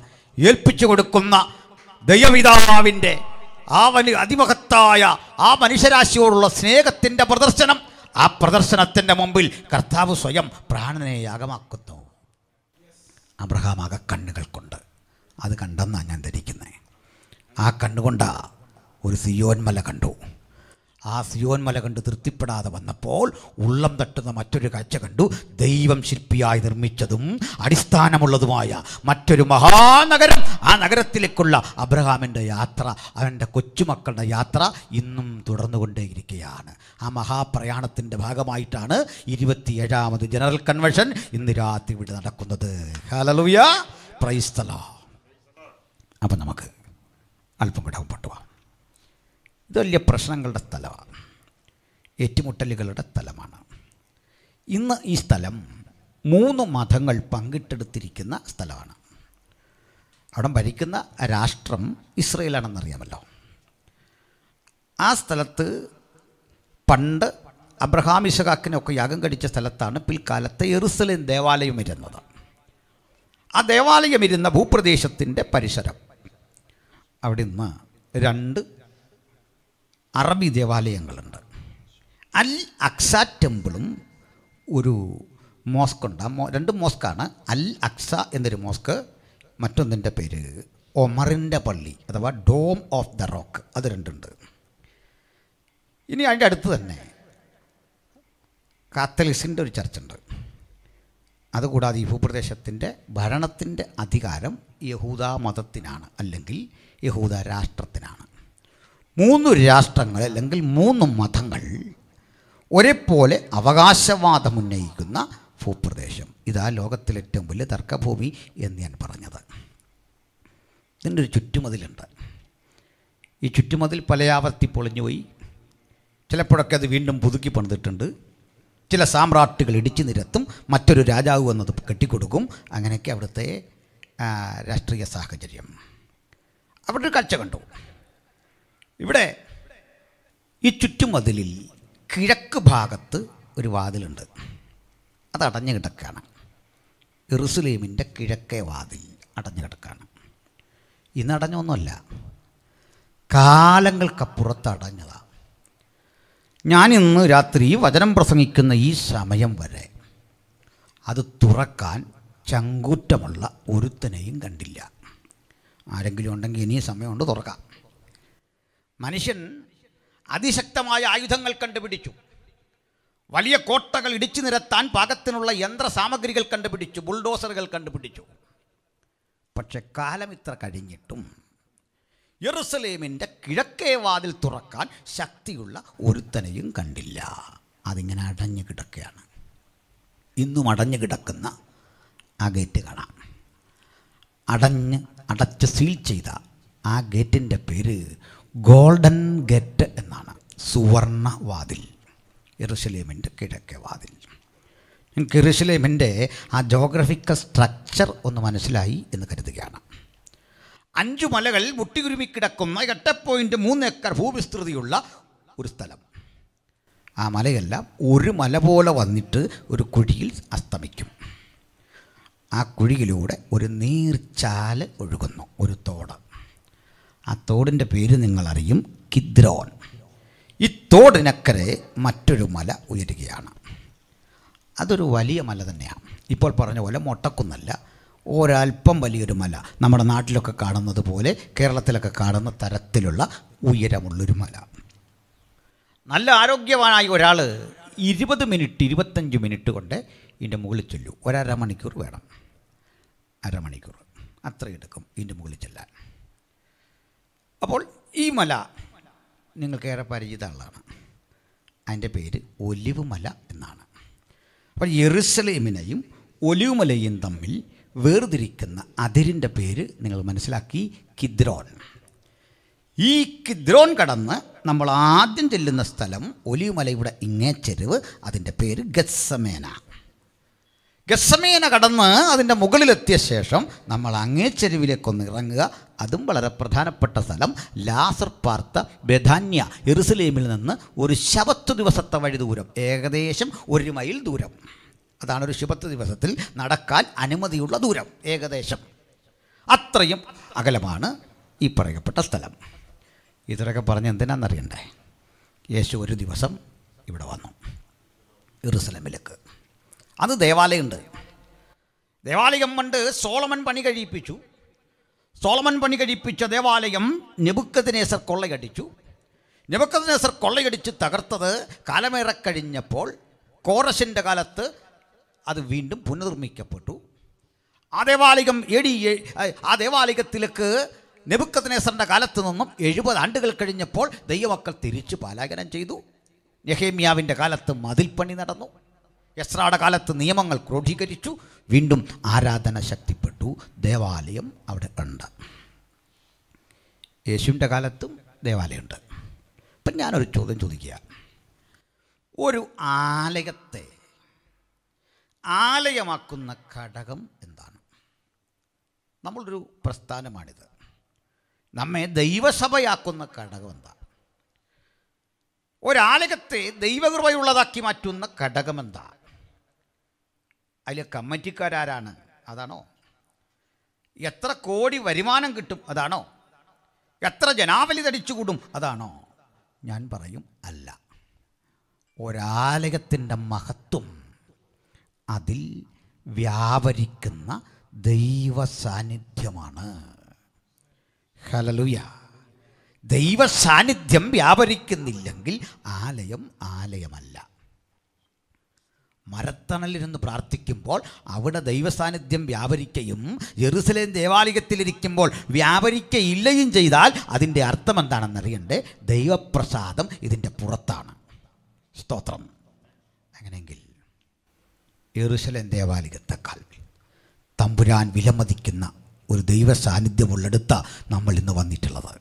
Speaker 1: ഏൽപ്പിച്ചു കൊടുക്കുന്ന ദൈവപിതാവിൻ്റെ ആ വലിയ അതിമഹത്തായ ആ മനുഷ്യരാശിയോടുള്ള സ്നേഹത്തിൻ്റെ പ്രദർശനം ആ പ്രദർശനത്തിൻ്റെ മുമ്പിൽ കർത്താവ് സ്വയം പ്രാണനെ യാഗമാക്കുന്നു അബ്രഹാം കണ്ണുകൾ കൊണ്ട് അത് കണ്ടെന്നാണ് ഞാൻ ധരിക്കുന്നത് ആ കണ്ണുകൊണ്ടാ ഒരു സിയോന്മല കണ്ടു ആ സിയോന്മല കണ്ട് തൃപ്തിപ്പെടാതെ വന്നപ്പോൾ ഉള്ളം തട്ടുന്ന മറ്റൊരു കാഴ്ച കണ്ടു ദൈവം ശില്പിയായി നിർമ്മിച്ചതും അടിസ്ഥാനമുള്ളതുമായ മറ്റൊരു മഹാനഗരം ആ നഗരത്തിലേക്കുള്ള അബ്രഹാമിൻ്റെ യാത്ര അവൻ്റെ കൊച്ചുമക്കളുടെ യാത്ര ഇന്നും തുടർന്നുകൊണ്ടേയിരിക്കുകയാണ് ആ മഹാപ്രയാണത്തിൻ്റെ ഭാഗമായിട്ടാണ് ഇരുപത്തിയേഴാമത് ജനറൽ കൺവെൻഷൻ ഇന്ന് രാത്രി ഇവിടെ നടക്കുന്നത് ഹലലുയ പ്രൈസ്തലോ അപ്പം നമുക്ക് അല്പം കൂടെ ഇത് വലിയ പ്രശ്നങ്ങളുടെ സ്ഥലമാണ് ഏറ്റുമുട്ടലുകളുടെ സ്ഥലമാണ് ഇന്ന് ഈ സ്ഥലം മൂന്ന് മതങ്ങൾ പങ്കിട്ടെടുത്തിരിക്കുന്ന സ്ഥലമാണ് അവിടെ ഭരിക്കുന്ന രാഷ്ട്രം ഇസ്രയേലാണെന്നറിയാമല്ലോ ആ സ്ഥലത്ത് പണ്ട് അബ്രഹാം അബ്രഹാമിഷകാക്കിനൊക്കെ യാഗം കഴിച്ച സ്ഥലത്താണ് പിൽക്കാലത്തെ എറുസലിൻ ദേവാലയം ഇരുന്നത് ആ ദേവാലയം ഇരുന്ന ഭൂപ്രദേശത്തിൻ്റെ പരിസരം അവിടെ നിന്ന് രണ്ട് അറബി ദേവാലയങ്ങളുണ്ട് അൽ അക്സ ടെമ്പിളും ഒരു മോസ്ക് ആ മോ രണ്ട് മോസ്കാണ് അൽ അക്സ എന്നൊരു മോസ്ക് മറ്റൊന്നിൻ്റെ പേര് ഒമറിൻ്റെ പള്ളി അഥവാ ഡോം ഓഫ് ദ റോക്ക് അത് രണ്ടുണ്ട് ഇനി അതിൻ്റെ അടുത്ത് തന്നെ കാത്തലിക്സിൻ്റെ ഒരു ചർച്ചുണ്ട് അതുകൂടാതെ ഈ ഭൂപ്രദേശത്തിൻ്റെ ഭരണത്തിൻ്റെ അധികാരം യഹൂദ മതത്തിനാണ് അല്ലെങ്കിൽ യഹൂദ രാഷ്ട്രത്തിനാണ് മൂന്ന് രാഷ്ട്രങ്ങൾ അല്ലെങ്കിൽ മൂന്ന് മതങ്ങൾ ഒരേപോലെ അവകാശവാദം ഉന്നയിക്കുന്ന ഭൂപ്രദേശം ഇതാ ലോകത്തിലെ ഏറ്റവും വലിയ തർക്കഭൂമി എന്ന് ഞാൻ പറഞ്ഞത് ഇതിൻ്റെ ഒരു ചുറ്റുമതിലുണ്ട് ഈ ചുറ്റുമതിൽ പല ആവർത്തി പൊളിഞ്ഞുപോയി ചിലപ്പോഴൊക്കെ അത് വീണ്ടും പുതുക്കി പണിതിട്ടുണ്ട് ചില സാമ്രാട്ടുകൾ ഇടിച്ചു നിരത്തും മറ്റൊരു രാജാവ് വന്നത് കെട്ടിക്കൊടുക്കും അങ്ങനെയൊക്കെ അവിടുത്തെ രാഷ്ട്രീയ സാഹചര്യം അവിടെ ഒരു കാഴ്ച കണ്ടു ഇവിടെ ഈ ചുറ്റുമതിലിൽ കിഴക്ക് ഭാഗത്ത് ഒരു വാതിലുണ്ട് അത് അടഞ്ഞു കിടക്കുകയാണ് എറുസലേമിൻ്റെ കിഴക്കേ വാതിൽ അടഞ്ഞു കിടക്കുകയാണ് ഇന്ന് അടഞ്ഞൊന്നുമല്ല കാലങ്ങൾക്കപ്പുറത്ത് അടഞ്ഞതാണ് ഞാനിന്ന് രാത്രി വചനം പ്രസംഗിക്കുന്ന ഈ സമയം വരെ അത് തുറക്കാൻ ചങ്കൂറ്റമുള്ള ഒരുത്തനെയും കണ്ടില്ല ആരെങ്കിലും ഉണ്ടെങ്കിൽ ഇനിയും സമയമുണ്ട് തുറക്കാം മനുഷ്യൻ അതിശക്തമായ ആയുധങ്ങൾ കണ്ടുപിടിച്ചു വലിയ കോട്ടകൾ ഇടിച്ചു നിരത്താൻ പാകത്തിനുള്ള യന്ത്ര സാമഗ്രികൾ കണ്ടുപിടിച്ചു ബുൾഡോസറുകൾ കണ്ടുപിടിച്ചു പക്ഷെ കാലം ഇത്ര കഴിഞ്ഞിട്ടും യെറുസലേമിൻ്റെ കിഴക്കേ വാതിൽ തുറക്കാൻ ശക്തിയുള്ള ഒരുത്തനെയും കണ്ടില്ല അതിങ്ങനെ അടഞ്ഞു കിടക്കുകയാണ് ഇന്നും അടഞ്ഞു കിടക്കുന്ന ആ ഗേറ്റ് കാണാം അടഞ്ഞ് അടച്ച് സീൽ ചെയ്ത ആ ഗേറ്റിൻ്റെ പേര് ഗോൾഡൻ ഗെറ്റ് എന്നാണ് സുവർണ വാതിൽ ഇറുഷലേമിൻ്റെ കിഴക്കേ വാതിൽ എനിക്ക് ഇറുഷലേമിൻ്റെ ആ ജോഗ്രഫിക്കൽ സ്ട്രക്ചർ ഒന്ന് മനസ്സിലായി എന്ന് കരുതുകയാണ് അഞ്ചു മലകൾ മുട്ടികുരുമി കിടക്കുന്ന എട്ട് പോയിൻറ്റ് മൂന്ന് ഏക്കർ ഭൂവിസ്തൃതിയുള്ള ഒരു സ്ഥലം ആ മലയെല്ലാം ഒരു മല പോലെ വന്നിട്ട് ഒരു കുഴിയിൽ അസ്തമിക്കും ആ കുഴിയിലൂടെ ഒരു നീർച്ചാല് ഒഴുകുന്നു ഒരു തോട് ആ തോടിൻ്റെ പേര് നിങ്ങളറിയും കിദ്രോൺ ഈ തോടിനക്കരെ മറ്റൊരു മല ഉയരുകയാണ് അതൊരു വലിയ മല തന്നെയാണ് ഇപ്പോൾ പറഞ്ഞ പോലെ മൊട്ടക്കുന്നല്ല ഒരൽപ്പം വലിയൊരു മല നമ്മുടെ നാട്ടിലൊക്കെ കാണുന്നത് പോലെ കേരളത്തിലൊക്കെ കാണുന്ന തരത്തിലുള്ള ഉയരമുള്ളൊരു മല നല്ല ആരോഗ്യവാനായി ഒരാൾ ഇരുപത് മിനിറ്റ് ഇരുപത്തഞ്ച് മിനിറ്റ് കൊണ്ട് ഇതിൻ്റെ മുകളിൽ ചൊല്ലും ഒരമണിക്കൂർ വേണം അരമണിക്കൂർ അത്രയെടുക്കും ഇതിൻ്റെ മുകളിൽ ചെല്ലാൻ അപ്പോൾ ഈ മല നിങ്ങൾക്കേറെ പരിചിതമുള്ളതാണ് അതിൻ്റെ പേര് ഒലിവ് മല എന്നാണ് അപ്പോൾ എറുസലേമിനെയും ഒലിവ് മലയും തമ്മിൽ വേർതിരിക്കുന്ന അതിരിൻ്റെ പേര് നിങ്ങൾ മനസ്സിലാക്കി കിദ്രോൺ ഈ കിദ്രോൺ കടന്ന് നമ്മൾ ആദ്യം ചെല്ലുന്ന സ്ഥലം ഒലിവ് മലയുടെ ഇങ്ങേ ചെരുവ് അതിൻ്റെ പേര് ഗത്സമേന ഗസമേന കടന്ന് അതിൻ്റെ മുകളിലെത്തിയ ശേഷം നമ്മൾ അങ്ങേച്ചെരുവിലേക്കൊന്ന് ഇറങ്ങുക അതും വളരെ പ്രധാനപ്പെട്ട സ്ഥലം ലാസർ പാർത്ത ബെധാന്യ എറുസലേമിൽ നിന്ന് ഒരു ശവത്ത് ദിവസത്തെ വഴി ദൂരം ഏകദേശം ഒരു മൈൽ ദൂരം അതാണ് ഒരു ശുഭത്ത് ദിവസത്തിൽ നടക്കാൻ അനുമതിയുള്ള ദൂരം ഏകദേശം അത്രയും അകലമാണ് ഈ പറയപ്പെട്ട സ്ഥലം ഇതൊക്കെ പറഞ്ഞ് എന്തിനാണെന്നറിയണ്ടേ യേശു ഒരു ദിവസം ഇവിടെ വന്നു എറുസലമിലേക്ക് അത് ദേവാലയമുണ്ട് ദേവാലയം പണ്ട് സോളമൻ പണി കഴിപ്പിച്ചു സോളമൻ പണി കഴിപ്പിച്ച ദേവാലയം നെബുക്കതിനേസർ കൊള്ളയടിച്ചു നെബുക്കതിനേസർ കൊള്ളയടിച്ച് തകർത്തത് കാലമേറെ കഴിഞ്ഞപ്പോൾ കോറസിൻ്റെ കാലത്ത് അത് വീണ്ടും പുനർനിർമ്മിക്കപ്പെട്ടു ആ ദേവാലയം എടി ആ ദേവാലയത്തിലേക്ക് നെബുക്കത്തിനേസറിൻ്റെ കാലത്ത് നിന്നും എഴുപത് ആണ്ടുകൾ കഴിഞ്ഞപ്പോൾ ദൈവമക്കൾ തിരിച്ചു പാലായനം ചെയ്തു നെഹേമിയാവിൻ്റെ കാലത്ത് മതിൽപ്പണി നടന്നു യസ്രാട കാലത്ത് നിയമങ്ങൾ ക്രോഡീകരിച്ചു വീണ്ടും ആരാധന ശക്തിപ്പെട്ടു ദേവാലയം അവിടെ ഉണ്ട് യേശുവിൻ്റെ കാലത്തും ദേവാലയമുണ്ട് ഇപ്പം ഞാനൊരു ചോദ്യം ചോദിക്കുക ഒരു ആലയത്തെ ആലയമാക്കുന്ന ഘടകം എന്താണ് നമ്മളൊരു പ്രസ്ഥാനമാണിത് നമ്മെ ദൈവസഭയാക്കുന്ന ഘടകം എന്താണ് ഒരാലയത്തെ ദൈവകൃപയുള്ളതാക്കി മാറ്റുന്ന ഘടകം എന്താണ് അതിലെ കമ്മിറ്റിക്കാരാരാണ് അതാണോ എത്ര കോടി വരുമാനം കിട്ടും അതാണോ എത്ര ജനാവലി തടിച്ചുകൂടും അതാണോ ഞാൻ പറയും അല്ല ഒരാലയത്തിൻ്റെ മഹത്വം അതിൽ വ്യാപരിക്കുന്ന ദൈവ സാന്നിധ്യമാണ് ഹലലുയ ദൈവ സാന്നിധ്യം വ്യാപരിക്കുന്നില്ലെങ്കിൽ ആലയം ആലയമല്ല മരത്തണലിരുന്ന് പ്രാർത്ഥിക്കുമ്പോൾ അവിടെ ദൈവസാന്നിധ്യം വ്യാപരിക്കുകയും ജെറുസലേം ദേവാലയത്തിലിരിക്കുമ്പോൾ വ്യാപരിക്കയില്ലയും ചെയ്താൽ അതിൻ്റെ അർത്ഥം എന്താണെന്നറിയണ്ടേ ദൈവപ്രസാദം ഇതിൻ്റെ പുറത്താണ് സ്തോത്രം അങ്ങനെയെങ്കിൽ ജെറുസലേം ദേവാലയത്തെ കാൽവിൽ തമ്പുരാൻ വിലമതിക്കുന്ന ഒരു ദൈവ ഉള്ളെടുത്ത നമ്മൾ ഇന്ന് വന്നിട്ടുള്ളത്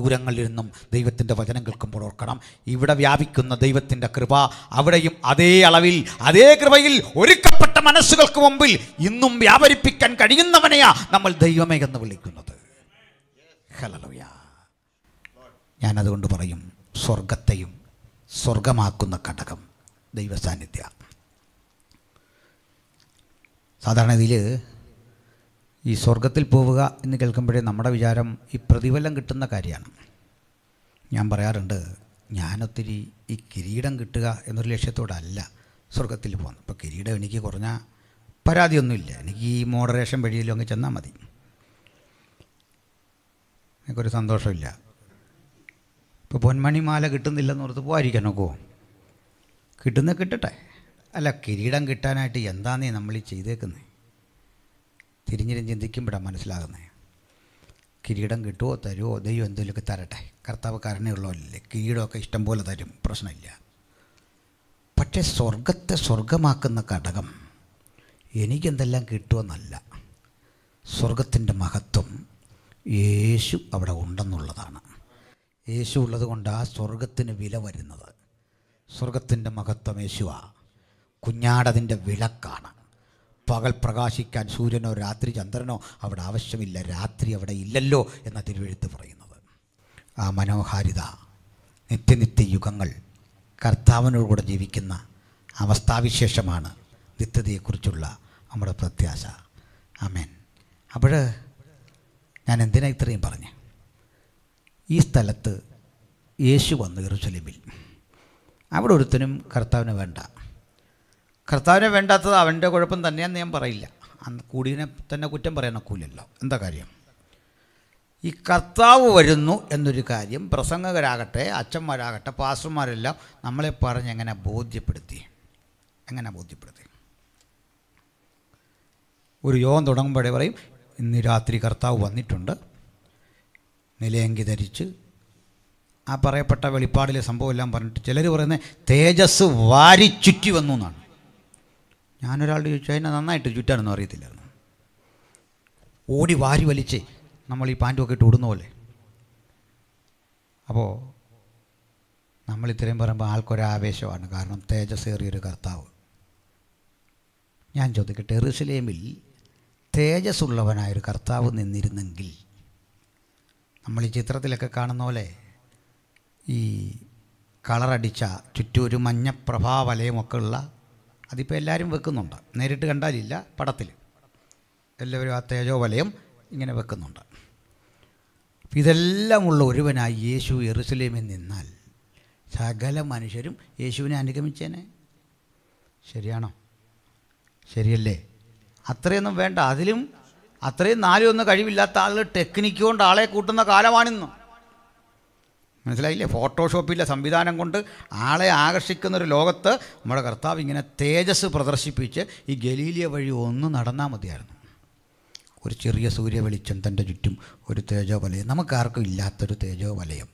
Speaker 1: ദൂരങ്ങളിൽ നിന്നും ദൈവത്തിൻ്റെ വചനം കേൾക്കുമ്പോൾ ഓർക്കണം ഇവിടെ വ്യാപിക്കുന്ന ദൈവത്തിൻ്റെ കൃപ അവിടെയും അതേ അളവിൽ അതേ കൃപയിൽ ഒരുക്കപ്പെട്ട മനസ്സുകൾക്ക് മുമ്പിൽ ഇന്നും വ്യാപരിപ്പിക്കാൻ കഴിയുന്നവനെയാ നമ്മൾ ദൈവമേ എന്ന് വിളിക്കുന്നത് ഞാനതുകൊണ്ട് പറയും സ്വർഗത്തെയും സ്വർഗമാക്കുന്ന ഘടകം ദൈവസാന്നിധ്യ സാധാരണ ഇതിൽ ഈ സ്വർഗത്തിൽ പോവുക എന്ന് കേൾക്കുമ്പോഴേ നമ്മുടെ വിചാരം ഈ പ്രതിഫലം കിട്ടുന്ന കാര്യമാണ് ഞാൻ പറയാറുണ്ട് ഞാനൊത്തിരി ഈ കിരീടം കിട്ടുക എന്നൊരു ലക്ഷ്യത്തോടല്ല സ്വർഗത്തിൽ പോകുന്നത് ഇപ്പോൾ കിരീടം എനിക്ക് കുറഞ്ഞ പരാതിയൊന്നുമില്ല എനിക്ക് ഈ മോഡറേഷൻ വഴിയിലും അങ്ങ് ചെന്നാൽ മതി എനിക്കൊരു സന്തോഷമില്ല ഇപ്പോൾ പൊന്മണിമാല കിട്ടുന്നില്ലെന്ന് ഓർത്ത് പോകാതിരിക്കാൻ നോക്കുമോ കിട്ടുന്ന കിട്ടട്ടെ അല്ല കിരീടം കിട്ടാനായിട്ട് എന്താന്നേ നമ്മൾ ഈ ചെയ്തേക്കുന്നത് തിരിഞ്ഞിരുന്ന് ചിന്തിക്കുമ്പോഴാണ് മനസ്സിലാകുന്നത് കിരീടം കിട്ടുമോ തരുമോ ദൈവം എന്തെങ്കിലുമൊക്കെ തരട്ടെ കർത്താവ് അല്ലേ കിരീടമൊക്കെ ഇഷ്ടം പോലെ തരും പ്രശ്നമില്ല പക്ഷേ സ്വർഗത്തെ സ്വർഗമാക്കുന്ന ഘടകം എനിക്കെന്തെല്ലാം കിട്ടുമെന്നല്ല സ്വർഗത്തിൻ്റെ മഹത്വം യേശു അവിടെ ഉണ്ടെന്നുള്ളതാണ് യേശു ഉള്ളത് കൊണ്ട് ആ സ്വർഗത്തിന് വില വരുന്നത് സ്വർഗത്തിൻ്റെ മഹത്വം യേശുവാ കുഞ്ഞാടതിൻ്റെ വിളക്കാണ് പകൽ പ്രകാശിക്കാൻ സൂര്യനോ രാത്രി ചന്ദ്രനോ അവിടെ ആവശ്യമില്ല രാത്രി അവിടെ ഇല്ലല്ലോ എന്ന തിരുവെഴുത്ത് പറയുന്നത് ആ മനോഹാരിത നിത്യനിത്യ യുഗങ്ങൾ കൂടെ ജീവിക്കുന്ന അവസ്ഥാവിശേഷമാണ് നിത്യതയെക്കുറിച്ചുള്ള നമ്മുടെ പ്രത്യാശ അമേൻ അപ്പോൾ ഞാൻ എന്തിനാ ഇത്രയും പറഞ്ഞു ഈ സ്ഥലത്ത് യേശു വന്നു ഇറുസലിമിൽ അവിടെ ഒരുത്തനും കർത്താവിന് വേണ്ട കർത്താവിനെ വേണ്ടാത്തത് അവൻ്റെ കുഴപ്പം തന്നെയാന്ന് ഞാൻ പറയില്ല അന്ന് കൂടിയനെ തന്നെ കുറ്റം പറയാനൊക്കില്ലല്ലോ എന്താ കാര്യം ഈ കർത്താവ് വരുന്നു എന്നൊരു കാര്യം പ്രസംഗകരാകട്ടെ അച്ഛന്മാരാകട്ടെ പാസ്റ്റർമാരെല്ലാം നമ്മളെ പറഞ്ഞ് എങ്ങനെ ബോധ്യപ്പെടുത്തി എങ്ങനെ ബോധ്യപ്പെടുത്തി ഒരു യോഗം തുടങ്ങുമ്പോഴേ പറയും ഇന്ന് രാത്രി കർത്താവ് വന്നിട്ടുണ്ട് നിലയങ്കി ധരിച്ച് ആ പറയപ്പെട്ട വെളിപ്പാടിലെ സംഭവമെല്ലാം പറഞ്ഞിട്ട് ചിലർ പറയുന്നത് തേജസ് വാരിച്ചുറ്റി വന്നു എന്നാണ് ഞാനൊരാളുടെ ചോദിച്ചു അതിനെ നന്നായിട്ട് ചുറ്റാനൊന്നും അറിയത്തില്ലായിരുന്നു ഓടി വാരി വലിച്ച് നമ്മൾ ഈ പാൻറ്റുമൊക്കെ ഇട്ട് ഓടുന്ന പോലെ അപ്പോൾ നമ്മൾ ഇത്രയും പറയുമ്പോൾ ആൾക്കൊരാവേശമാണ് കാരണം തേജസ്സേറിയൊരു കർത്താവ് ഞാൻ ചോദിക്കട്ടെ എറുസലേമിൽ തേജസ്സുള്ളവനായൊരു കർത്താവ് നിന്നിരുന്നെങ്കിൽ നമ്മൾ ഈ ചിത്രത്തിലൊക്കെ കാണുന്ന പോലെ ഈ കളറടിച്ച ഒരു മഞ്ഞപ്രഭാവലയമൊക്കെ ഉള്ള അതിപ്പോൾ എല്ലാവരും വെക്കുന്നുണ്ട് നേരിട്ട് കണ്ടാലില്ല പടത്തിൽ എല്ലാവരും ആ തേജോ വലയം ഇങ്ങനെ വെക്കുന്നുണ്ട് ഇതെല്ലാമുള്ള ഒരുവനായി യേശു എറുസലേമിൽ നിന്നാൽ സകല മനുഷ്യരും യേശുവിനെ അനുഗമിച്ചേനെ ശരിയാണോ ശരിയല്ലേ അത്രയൊന്നും വേണ്ട അതിലും അത്രയും നാലും ഒന്നും കഴിവില്ലാത്ത ആളുകൾ ടെക്നിക്ക് കൊണ്ട് ആളെ കൂട്ടുന്ന കാലമാണിന്നും മനസ്സിലായില്ലേ ഫോട്ടോഷോപ്പിലെ സംവിധാനം കൊണ്ട് ആളെ ആകർഷിക്കുന്നൊരു ലോകത്ത് നമ്മുടെ കർത്താവ് ഇങ്ങനെ തേജസ് പ്രദർശിപ്പിച്ച് ഈ ഗലീലിയ വഴി ഒന്ന് നടന്നാൽ മതിയായിരുന്നു ഒരു ചെറിയ സൂര്യ വെളിച്ചം തൻ്റെ ചുറ്റും ഒരു തേജോ വലയം നമുക്കാർക്കും ഇല്ലാത്തൊരു തേജോ വലയം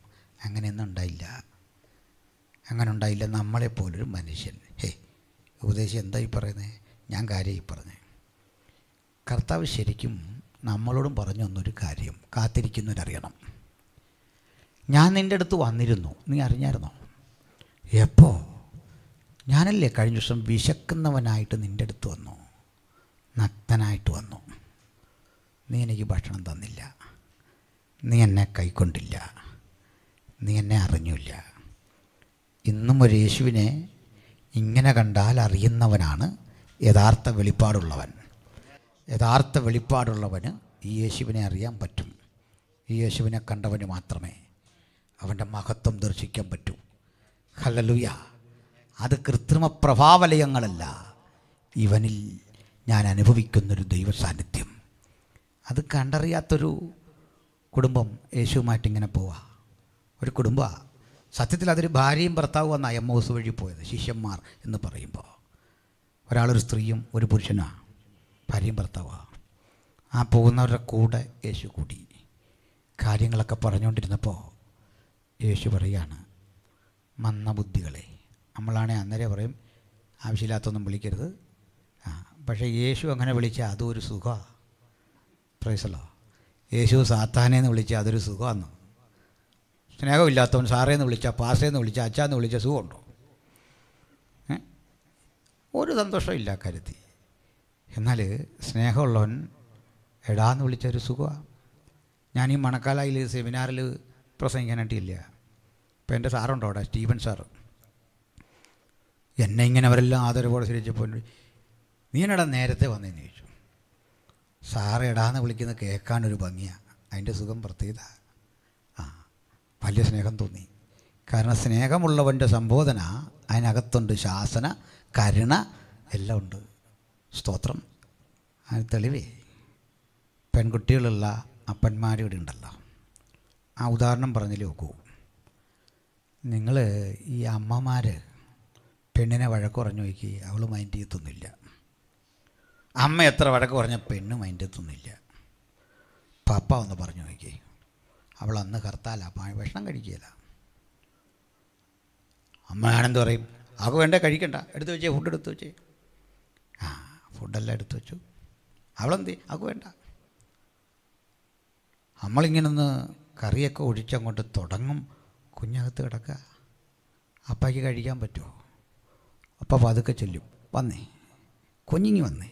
Speaker 1: അങ്ങനെയൊന്നും ഉണ്ടായില്ല അങ്ങനെ ഉണ്ടായില്ല നമ്മളെപ്പോലൊരു മനുഷ്യൻ ഹേ ഉപദേശം എന്താ ഈ പറയുന്നത് ഞാൻ കാര്യം ഈ കർത്താവ് ശരിക്കും നമ്മളോടും പറഞ്ഞൊന്നൊരു കാര്യം കാത്തിരിക്കുന്നവരറിയണം ഞാൻ നിൻ്റെ അടുത്ത് വന്നിരുന്നു നീ അറിഞ്ഞായിരുന്നോ എപ്പോൾ ഞാനല്ലേ കഴിഞ്ഞ ദിവസം വിശക്കുന്നവനായിട്ട് നിൻ്റെ അടുത്ത് വന്നു നത്തനായിട്ട് വന്നു നീ എനിക്ക് ഭക്ഷണം തന്നില്ല നീ എന്നെ കൈക്കൊണ്ടില്ല നീ എന്നെ അറിഞ്ഞില്ല ഇന്നും ഒരു യേശുവിനെ ഇങ്ങനെ കണ്ടാൽ അറിയുന്നവനാണ് യഥാർത്ഥ വെളിപ്പാടുള്ളവൻ യഥാർത്ഥ വെളിപ്പാടുള്ളവന് ഈ യേശുവിനെ അറിയാൻ പറ്റും ഈ യേശുവിനെ കണ്ടവന് മാത്രമേ അവൻ്റെ മഹത്വം ദർശിക്കാൻ പറ്റും ഹലലുയ അത് കൃത്രിമ പ്രഭാവലയങ്ങളല്ല ഇവനിൽ ഞാൻ അനുഭവിക്കുന്നൊരു ദൈവ സാന്നിധ്യം അത് കണ്ടറിയാത്തൊരു കുടുംബം യേശുവുമായിട്ട് ഇങ്ങനെ പോവാ ഒരു കുടുംബമാണ് സത്യത്തിൽ അതൊരു ഭാര്യയും ഭർത്താവും വന്ന ഹൗസ് വഴി പോയത് ശിഷ്യന്മാർ എന്ന് പറയുമ്പോൾ ഒരാളൊരു സ്ത്രീയും ഒരു പുരുഷനാ ഭാര്യയും ഭർത്താവാണ് ആ പോകുന്നവരുടെ കൂടെ യേശു കൂടി കാര്യങ്ങളൊക്കെ പറഞ്ഞുകൊണ്ടിരുന്നപ്പോൾ യേശു പറയുകയാണ് മന്ദബുദ്ധികളെ നമ്മളാണെ അന്നേരം പറയും ആവശ്യമില്ലാത്തൊന്നും വിളിക്കരുത് ആ പക്ഷേ യേശു അങ്ങനെ വിളിച്ചാൽ അതും ഒരു സുഖമാണ് പ്രൈസല്ലോ യേശു സാത്താനെ എന്ന് വിളിച്ചാൽ അതൊരു സുഖമാണ് സ്നേഹമില്ലാത്തവൻ സാറേന്ന് വിളിച്ചാൽ പാസേന്ന് വിളിച്ചാൽ അച്ഛാന്ന് വിളിച്ചാൽ സുഖമുണ്ടോ ഒരു സന്തോഷമില്ല കരുതി എന്നാൽ സ്നേഹമുള്ളവൻ എടാന്ന് വിളിച്ച ഒരു സുഖമാണ് ഞാൻ ഈ മണക്കാലയിൽ സെമിനാറിൽ പ്രസംഗിക്കാനായിട്ടില്ല ഇപ്പം എൻ്റെ സാറുണ്ടോ അവിടെ സ്റ്റീഫൻ സാറ് എന്നെ ഇങ്ങനെ അവരെല്ലാം ആദരവോടെ സ്വീകരിച്ചപ്പോൾ നീ എന്നടാ നേരത്തെ വന്നതെന്ന് ചോദിച്ചു സാറ് ഇടാന്ന് വിളിക്കുന്നത് കേൾക്കാനൊരു ഭംഗിയാണ് അതിൻ്റെ സുഖം പ്രത്യേകത ആ വലിയ സ്നേഹം തോന്നി കാരണം സ്നേഹമുള്ളവൻ്റെ സംബോധന അതിനകത്തുണ്ട് ശാസന കരുണ എല്ലാം ഉണ്ട് സ്തോത്രം അതിന് തെളിവേ പെൺകുട്ടികളുള്ള അപ്പന്മാരിവിടെ ഉണ്ടല്ലോ ആ ഉദാഹരണം പറഞ്ഞു നോക്കൂ നിങ്ങൾ ഈ അമ്മമാർ പെണ്ണിനെ വഴക്ക് പറഞ്ഞു നോക്കി അവൾ മൈൻഡ് ചെയ്യത്തൊന്നുമില്ല അമ്മ എത്ര വഴക്ക് പറഞ്ഞ പെണ്ണ് മൈൻഡ് എത്തുന്നില്ല പപ്പ ഒന്ന് പറഞ്ഞു നോക്കി അവൾ അന്ന് ഹർത്താല ഭക്ഷണം കഴിക്കുകയില്ല അമ്മയാണെന്ന് പറയും അവ വേണ്ട കഴിക്കണ്ട എടുത്തു വെച്ചേ ഫുഡ് എടുത്തു വെച്ചേ ആ ഫുഡെല്ലാം എടുത്തു വെച്ചു അവളെന്ത് അവ വേണ്ട നമ്മളിങ്ങനൊന്ന് ഒന്ന് കറിയൊക്കെ ഒഴിച്ചങ്ങോട്ട് തുടങ്ങും കുഞ്ഞകത്ത് കിടക്കുക അപ്പാക്ക് കഴിക്കാൻ പറ്റുമോ അപ്പം പതുക്കെ ചൊല്ലും വന്നേ കുഞ്ഞിങ്ങി വന്നേ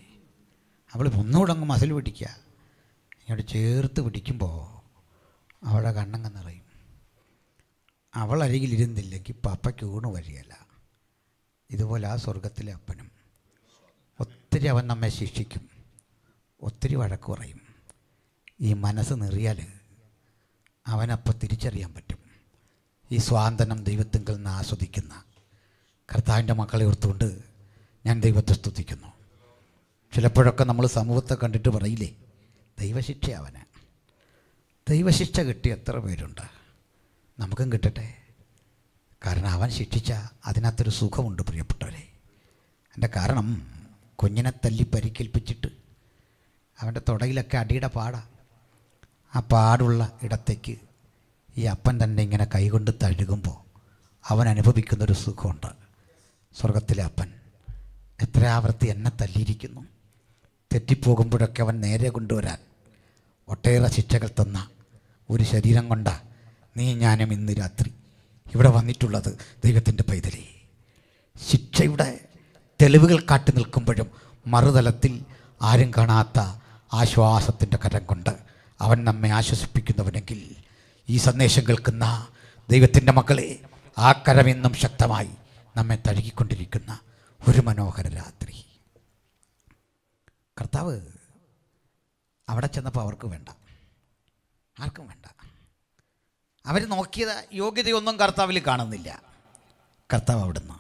Speaker 1: അവൾ ഒന്നുകൂടെ അങ്ങ് മസിൽ പിടിക്കുക ഇങ്ങോട്ട് ചേർത്ത് പിടിക്കുമ്പോൾ അവളുടെ കണ്ണങ്ങ് നിറയും അവൾ അരികിലിരുന്നില്ലെങ്കിൽ പപ്പയ്ക്ക് ഊണ് വരികയല്ല ഇതുപോലെ ആ സ്വർഗത്തിലെ അപ്പനും ഒത്തിരി അവൻ നമ്മെ ശിക്ഷിക്കും ഒത്തിരി വഴക്ക് പറയും ഈ മനസ്സ് നിറിയാൽ അവനപ്പോൾ തിരിച്ചറിയാൻ പറ്റും ഈ സ്വാന്തനം ദൈവത്തിങ്കിൽ നിന്ന് ആസ്വദിക്കുന്ന കർത്താവിൻ്റെ മക്കളെ ഓർത്തുകൊണ്ട് ഞാൻ ദൈവത്തെ സ്തുതിക്കുന്നു ചിലപ്പോഴൊക്കെ നമ്മൾ സമൂഹത്തെ കണ്ടിട്ട് പറയില്ലേ ദൈവശിക്ഷ അവന് ദൈവശിക്ഷ കിട്ടി എത്ര പേരുണ്ട് നമുക്കും കിട്ടട്ടെ കാരണം അവൻ ശിക്ഷിച്ച അതിനകത്തൊരു സുഖമുണ്ട് പ്രിയപ്പെട്ടവരെ എൻ്റെ കാരണം കുഞ്ഞിനെ തല്ലി പരിക്കേൽപ്പിച്ചിട്ട് അവൻ്റെ തുടയിലൊക്കെ അടിയുടെ പാടാ ആ പാടുള്ള ഇടത്തേക്ക് ഈ അപ്പൻ തന്നെ ഇങ്ങനെ കൈകൊണ്ട് തഴുകുമ്പോൾ അവൻ അനുഭവിക്കുന്നൊരു സുഖമുണ്ട് സ്വർഗത്തിലെ അപ്പൻ എത്ര ആവർത്തി എന്നെ തല്ലിയിരിക്കുന്നു തെറ്റിപ്പോകുമ്പോഴൊക്കെ അവൻ നേരെ കൊണ്ടുവരാൻ ഒട്ടേറെ ശിക്ഷകൾ തന്ന ഒരു ശരീരം കൊണ്ട നീ ഞാനും ഇന്ന് രാത്രി ഇവിടെ വന്നിട്ടുള്ളത് ദൈവത്തിൻ്റെ പൈതലേ ശിക്ഷയുടെ തെളിവുകൾ കാട്ടി നിൽക്കുമ്പോഴും മറുതലത്തിൽ ആരും കാണാത്ത ആശ്വാസത്തിൻ്റെ കരം കൊണ്ട് അവൻ നമ്മെ ആശ്വസിപ്പിക്കുന്നവനെങ്കിൽ ഈ സന്ദേശം കേൾക്കുന്ന ദൈവത്തിൻ്റെ മക്കളെ ആ കരമെന്നും ശക്തമായി നമ്മെ തഴുകിക്കൊണ്ടിരിക്കുന്ന ഒരു മനോഹര രാത്രി കർത്താവ് അവിടെ ചെന്നപ്പോൾ അവർക്ക് വേണ്ട ആർക്കും വേണ്ട അവർ നോക്കിയത് യോഗ്യതയൊന്നും കർത്താവിൽ കാണുന്നില്ല കർത്താവ് അവിടുന്ന്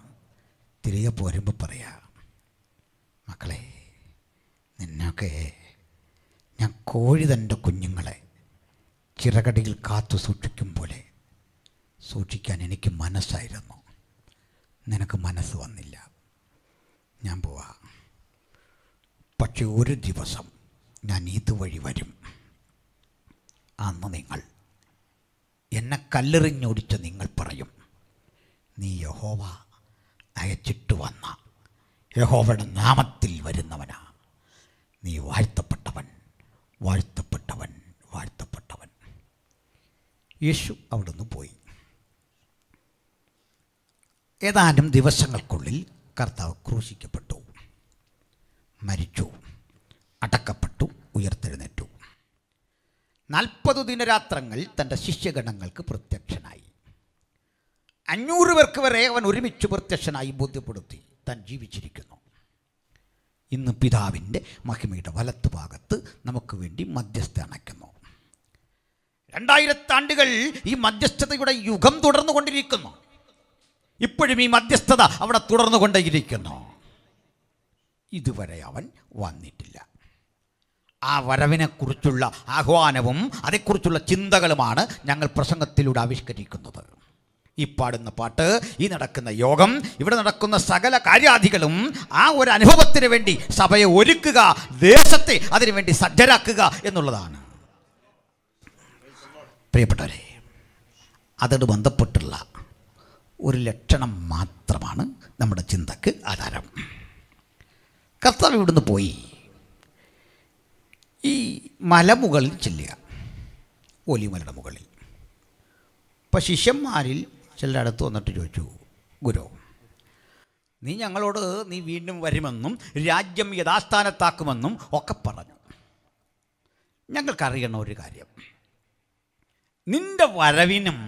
Speaker 1: തിരികെ പോരുമ്പോൾ പറയാ മക്കളെ നിന്നൊക്കെ ഞാൻ കോഴി തൻ്റെ കുഞ്ഞുങ്ങളെ ചിറകടിയിൽ കാത്തു സൂക്ഷിക്കും പോലെ സൂക്ഷിക്കാൻ എനിക്ക് മനസ്സായിരുന്നു നിനക്ക് മനസ്സ് വന്നില്ല ഞാൻ പോവാ പക്ഷെ ഒരു ദിവസം ഞാൻ ഇതുവഴി വരും അന്ന് നിങ്ങൾ എന്നെ കല്ലെറിഞ്ഞോടിച്ച് നിങ്ങൾ പറയും നീ യഹോവ അയച്ചിട്ട് വന്ന യഹോവയുടെ നാമത്തിൽ വരുന്നവനാണ് യേശു അവിടുന്ന് പോയി ഏതാനും ദിവസങ്ങൾക്കുള്ളിൽ കർത്താവ് ക്രൂശിക്കപ്പെട്ടു മരിച്ചു അടക്കപ്പെട്ടു ഉയർത്തെഴുന്നേറ്റു നാൽപ്പത് ദിനരാത്രങ്ങൾ തൻ്റെ ശിഷ്യഗണങ്ങൾക്ക് പ്രത്യക്ഷനായി അഞ്ഞൂറ് പേർക്ക് വരെ അവൻ ഒരുമിച്ച് പ്രത്യക്ഷനായി ബോധ്യപ്പെടുത്തി താൻ ജീവിച്ചിരിക്കുന്നു ഇന്ന് പിതാവിൻ്റെ മഹിമയുടെ വലത്ത് ഭാഗത്ത് നമുക്ക് വേണ്ടി മധ്യസ്ഥ അണയ്ക്കുന്നു രണ്ടായിരത്താണ്ടുകൾ ഈ മധ്യസ്ഥതയുടെ യുഗം തുടർന്നു കൊണ്ടിരിക്കുന്നു ഇപ്പോഴും ഈ മധ്യസ്ഥത അവിടെ തുടർന്നു കൊണ്ടിരിക്കുന്നു ഇതുവരെ അവൻ വന്നിട്ടില്ല ആ വരവിനെക്കുറിച്ചുള്ള ആഹ്വാനവും അതേക്കുറിച്ചുള്ള ചിന്തകളുമാണ് ഞങ്ങൾ പ്രസംഗത്തിലൂടെ ആവിഷ്കരിക്കുന്നത് ഈ പാടുന്ന പാട്ട് ഈ നടക്കുന്ന യോഗം ഇവിടെ നടക്കുന്ന സകല കാര്യാധികളും ആ ഒരു അനുഭവത്തിന് വേണ്ടി സഭയെ ഒരുക്കുക ദേശത്തെ അതിനുവേണ്ടി സജ്ജരാക്കുക എന്നുള്ളതാണ് പ്രിയപ്പെട്ടവരെ അതോട് ബന്ധപ്പെട്ടുള്ള ഒരു ലക്ഷണം മാത്രമാണ് നമ്മുടെ ചിന്തക്ക് ആധാരം കർത്താവ് ഇവിടുന്ന് പോയി ഈ മലമുകളിൽ ചെല്ലുക ഓലിമലയുടെ മുകളിൽ ഇപ്പം ശിഷ്യന്മാരിൽ ചിലരുടെ അടുത്ത് വന്നിട്ട് ചോദിച്ചു ഗുരു നീ ഞങ്ങളോട് നീ വീണ്ടും വരുമെന്നും രാജ്യം യഥാസ്ഥാനത്താക്കുമെന്നും ഒക്കെ പറഞ്ഞു ഞങ്ങൾക്കറിയണ ഒരു കാര്യം നിന്റെ വരവിനും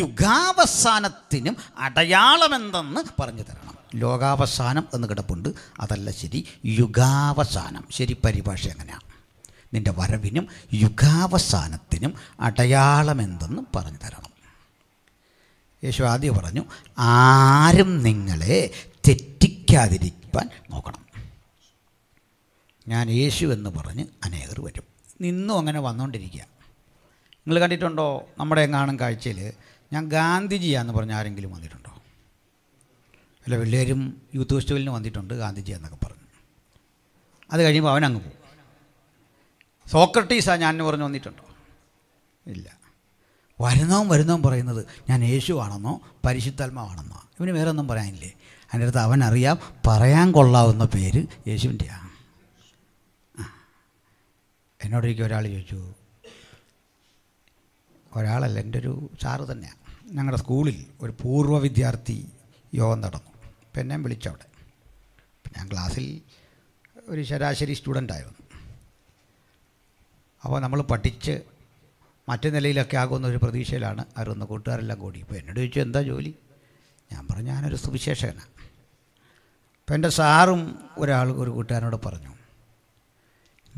Speaker 1: യുഗാവസാനത്തിനും അടയാളമെന്തെന്ന് പറഞ്ഞു തരണം ലോകാവസാനം എന്ന് കിടപ്പുണ്ട് അതല്ല ശരി യുഗാവസാനം ശരി പരിഭാഷ എങ്ങനെയാണ് നിന്റെ വരവിനും യുഗാവസാനത്തിനും അടയാളമെന്തെന്ന് പറഞ്ഞു തരണം യേശു ആദ്യം പറഞ്ഞു ആരും നിങ്ങളെ തെറ്റിക്കാതിരിക്കാൻ നോക്കണം ഞാൻ യേശു എന്ന് പറഞ്ഞ് അനേകർ വരും നിന്നും അങ്ങനെ വന്നുകൊണ്ടിരിക്കുക നിങ്ങൾ കണ്ടിട്ടുണ്ടോ നമ്മുടെ എങ്ങാനും കാഴ്ചയിൽ ഞാൻ ഗാന്ധിജിയാന്ന് പറഞ്ഞ ആരെങ്കിലും വന്നിട്ടുണ്ടോ അല്ല എല്ലാവരും യൂത്ത് ഫെസ്റ്റിവലിന് വന്നിട്ടുണ്ട് ഗാന്ധിജി എന്നൊക്കെ പറഞ്ഞു അത് കഴിയുമ്പോൾ അവനങ്ങ് പോകും സോക്രട്ടീസാണ് ഞാൻ പറഞ്ഞു വന്നിട്ടുണ്ടോ ഇല്ല വരുന്നോം വരുന്നോം പറയുന്നത് ഞാൻ ആണെന്നോ പരിശുദ്ധാത്മാവാണെന്നോ ഇവന് വേറെ ഒന്നും പറയാനില്ലേ അതിൻ്റെ അടുത്ത് അവനറിയാം പറയാൻ കൊള്ളാവുന്ന പേര് യേശുവിൻ്റെയാണ് എന്നോടൊരിക്കും ഒരാൾ ചോദിച്ചു ഒരാളല്ല എൻ്റെ ഒരു സാറ് തന്നെയാണ് ഞങ്ങളുടെ സ്കൂളിൽ ഒരു പൂർവ്വ വിദ്യാർത്ഥി യോഗം നടന്നു അപ്പം എന്നെ വിളിച്ചു അവിടെ ഞാൻ ക്ലാസ്സിൽ ഒരു ശരാശരി ആയിരുന്നു അപ്പോൾ നമ്മൾ പഠിച്ച് മറ്റു നിലയിലൊക്കെ ആകുമെന്ന ഒരു പ്രതീക്ഷയിലാണ് അവരൊന്ന് കൂട്ടുകാരെല്ലാം കൂടി ഇപ്പോൾ എന്നോട് ചോദിച്ചു എന്താ ജോലി ഞാൻ പറഞ്ഞു ഞാനൊരു സുവിശേഷകനാണ് അപ്പോൾ എൻ്റെ സാറും ഒരാൾ ഒരു കൂട്ടുകാരനോട് പറഞ്ഞു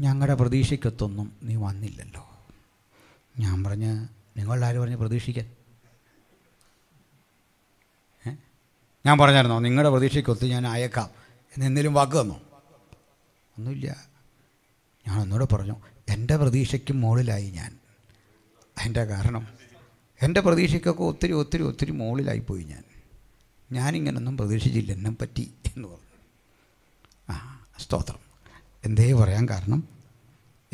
Speaker 1: ഞങ്ങളുടെ പ്രതീക്ഷയ്ക്കൊത്തൊന്നും നീ വന്നില്ലല്ലോ ഞാൻ പറഞ്ഞ് നിങ്ങളുടെ ആര് പറഞ്ഞ് പ്രതീക്ഷിക്കാൻ ഞാൻ പറഞ്ഞായിരുന്നോ നിങ്ങളുടെ പ്രതീക്ഷയ്ക്കൊത്ത് ഞാൻ അയക്കാം എന്തെങ്കിലും വാക്ക് തന്നോ ഒന്നുമില്ല ഞാൻ ഒന്നുകൂടെ പറഞ്ഞു എൻ്റെ പ്രതീക്ഷയ്ക്ക് മുകളിലായി ഞാൻ അതിൻ്റെ കാരണം എൻ്റെ പ്രതീക്ഷയ്ക്കൊക്കെ ഒത്തിരി ഒത്തിരി ഒത്തിരി മുകളിലായിപ്പോയി ഞാൻ ഞാനിങ്ങനൊന്നും പ്രതീക്ഷിച്ചില്ല എന്നെ പറ്റി എന്ന് പറഞ്ഞു ആ സ്തോത്രം എന്തേ പറയാൻ കാരണം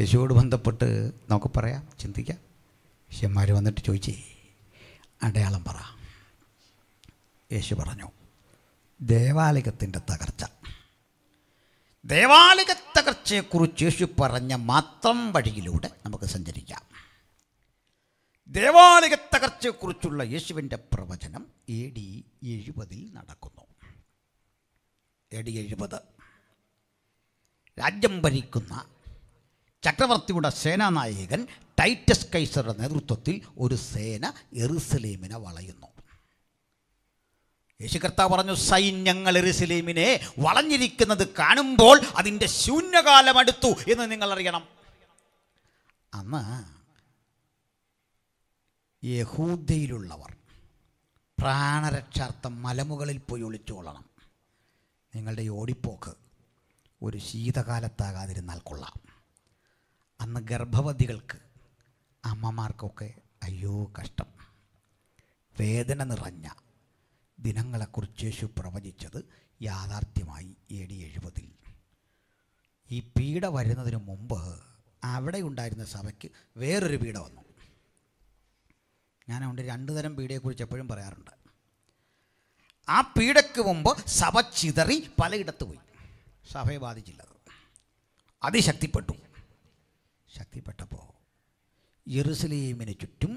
Speaker 1: യേശുവോട് ബന്ധപ്പെട്ട് നമുക്ക് പറയാം ചിന്തിക്കാം ശിഷ്യന്മാർ വന്നിട്ട് ചോദിച്ചേ അടയാളം പറ യേശു പറഞ്ഞു ദേവാലയത്തിൻ്റെ തകർച്ച ദേവാലയ തകർച്ചയെക്കുറിച്ച് യേശു പറഞ്ഞ മാത്രം വഴിയിലൂടെ നമുക്ക് സഞ്ചരിക്കാം ദേവാലയ തകർച്ചയെക്കുറിച്ചുള്ള യേശുവിൻ്റെ പ്രവചനം എ ഡി എഴുപതിൽ നടക്കുന്നു എ ഡി എഴുപത് രാജ്യം ഭരിക്കുന്ന ചക്രവർത്തിയുടെ സേനാനായകൻ ടൈറ്റസ് കൈസറുടെ നേതൃത്വത്തിൽ ഒരു സേന എറുസലേമിനെ വളയുന്നു യേശു കർത്താവ് പറഞ്ഞു സൈന്യങ്ങൾ എറുസലേമിനെ വളഞ്ഞിരിക്കുന്നത് കാണുമ്പോൾ അതിൻ്റെ ശൂന്യകാലം അടുത്തു എന്ന് നിങ്ങൾ അറിയണം അന്ന് യഹൂദയിലുള്ളവർ പ്രാണരക്ഷാർത്ഥം മലമുകളിൽ പോയി ഒളിച്ചുകൊള്ളണം നിങ്ങളുടെ ഓടിപ്പോക്ക് ഒരു ശീതകാലത്താകാതിരുന്നാൽ കൊള്ളാം അന്ന് ഗർഭവതികൾക്ക് അമ്മമാർക്കൊക്കെ അയ്യോ കഷ്ടം വേദന നിറഞ്ഞ ദിനങ്ങളെക്കുറിച്ച് യേശു പ്രവചിച്ചത് യാഥാർത്ഥ്യമായി എ ഡി എഴുപതിൽ ഈ പീഡ വരുന്നതിന് മുമ്പ് അവിടെ ഉണ്ടായിരുന്ന സഭയ്ക്ക് വേറൊരു പീഡ വന്നു ഞാനതുകൊണ്ട് രണ്ടു തരം പീഡയെക്കുറിച്ച് എപ്പോഴും പറയാറുണ്ട് ആ പീഡയ്ക്ക് മുമ്പ് സഭ ചിതറി പലയിടത്ത് പോയി സഭയെ ബാധിച്ചില്ലത് അതിശക്തിപ്പെട്ടു ശക്തിപ്പെട്ടപ്പോൾ യെറുസലേമിന് ചുറ്റും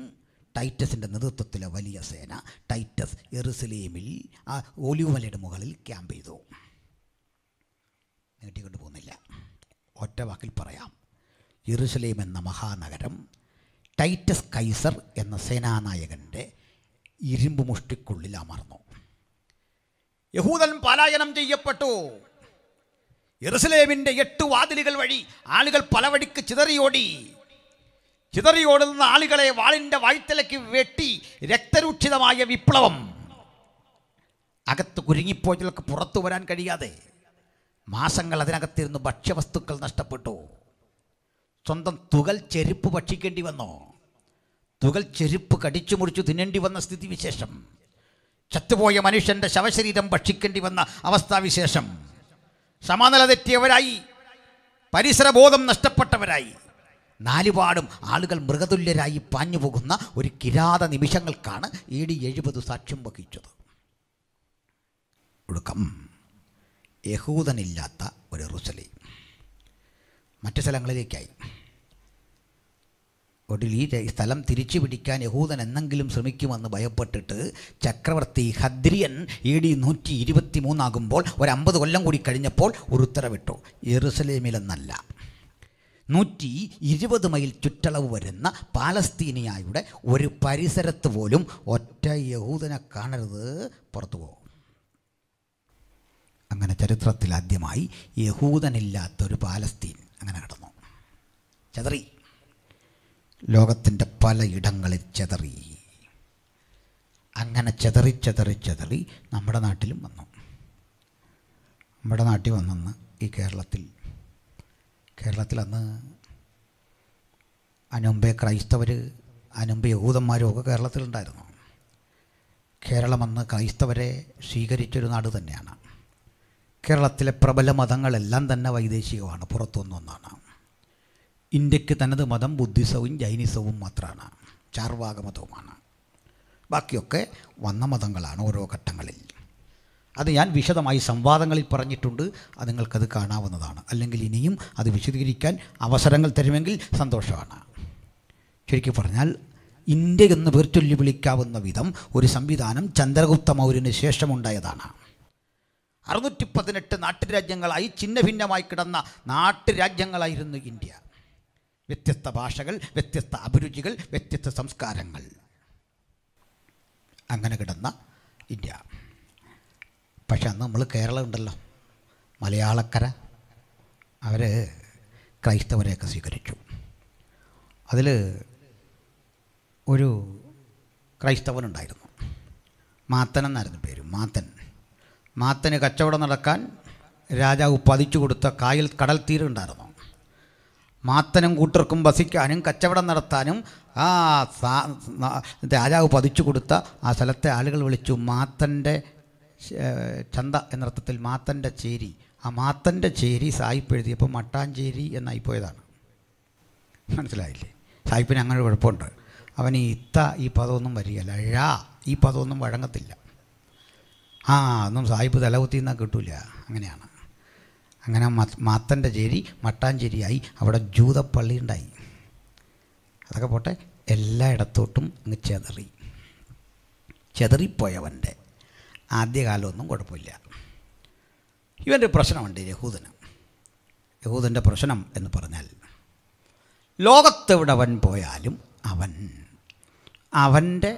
Speaker 1: ടൈറ്റസിൻ്റെ നേതൃത്വത്തിലെ വലിയ സേന ടൈറ്റസ് എറുസലേമിൽ ആ ഒലിവുമലയുടെ മുകളിൽ ക്യാമ്പ് ചെയ്തു നീട്ടിക്കൊണ്ട് പോകുന്നില്ല ഒറ്റ വാക്കിൽ പറയാം യെറുസലേം എന്ന മഹാനഗരം ടൈറ്റസ് കൈസർ എന്ന സേനാനായകൻ്റെ ഇരുമ്പ് മുഷ്ടിക്കുള്ളിൽ അമർന്നു യഹൂദൻ പലായനം ചെയ്യപ്പെട്ടു യെറുസലേമിൻ്റെ എട്ട് വാതിലുകൾ വഴി ആളുകൾ പല വഴിക്ക് ചിതറിയോടി ചിതറിയോടുന്ന ആളുകളെ വാളിൻ്റെ വാഴ്ത്തലയ്ക്ക് വെട്ടി രക്തരൂക്ഷിതമായ വിപ്ലവം അകത്ത് കുരുങ്ങിപ്പോയതിലേക്ക് പുറത്തു വരാൻ കഴിയാതെ മാസങ്ങൾ അതിനകത്തിരുന്ന് ഭക്ഷ്യവസ്തുക്കൾ നഷ്ടപ്പെട്ടു സ്വന്തം തുകൽ ചെരുപ്പ് ഭക്ഷിക്കേണ്ടി വന്നു തുകൽ ചെരുപ്പ് കടിച്ചു മുറിച്ചു തിന്നേണ്ടി വന്ന സ്ഥിതിവിശേഷം ചത്തുപോയ മനുഷ്യൻ്റെ ശവശരീരം ഭക്ഷിക്കേണ്ടി വന്ന അവസ്ഥാവിശേഷം സമനില തെറ്റിയവരായി പരിസരബോധം നഷ്ടപ്പെട്ടവരായി നാലുപാടും ആളുകൾ മൃഗതുല്യരായി പാഞ്ഞു പോകുന്ന ഒരു കിരാത നിമിഷങ്ങൾക്കാണ് ഇ ഡി എഴുപത് സാക്ഷ്യം വഹിച്ചത് ഒടുക്കം യഹൂദനില്ലാത്ത ഒരു റുസലി മറ്റു സ്ഥലങ്ങളിലേക്കായി ഒടുവിൽ ഈ സ്ഥലം തിരിച്ചു പിടിക്കാൻ യഹൂദൻ എന്നെങ്കിലും ശ്രമിക്കുമെന്ന് ഭയപ്പെട്ടിട്ട് ചക്രവർത്തി ഹദ്രിയൻ എ ഡി നൂറ്റി ഇരുപത്തി മൂന്നാകുമ്പോൾ ഒരു അമ്പത് കൊല്ലം കൂടി കഴിഞ്ഞപ്പോൾ ഒരു ഉത്തരവിട്ടു ജെറുസലേമിലെന്നല്ല നൂറ്റി ഇരുപത് മൈൽ ചുറ്റളവ് വരുന്ന പാലസ്തീനിയായുടെ ഒരു പരിസരത്ത് പോലും ഒറ്റ യഹൂദനെ കാണരുത് പുറത്തു പോകും അങ്ങനെ ചരിത്രത്തിൽ ആദ്യമായി യഹൂദനില്ലാത്തൊരു പാലസ്തീൻ അങ്ങനെ കടന്നു ചെതറി ലോകത്തിൻ്റെ പലയിടങ്ങളിൽ ചെതറി അങ്ങനെ ചെതറി ചെതറി ചെതറി നമ്മുടെ നാട്ടിലും വന്നു നമ്മുടെ നാട്ടിൽ വന്നെന്ന് ഈ കേരളത്തിൽ കേരളത്തിൽ അന്ന് അനുമ്പെ ക്രൈസ്തവർ അനുമ്പ് യഹൂദന്മാരും ഒക്കെ കേരളത്തിലുണ്ടായിരുന്നു കേരളം അന്ന് ക്രൈസ്തവരെ സ്വീകരിച്ചൊരു നാട് തന്നെയാണ് കേരളത്തിലെ പ്രബല മതങ്ങളെല്ലാം തന്നെ വൈദേശികമാണ് പുറത്തുനിന്നൊന്നാണ് ഇന്ത്യക്ക് തനത് മതം ബുദ്ധിസവും ജൈനിസവും മാത്രമാണ് ചാർവാക മതവുമാണ് ബാക്കിയൊക്കെ വന്ന മതങ്ങളാണ് ഓരോ ഘട്ടങ്ങളിൽ അത് ഞാൻ വിശദമായി സംവാദങ്ങളിൽ പറഞ്ഞിട്ടുണ്ട് അത് നിങ്ങൾക്കത് കാണാവുന്നതാണ് അല്ലെങ്കിൽ ഇനിയും അത് വിശദീകരിക്കാൻ അവസരങ്ങൾ തരുമെങ്കിൽ സന്തോഷമാണ് ശരിക്കും പറഞ്ഞാൽ ഇന്ത്യ എന്ന് പേർച്ചൊല്ലി വിളിക്കാവുന്ന വിധം ഒരു സംവിധാനം ചന്ദ്രഗുപ്ത മൗര്യന് ശേഷമുണ്ടായതാണ് അറുന്നൂറ്റി പതിനെട്ട് നാട്ടുരാജ്യങ്ങളായി ചിന്ന ഭിന്നമായി കിടന്ന നാട്ടുരാജ്യങ്ങളായിരുന്നു ഇന്ത്യ വ്യത്യസ്ത ഭാഷകൾ വ്യത്യസ്ത അഭിരുചികൾ വ്യത്യസ്ത സംസ്കാരങ്ങൾ അങ്ങനെ കിടന്ന ഇന്ത്യ പക്ഷെ അന്ന് നമ്മൾ കേരളം ഉണ്ടല്ലോ മലയാളക്കര അവർ ക്രൈസ്തവരെയൊക്കെ സ്വീകരിച്ചു അതിൽ ഒരു ക്രൈസ്തവനുണ്ടായിരുന്നു മാത്തൻ എന്നായിരുന്നു പേര് മാത്തൻ മാത്തന് കച്ചവടം നടക്കാൻ രാജാവ് പതിച്ചു കൊടുത്ത കായൽ കടൽ തീരുണ്ടായിരുന്നു മാത്തനും കൂട്ടർക്കും വസിക്കാനും കച്ചവടം നടത്താനും ആ രാജാവ് പതിച്ചു കൊടുത്ത ആ സ്ഥലത്തെ ആളുകൾ വിളിച്ചു മാത്തൻ്റെ ചന്ത എന്നർത്ഥത്തിൽ മാത്തൻ്റെ ചേരി ആ മാത്തൻ്റെ ചേരി സായിപ്പ് എഴുതിയപ്പോൾ മട്ടാഞ്ചേരി എന്നായിപ്പോയതാണ് മനസ്സിലായില്ലേ സായിപ്പിന് അങ്ങനെ കുഴപ്പമുണ്ട് അവൻ ഈ ഇത്ത ഈ പദമൊന്നും വരികയല്ല ഴ ഈ പദമൊന്നും വഴങ്ങത്തില്ല ആ ഒന്നും സായിപ്പ് തലകുത്തി എന്നാൽ കിട്ടില്ല അങ്ങനെയാണ് അങ്ങനെ മാത്തൻ്റെ ചേരി മട്ടാഞ്ചേരിയായി അവിടെ ജൂതപ്പള്ളി ഉണ്ടായി അതൊക്കെ പോട്ടെ എല്ലായിടത്തോട്ടും അങ്ങ് ചെതറി ചെതറിപ്പോയവൻ്റെ ആദ്യകാലമൊന്നും കുഴപ്പമില്ല ഇവൻ്റെ പ്രശ്നമുണ്ട് യഹൂദന് യഹൂദൻ്റെ പ്രശ്നം എന്ന് പറഞ്ഞാൽ അവൻ പോയാലും അവൻ അവൻ്റെ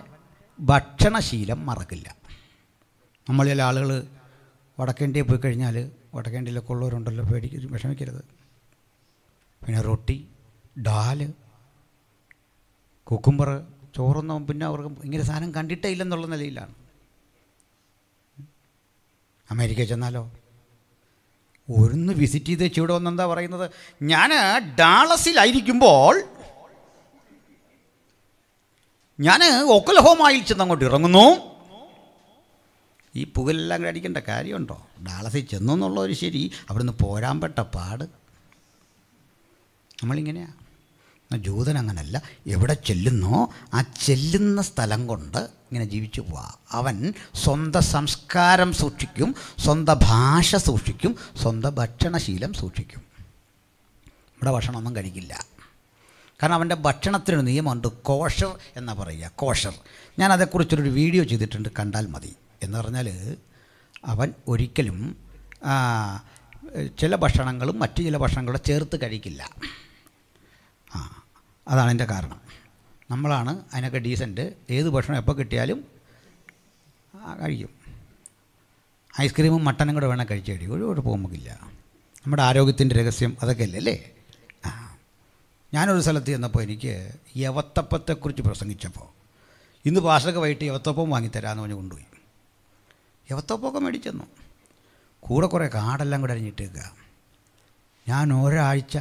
Speaker 1: ഭക്ഷണശീലം മറക്കില്ല നമ്മളിൽ ആളുകൾ വടക്കേണ്ടിയെ പോയി കഴിഞ്ഞാൽ വടക്കേണ്ടിയിലൊക്കെ ഉള്ളവരുണ്ടല്ലോ പേടിക്കരുത് വിഷമിക്കരുത് പിന്നെ റൊട്ടി ഡാല് കുക്കുംബർ ചോറൊന്നും പിന്നെ അവർക്ക് ഇങ്ങനെ സാധനം കണ്ടിട്ടേ ഇല്ലെന്നുള്ള നിലയിലാണ് അമേരിക്ക ചെന്നാലോ ഒന്ന് വിസിറ്റ് ചെയ്ത് വെച്ച് ഇവിടെ വന്നെന്താ പറയുന്നത് ഞാൻ ഡാളസിലായിരിക്കുമ്പോൾ ഞാൻ ഒക്കലഹോമായിൽ ചെന്ന് അങ്ങോട്ട് ഇറങ്ങുന്നു ഈ പുകലെല്ലാം അടിക്കേണ്ട കാര്യമുണ്ടോ ഡാളസിൽ ചെന്നു എന്നുള്ളൊരു ശരി അവിടുന്ന് പോരാൻ പെട്ട പാട് നമ്മളിങ്ങനെയാണ് ജൂതൻ അങ്ങനല്ല എവിടെ ചെല്ലുന്നോ ആ ചെല്ലുന്ന സ്ഥലം കൊണ്ട് ഇങ്ങനെ ജീവിച്ചു പോവാ അവൻ സ്വന്തം സംസ്കാരം സൂക്ഷിക്കും സ്വന്തം ഭാഷ സൂക്ഷിക്കും സ്വന്തം ഭക്ഷണശീലം സൂക്ഷിക്കും ഇവിടെ ഭക്ഷണമൊന്നും കഴിക്കില്ല കാരണം അവൻ്റെ ഭക്ഷണത്തിനൊരു നിയമമുണ്ട് കോഷർ എന്ന് പറയുക കോഷർ ഞാൻ അതേക്കുറിച്ചൊരു വീഡിയോ ചെയ്തിട്ടുണ്ട് കണ്ടാൽ മതി എന്ന് പറഞ്ഞാൽ അവൻ ഒരിക്കലും ചില ഭക്ഷണങ്ങളും മറ്റു ചില ഭക്ഷണങ്ങളും ചേർത്ത് കഴിക്കില്ല ആ അതാണ് എൻ്റെ കാരണം നമ്മളാണ് അതിനൊക്കെ ഡീസൻറ്റ് ഏത് ഭക്ഷണം എപ്പോൾ കിട്ടിയാലും കഴിക്കും ഐസ്ക്രീമും മട്ടനും കൂടെ വേണം കഴിച്ചു കഴിക്കും ഒരു കുഴപ്പം നമ്മുടെ ആരോഗ്യത്തിൻ്റെ രഹസ്യം അതൊക്കെ അല്ലേ അല്ലേ ആ ഞാനൊരു സ്ഥലത്ത് ചെന്നപ്പോൾ എനിക്ക് യവത്തപ്പത്തെക്കുറിച്ച് പ്രസംഗിച്ചപ്പോൾ ഇന്ന് പാഷൊക്കെ വൈകിട്ട് യവത്തപ്പം വാങ്ങിത്തരാമെന്ന് പറഞ്ഞ് കൊണ്ടുപോയി യവത്തപ്പമൊക്കെ മേടിച്ചെന്നു കൂടെ കുറേ കാടെല്ലാം കൂടെ അരിഞ്ഞിട്ടേക്കുക ഞാൻ ഒരാഴ്ച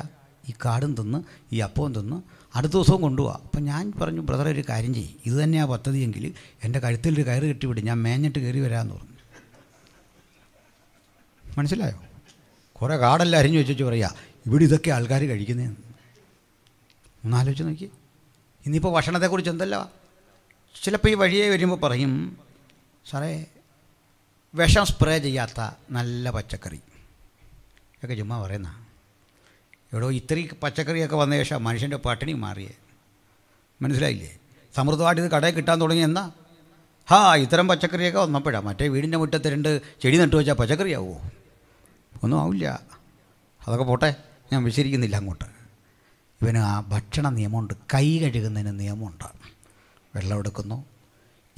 Speaker 1: ഈ കാടും തിന്ന് ഈ അപ്പവും തിന്ന് അടുത്ത ദിവസവും കൊണ്ടുപോകാം അപ്പം ഞാൻ പറഞ്ഞു ബ്രദറെ ഒരു കാര്യം ചെയ്യും ഇത് തന്നെയാണ് പദ്ധതിയെങ്കിൽ എൻ്റെ കഴുത്തിൽ ഒരു കയറ് കെട്ടിവിടും ഞാൻ മേഞ്ഞിട്ട് കയറി വരാമെന്ന് പറഞ്ഞു മനസ്സിലായോ കുറേ കാടെല്ലാം അരിഞ്ഞു വെച്ചു പറയുക ഇവിടെ ഇതൊക്കെ ആൾക്കാർ കഴിക്കുന്നതെന്ന് ഒന്നാലോചിച്ച് നോക്കി ഇന്നിപ്പോൾ ഭക്ഷണത്തെക്കുറിച്ച് എന്തല്ല ചിലപ്പോൾ ഈ വഴിയെ വരുമ്പോൾ പറയും സാറേ വിഷം സ്പ്രേ ചെയ്യാത്ത നല്ല പച്ചക്കറി ഒക്കെ ചുമ്മാ പറയുന്നതാണ് എടോ ഇത്രയും പച്ചക്കറിയൊക്കെ വന്ന ശേഷം മനുഷ്യൻ്റെ പട്ടിണി മാറിയേ മനസ്സിലായില്ലേ സമൃദ്ധമായിട്ട് ഇത് കടയിൽ കിട്ടാൻ തുടങ്ങി എന്നാ ഹാ ഇത്തരം പച്ചക്കറിയൊക്കെ വന്നപ്പോഴാണ് മറ്റേ വീടിൻ്റെ മുറ്റത്ത് രണ്ട് ചെടി നട്ടു വെച്ചാൽ പച്ചക്കറിയാവുമോ ഒന്നും ആവില്ല അതൊക്കെ പോട്ടെ ഞാൻ വിശ്വസിക്കുന്നില്ല അങ്ങോട്ട് ഇവന് ആ ഭക്ഷണ നിയമമുണ്ട് കൈ കഴുകുന്നതിന് നിയമമുണ്ട് വെള്ളം എടുക്കുന്നു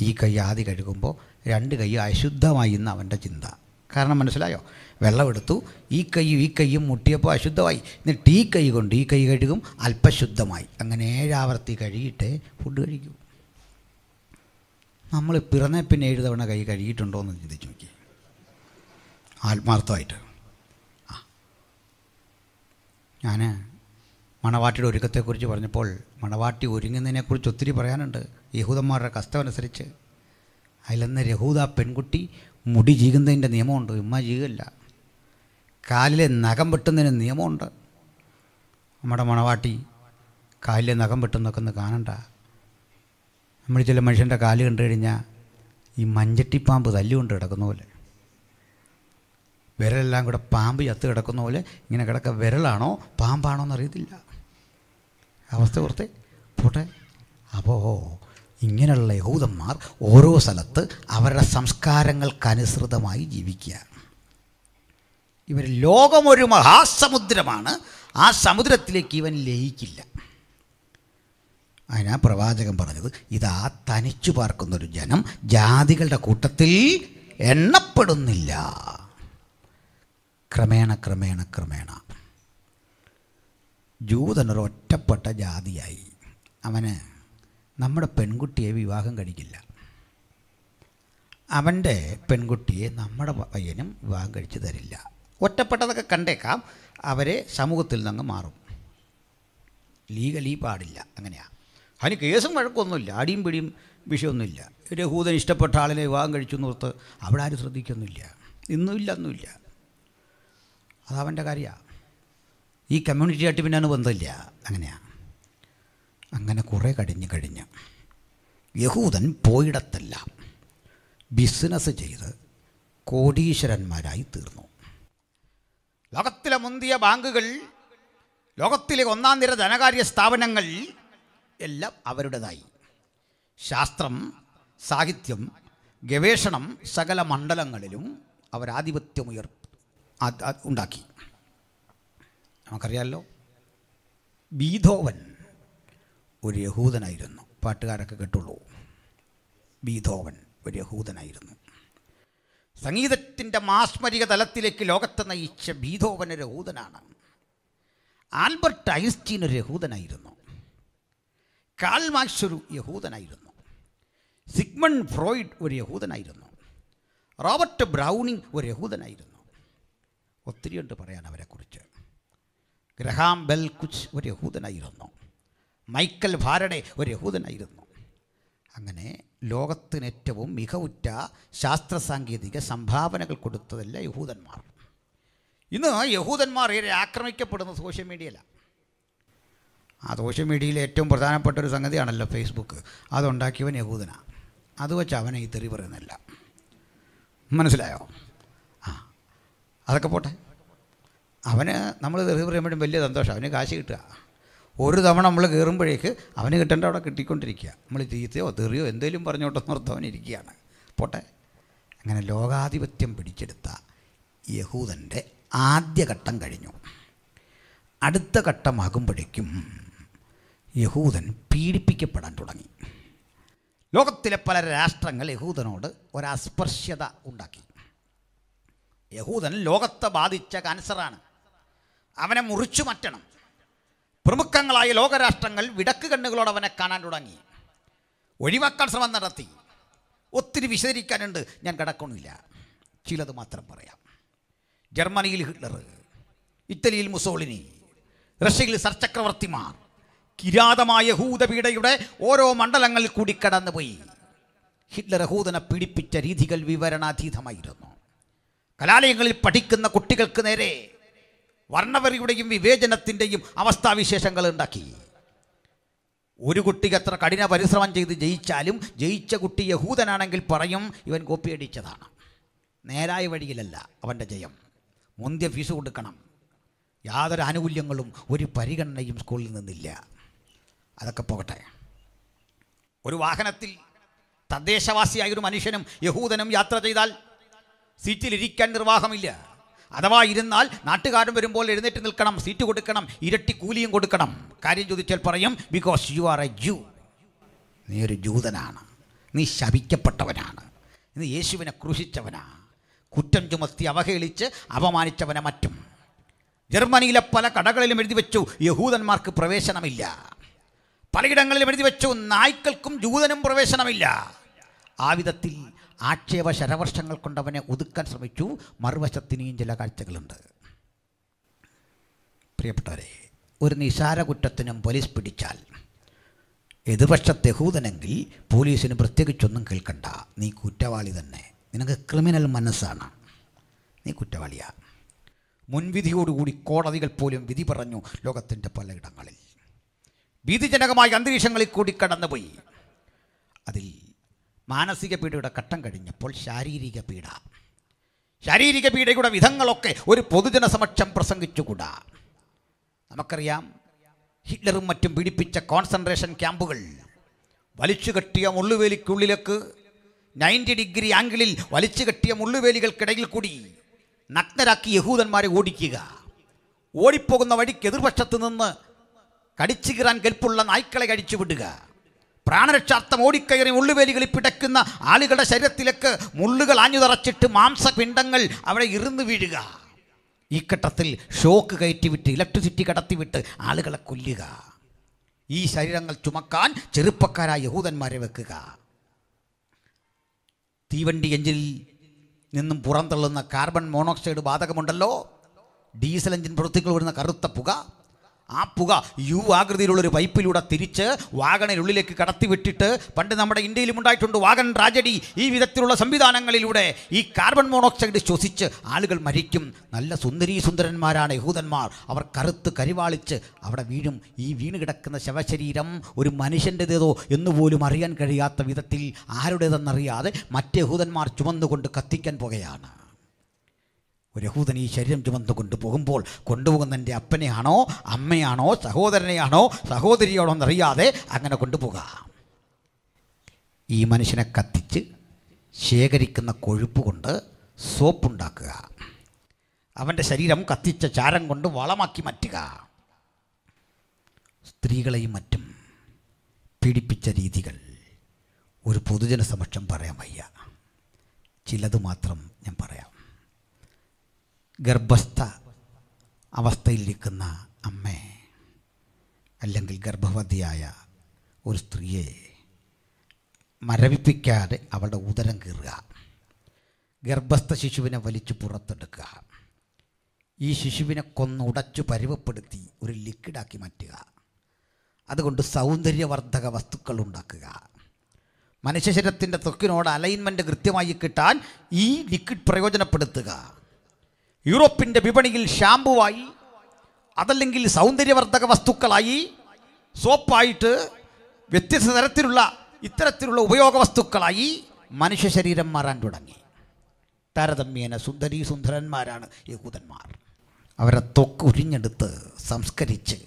Speaker 1: ഈ കൈ ആദ്യം കഴുകുമ്പോൾ രണ്ട് കൈ അശുദ്ധമായി എന്ന് അവൻ്റെ ചിന്ത കാരണം മനസ്സിലായോ വെള്ളമെടുത്തു ഈ കൈയും ഈ കൈയും മുട്ടിയപ്പോൾ അശുദ്ധമായി എന്നിട്ട് ഈ കൈ കൊണ്ട് ഈ കൈ കഴുകും അല്പശുദ്ധമായി അങ്ങനെ ഏഴാവർത്തി കഴുകിയിട്ട് ഫുഡ് കഴിക്കും നമ്മൾ പിറന്നേ പിന്നെ ഏഴ് തവണ കൈ കഴുകിയിട്ടുണ്ടോ എന്ന് ചിന്തിച്ച് നോക്കി ആത്മാർത്ഥമായിട്ട് ആ ഞാൻ മണവാട്ടിയുടെ ഒരുക്കത്തെക്കുറിച്ച് പറഞ്ഞപ്പോൾ മണവാട്ടി ഒരുങ്ങുന്നതിനെക്കുറിച്ച് ഒത്തിരി പറയാനുണ്ട് യഹൂദന്മാരുടെ കഷ്ടമനുസരിച്ച് അതിലന്ന് യഹൂദ പെൺകുട്ടി മുടി ജീകുന്നതിൻ്റെ നിയമമുണ്ട് ഉമ്മ ജീകല്ല കാലിലെ നഖം പെട്ടുന്നതിന് നിയമമുണ്ട് നമ്മുടെ മണവാട്ടി കാലിലെ നഖം വെട്ടുന്നൊക്കെ ഒന്ന് കാണണ്ട നമ്മൾ ചില മനുഷ്യൻ്റെ കാല് കണ്ടു കഴിഞ്ഞാൽ ഈ മഞ്ചട്ടിപ്പാമ്പ് തല്ലുകൊണ്ട് കിടക്കുന്ന പോലെ വിരലെല്ലാം കൂടെ പാമ്പ് ചത്ത് കിടക്കുന്ന പോലെ ഇങ്ങനെ കിടക്ക വിരലാണോ പാമ്പാണോ എന്നറിയത്തില്ല അവസ്ഥ പുറത്തെ പോട്ടെ അപ്പോൾ ഇങ്ങനെയുള്ള യഹൂദന്മാർ ഓരോ സ്ഥലത്ത് അവരുടെ സംസ്കാരങ്ങൾക്കനുസൃതമായി ജീവിക്കുക ഇവർ ലോകമൊരു മഹാസമുദ്രമാണ് ആ സമുദ്രത്തിലേക്ക് ഇവൻ ലയിക്കില്ല അതിനാ പ്രവാചകൻ പറഞ്ഞത് ഇതാ തനിച്ചു പാർക്കുന്നൊരു ജനം ജാതികളുടെ കൂട്ടത്തിൽ എണ്ണപ്പെടുന്നില്ല ക്രമേണ ക്രമേണ ക്രമേണ ജൂതനൊരു ഒറ്റപ്പെട്ട ജാതിയായി അവന് നമ്മുടെ പെൺകുട്ടിയെ വിവാഹം കഴിക്കില്ല അവൻ്റെ പെൺകുട്ടിയെ നമ്മുടെ പയ്യനും വിവാഹം കഴിച്ചു തരില്ല ഒറ്റപ്പെട്ടതൊക്കെ കണ്ടേക്കാം അവരെ സമൂഹത്തിൽ നിന്ന് മാറും ലീഗലി പാടില്ല അങ്ങനെയാണ് അതിന് കേസും വഴക്കൊന്നുമില്ല അടിയും പിടിയും വിഷയമൊന്നുമില്ല രഹൂതൻ ഇഷ്ടപ്പെട്ട ആളിനെ വിവാഹം കഴിച്ചു നിർത്ത് അവിടെ ആരും ശ്രദ്ധിക്കൊന്നുമില്ല ഇന്നുമില്ല ഒന്നുമില്ല അതവൻ്റെ കാര്യമാണ് ഈ ആയിട്ട് പിന്നെ ബന്ധമില്ല അങ്ങനെയാണ് അങ്ങനെ കുറേ കഴിഞ്ഞ് കഴിഞ്ഞ് യഹൂദൻ പോയിടത്തെല്ലാം ബിസിനസ് ചെയ്ത് കോടീശ്വരന്മാരായി തീർന്നു ലോകത്തിലെ മുന്തിയ ബാങ്കുകൾ ലോകത്തിലെ ഒന്നാം നിര ധനകാര്യ സ്ഥാപനങ്ങൾ എല്ലാം അവരുടേതായി ശാസ്ത്രം സാഹിത്യം ഗവേഷണം സകല മണ്ഡലങ്ങളിലും അവരാധിപത്യമുയർ ഉണ്ടാക്കി നമുക്കറിയാമല്ലോ ബീധോവൻ ഒരു യഹൂദനായിരുന്നു പാട്ടുകാരൊക്കെ കേട്ടുള്ളൂ ബീധോവൻ ഒരു യഹൂദനായിരുന്നു സംഗീതത്തിൻ്റെ മാസ്മരിക തലത്തിലേക്ക് ലോകത്തെ നയിച്ച ബീധോവന രഹൂതനാണ് ആൽബർട്ട് ഐൻസ്റ്റീൻ ഒരു യഹൂദനായിരുന്നു കാൾ മാർക്സ് ഒരു യഹൂദനായിരുന്നു സിഗ്മണ്ട് ഫ്രോയിഡ് ഒരു യഹൂദനായിരുന്നു റോബർട്ട് ബ്രൗണിംഗ് ഒരു യഹൂദനായിരുന്നു ഒത്തിരിയുണ്ട് പറയാൻ അവരെക്കുറിച്ച് ഗ്രഹാം ബെൽകുച്ച് ഒരു യഹൂദനായിരുന്നു മൈക്കൽ ഭാരഡെ ഒരു യഹൂദനായിരുന്നു അങ്ങനെ ലോകത്തിനേറ്റവും മികവുറ്റ ശാസ്ത്ര സാങ്കേതിക സംഭാവനകൾ കൊടുത്തതല്ല യഹൂദന്മാർ ഇന്ന് യഹൂദന്മാർ ഇവരെ ആക്രമിക്കപ്പെടുന്ന സോഷ്യൽ മീഡിയയിലാണ് ആ സോഷ്യൽ മീഡിയയിൽ ഏറ്റവും പ്രധാനപ്പെട്ട ഒരു സംഗതിയാണല്ലോ ഫേസ്ബുക്ക് അതുണ്ടാക്കിയവൻ യഹൂദനാണ് അത് വെച്ച് അവനെ ഈ തെറി പറയുന്നില്ല മനസ്സിലായോ ആ അതൊക്കെ പോട്ടെ അവന് നമ്മൾ തെറി പറയുമ്പോഴും വലിയ സന്തോഷം അവന് കാശ് കിട്ടുക ഒരു തവണ നമ്മൾ കയറുമ്പോഴേക്ക് അവന് കിട്ടേണ്ട അവിടെ കിട്ടിക്കൊണ്ടിരിക്കുക നമ്മൾ ചീത്തയോ തെറിയോ എന്തെങ്കിലും പറഞ്ഞോട്ടോ നിർത്തവൻ ഇരിക്കുകയാണ് പോട്ടെ അങ്ങനെ ലോകാധിപത്യം പിടിച്ചെടുത്ത യഹൂദൻ്റെ ആദ്യഘട്ടം കഴിഞ്ഞു അടുത്ത ഘട്ടമാകുമ്പോഴേക്കും യഹൂദൻ പീഡിപ്പിക്കപ്പെടാൻ തുടങ്ങി ലോകത്തിലെ പല രാഷ്ട്രങ്ങൾ യഹൂദനോട് ഒരസ്പർശ്യത ഉണ്ടാക്കി യഹൂദൻ ലോകത്തെ ബാധിച്ച കാൻസറാണ് അവനെ മുറിച്ചു മാറ്റണം പ്രമുഖങ്ങളായ ലോകരാഷ്ട്രങ്ങൾ വിടക്ക് കണ്ണുകളോട് അവനെ കാണാൻ തുടങ്ങി ഒഴിവാക്കാൻ ശ്രമം നടത്തി ഒത്തിരി വിശദീകരിക്കാനുണ്ട് ഞാൻ കിടക്കണില്ല ചിലത് മാത്രം പറയാം ജർമ്മനിയിൽ ഹിറ്റ്ലർ ഇറ്റലിയിൽ മുസോളിനി റഷ്യയിൽ സർചക്രവർത്തിമാർ കിരാതമായ ഹൂതപീഠയുടെ ഓരോ മണ്ഡലങ്ങളിൽ കൂടി കടന്നുപോയി ഹിറ്റ്ലർ ഹൂതനെ പീഡിപ്പിച്ച രീതികൾ വിവരണാതീതമായിരുന്നു കലാലയങ്ങളിൽ പഠിക്കുന്ന കുട്ടികൾക്ക് നേരെ വർണ്ണവരിയുടെയും വിവേചനത്തിൻ്റെയും അവസ്ഥാവിശേഷങ്ങൾ ഉണ്ടാക്കി ഒരു കുട്ടിക്ക് എത്ര കഠിന പരിശ്രമം ചെയ്ത് ജയിച്ചാലും ജയിച്ച കുട്ടി യഹൂദനാണെങ്കിൽ പറയും ഇവൻ കോപ്പിയടിച്ചതാണ് നേരായ വഴിയിലല്ല അവൻ്റെ ജയം മുന്തിയ ഫീസ് കൊടുക്കണം യാതൊരു ആനുകൂല്യങ്ങളും ഒരു പരിഗണനയും സ്കൂളിൽ നിന്നില്ല അതൊക്കെ പോകട്ടെ ഒരു വാഹനത്തിൽ തദ്ദേശവാസിയായൊരു മനുഷ്യനും യഹൂദനും യാത്ര ചെയ്താൽ സീറ്റിലിരിക്കാൻ നിർവാഹമില്ല അഥവാ ഇരുന്നാൽ നാട്ടുകാരൻ വരുമ്പോൾ എഴുന്നേറ്റ് നിൽക്കണം സീറ്റ് കൊടുക്കണം ഇരട്ടി കൂലിയും കൊടുക്കണം കാര്യം ചോദിച്ചാൽ പറയും ബിക്കോസ് യു ആർ എ ജൂ നീ ഒരു ജൂതനാണ് നീ ശപിക്കപ്പെട്ടവനാണ് നീ യേശുവിനെ ക്രൂശിച്ചവനാണ് കുറ്റം ചുമത്തി അവഹേളിച്ച് അപമാനിച്ചവനെ മറ്റും ജർമ്മനിയിലെ പല കടകളിലും എഴുതി വെച്ചു യഹൂദന്മാർക്ക് പ്രവേശനമില്ല പലയിടങ്ങളിലും എഴുതി വെച്ചു നായ്ക്കൾക്കും ജൂതനും പ്രവേശനമില്ല ആ വിധത്തിൽ ആക്ഷേപ ശരവർഷങ്ങൾ കൊണ്ടവനെ ഒതുക്കാൻ ശ്രമിച്ചു മറുവശത്തിനെയും ചില കാഴ്ചകളുണ്ട് പ്രിയപ്പെട്ടവരെ ഒരു നിസാര കുറ്റത്തിനും പോലീസ് പിടിച്ചാൽ എതിർപക്ഷത്തെ ഹൂതനെങ്കിൽ പോലീസിന് പ്രത്യേകിച്ചൊന്നും കേൾക്കണ്ട നീ കുറ്റവാളി തന്നെ നിനക്ക് ക്രിമിനൽ മനസ്സാണ് നീ കുറ്റവാളിയാ മുൻവിധിയോടുകൂടി കോടതികൾ പോലും വിധി പറഞ്ഞു ലോകത്തിൻ്റെ പലയിടങ്ങളിൽ ഭീതിജനകമായ അന്തരീക്ഷങ്ങളിൽ കൂടി കടന്നുപോയി അതിൽ മാനസിക പീഡയുടെ ഘട്ടം കഴിഞ്ഞപ്പോൾ ശാരീരിക പീഡ ശാരീരിക പീഡയുടെ വിധങ്ങളൊക്കെ ഒരു പൊതുജന സമക്ഷം പ്രസംഗിച്ചുകൂടാ നമുക്കറിയാം ഹിറ്റ്ലറും മറ്റും പീഡിപ്പിച്ച കോൺസെൻട്രേഷൻ ക്യാമ്പുകൾ വലിച്ചു കെട്ടിയ മുള്ളുവേലിക്കുള്ളിലേക്ക് നയൻറ്റി ഡിഗ്രി ആംഗിളിൽ വലിച്ചു കെട്ടിയ മുള്ളുവേലികൾക്കിടയിൽ കൂടി നഗ്നരാക്കി യഹൂദന്മാരെ ഓടിക്കുക ഓടിപ്പോകുന്ന വഴിക്ക് എതിർപക്ഷത്ത് നിന്ന് കടിച്ചു കീറാൻ കെൽപ്പുള്ള നായ്ക്കളെ കഴിച്ചു വിടുക പ്രാണരക്ഷാർത്ഥം ഓടിക്കയറി ഉള്ളുവേലികളിൽ പിടയ്ക്കുന്ന ആളുകളുടെ ശരീരത്തിലേക്ക് മുള്ളുകൾ ആഞ്ഞു തറച്ചിട്ട് മാംസപിണ്ഡങ്ങൾ അവിടെ ഇരുന്ന് വീഴുക ഈ ഘട്ടത്തിൽ ഷോക്ക് കയറ്റിവിട്ട് ഇലക്ട്രിസിറ്റി കടത്തിവിട്ട് ആളുകളെ കൊല്ലുക ഈ ശരീരങ്ങൾ ചുമക്കാൻ ചെറുപ്പക്കാരായ യഹൂദന്മാരെ വെക്കുക തീവണ്ടി എഞ്ചിനിൽ നിന്നും പുറന്തള്ളുന്ന കാർബൺ മോണോക്സൈഡ് ബാധകമുണ്ടല്ലോ ഡീസൽ എഞ്ചിൻ പ്രവൃത്തികൾ വരുന്ന കറുത്ത പുക ആ പുക യു ഒരു പൈപ്പിലൂടെ തിരിച്ച് വാഗണിനുള്ളിലേക്ക് കടത്തിവിട്ടിട്ട് പണ്ട് നമ്മുടെ ഇന്ത്യയിലും ഉണ്ടായിട്ടുണ്ട് വാഗൺ ട്രാജഡി ഈ വിധത്തിലുള്ള സംവിധാനങ്ങളിലൂടെ ഈ കാർബൺ മോണോക്സൈഡ് ശ്വസിച്ച് ആളുകൾ മരിക്കും നല്ല സുന്ദരീ സുന്ദരന്മാരാണ് യഹൂദന്മാർ അവർ കറുത്ത് കരിവാളിച്ച് അവിടെ വീഴും ഈ വീണ് കിടക്കുന്ന ശവശരീരം ഒരു മനുഷ്യൻ്റെതേതോ എന്നുപോലും അറിയാൻ കഴിയാത്ത വിധത്തിൽ ആരുടേതെന്നറിയാതെ മറ്റ് യഹൂദന്മാർ ചുമന്നുകൊണ്ട് കത്തിക്കാൻ പോകുകയാണ് ഒരു യഹൂദൻ ഈ ശരീരം ചുമന്ന് കൊണ്ടുപോകുമ്പോൾ കൊണ്ടുപോകുന്ന എൻ്റെ അപ്പനെയാണോ അമ്മയാണോ സഹോദരനെയാണോ സഹോദരിയാണോ എന്നറിയാതെ അങ്ങനെ കൊണ്ടുപോകാം ഈ മനുഷ്യനെ കത്തിച്ച് ശേഖരിക്കുന്ന കൊഴുപ്പ് കൊണ്ട് സോപ്പുണ്ടാക്കുക അവൻ്റെ ശരീരം കത്തിച്ച ചാരം കൊണ്ട് വളമാക്കി മാറ്റുക സ്ത്രീകളെയും മറ്റും പീഡിപ്പിച്ച രീതികൾ ഒരു പൊതുജന സമക്ഷം പറയാൻ വയ്യ ചിലത് മാത്രം ഞാൻ പറയാം ഗർഭസ്ഥ അവസ്ഥയിലിരിക്കുന്ന അമ്മ അല്ലെങ്കിൽ ഗർഭവതിയായ ഒരു സ്ത്രീയെ മരവിപ്പിക്കാതെ അവളുടെ ഉദരം കീറുക ഗർഭസ്ഥ ശിശുവിനെ വലിച്ചു പുറത്തെടുക്കുക ഈ ശിശുവിനെ കൊന്നുടച്ചു പരിവപ്പെടുത്തി ഒരു ലിക്വിഡാക്കി മാറ്റുക അതുകൊണ്ട് സൗന്ദര്യവർദ്ധക വസ്തുക്കൾ ഉണ്ടാക്കുക മനുഷ്യശരത്തിൻ്റെ തൊക്കിനോട് അലൈൻമെൻറ്റ് കൃത്യമായി കിട്ടാൻ ഈ ലിക്വിഡ് പ്രയോജനപ്പെടുത്തുക യൂറോപ്പിൻ്റെ വിപണിയിൽ ഷാമ്പുവായി അതല്ലെങ്കിൽ സൗന്ദര്യവർദ്ധക വസ്തുക്കളായി സോപ്പായിട്ട് വ്യത്യസ്ത തരത്തിലുള്ള ഇത്തരത്തിലുള്ള ഉപയോഗ വസ്തുക്കളായി മനുഷ്യ ശരീരം മാറാൻ തുടങ്ങി താരതമ്യേന സുന്ദരീ സുന്ദരന്മാരാണ് യഹൂദന്മാർ അവരെ തൊക്ക് ഉരിഞ്ഞെടുത്ത് സംസ്കരിച്ച്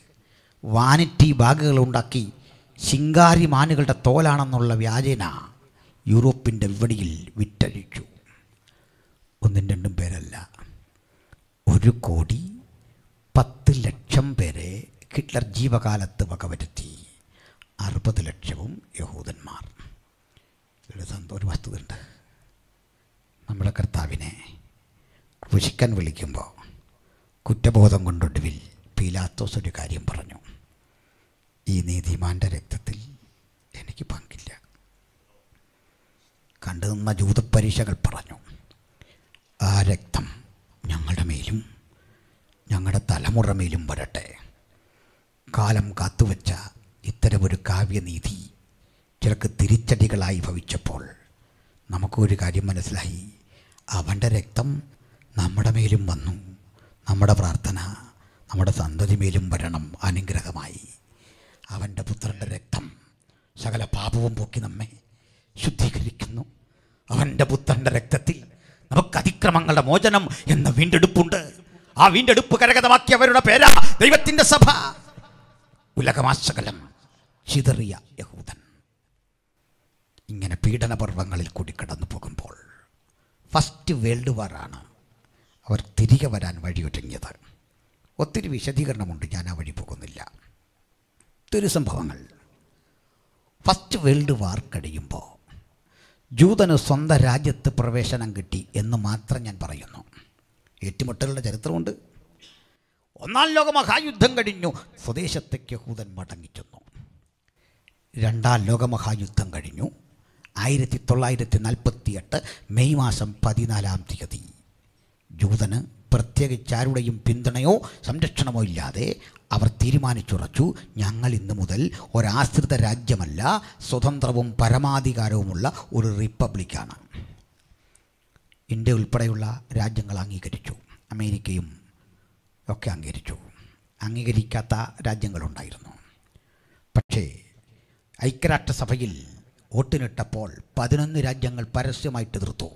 Speaker 1: വാനിറ്റി ഉണ്ടാക്കി ശിങ്കാരി മാനുകളുടെ തോലാണെന്നുള്ള വ്യാജേന യൂറോപ്പിൻ്റെ വിപണിയിൽ വിറ്റഴിച്ചു ഒന്നും രണ്ടും പേരല്ല ഒരു കോടി പത്ത് ലക്ഷം പേരെ ഹിറ്റ്ലർ ജീവകാലത്ത് വകവരുത്തി അറുപത് ലക്ഷവും യഹൂദന്മാർ ഒരു വസ്തുതയുണ്ട് നമ്മുടെ കർത്താവിനെ ക്രൂശിക്കാൻ വിളിക്കുമ്പോൾ കുറ്റബോധം കൊണ്ടൊടുവിൽ പീലാത്തോസ് ഒരു കാര്യം പറഞ്ഞു ഈ നീതിമാൻ്റെ രക്തത്തിൽ എനിക്ക് പങ്കില്ല കണ്ടുനിന്ന നിന്ന ജൂതപരീക്ഷകൾ പറഞ്ഞു ആ രക്തം ഞങ്ങളുടെ മേലും ഞങ്ങളുടെ തലമുറ മേലും വരട്ടെ കാലം കാത്തുവച്ച ഇത്തരമൊരു കാവ്യനീതി ചിലക്ക് തിരിച്ചടികളായി ഭവിച്ചപ്പോൾ നമുക്കൊരു കാര്യം മനസ്സിലായി അവൻ്റെ രക്തം നമ്മുടെ മേലും വന്നു നമ്മുടെ പ്രാർത്ഥന നമ്മുടെ സന്തതി മേലും വരണം അനുഗ്രഹമായി അവൻ്റെ പുത്രൻ്റെ രക്തം സകല പാപവും പോക്കി നമ്മെ ശുദ്ധീകരിക്കുന്നു അവൻ്റെ പുത്രൻ്റെ രക്തത്തിൽ നമുക്ക് അതിക്രമങ്ങളുടെ മോചനം എന്ന വീണ്ടെടുപ്പുണ്ട് ആ വീണ്ടെടുപ്പ് കരകതമാക്കിയവരുടെ പേരാ ദൈവത്തിന്റെ സഭ ഉലകമാശകലം ചിതറിയ യഹൂദൻ ഇങ്ങനെ പീഡനപർവങ്ങളിൽ കൂടി കടന്നു പോകുമ്പോൾ ഫസ്റ്റ് വേൾഡ് വാറാണ് അവർ തിരികെ വരാൻ വഴിയൊരുങ്ങിയത് ഒത്തിരി വിശദീകരണമുണ്ട് ഞാൻ ആ വഴി പോകുന്നില്ല ഒത്തിരി സംഭവങ്ങൾ ഫസ്റ്റ് വേൾഡ് വാർ കഴിയുമ്പോൾ ജൂതന് സ്വന്തം രാജ്യത്ത് പ്രവേശനം കിട്ടി എന്ന് മാത്രം ഞാൻ പറയുന്നു ഏറ്റുമുട്ടലുടെ ചരിത്രമുണ്ട് ഒന്നാം ലോക മഹായുദ്ധം കഴിഞ്ഞു സ്വദേശത്തേക്ക് ഹൂതൻ മടങ്ങിച്ചെന്നു രണ്ടാം ലോക മഹായുദ്ധം കഴിഞ്ഞു ആയിരത്തി തൊള്ളായിരത്തി നാൽപ്പത്തിയെട്ട് മെയ് മാസം പതിനാലാം തീയതി ജൂതന് പ്രത്യേകിച്ച് ആരുടെയും പിന്തുണയോ സംരക്ഷണമോ ഇല്ലാതെ അവർ തീരുമാനിച്ചുറച്ചു ഞങ്ങൾ ഇന്നു മുതൽ ഒരാശ്രിത രാജ്യമല്ല സ്വതന്ത്രവും പരമാധികാരവുമുള്ള ഒരു റിപ്പബ്ലിക്കാണ് ഇന്ത്യ ഉൾപ്പെടെയുള്ള രാജ്യങ്ങൾ അംഗീകരിച്ചു അമേരിക്കയും ഒക്കെ അംഗീകരിച്ചു അംഗീകരിക്കാത്ത രാജ്യങ്ങളുണ്ടായിരുന്നു പക്ഷേ ഐക്യരാഷ്ട്രസഭയിൽ വോട്ടിനിട്ടപ്പോൾ പതിനൊന്ന് രാജ്യങ്ങൾ പരസ്യമായി എതിർത്തു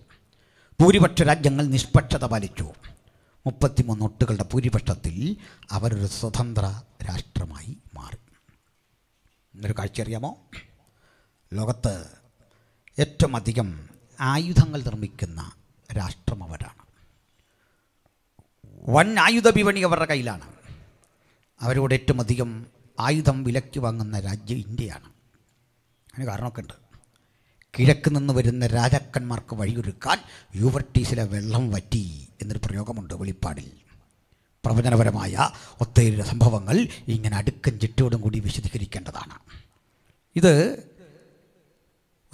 Speaker 1: ഭൂരിപക്ഷ രാജ്യങ്ങൾ നിഷ്പക്ഷത പാലിച്ചു മുപ്പത്തിമൂന്ന് ഒട്ടുകളുടെ ഭൂരിപക്ഷത്തിൽ അവരൊരു സ്വതന്ത്ര രാഷ്ട്രമായി മാറി എന്നൊരു കാഴ്ച അറിയാമോ ലോകത്ത് ഏറ്റവും അധികം ആയുധങ്ങൾ നിർമ്മിക്കുന്ന രാഷ്ട്രം അവരാണ് വൻ ആയുധ വിപണി അവരുടെ കയ്യിലാണ് അവരോട് ഏറ്റവും അധികം ആയുധം വിലയ്ക്ക് വാങ്ങുന്ന രാജ്യം ഇന്ത്യയാണ് അതിന് കാരണമൊക്കെ ഉണ്ട് കിഴക്ക് നിന്ന് വരുന്ന രാജാക്കന്മാർക്ക് വഴിയൊരുക്കാൻ യുവർട്ടീസിലെ വെള്ളം വറ്റി എന്നൊരു പ്രയോഗമുണ്ട് വെളിപ്പാടിൽ പ്രവചനപരമായ ഒത്തേരി സംഭവങ്ങൾ ഇങ്ങനെ അടുക്കും ചിട്ടയോടും കൂടി വിശദീകരിക്കേണ്ടതാണ് ഇത്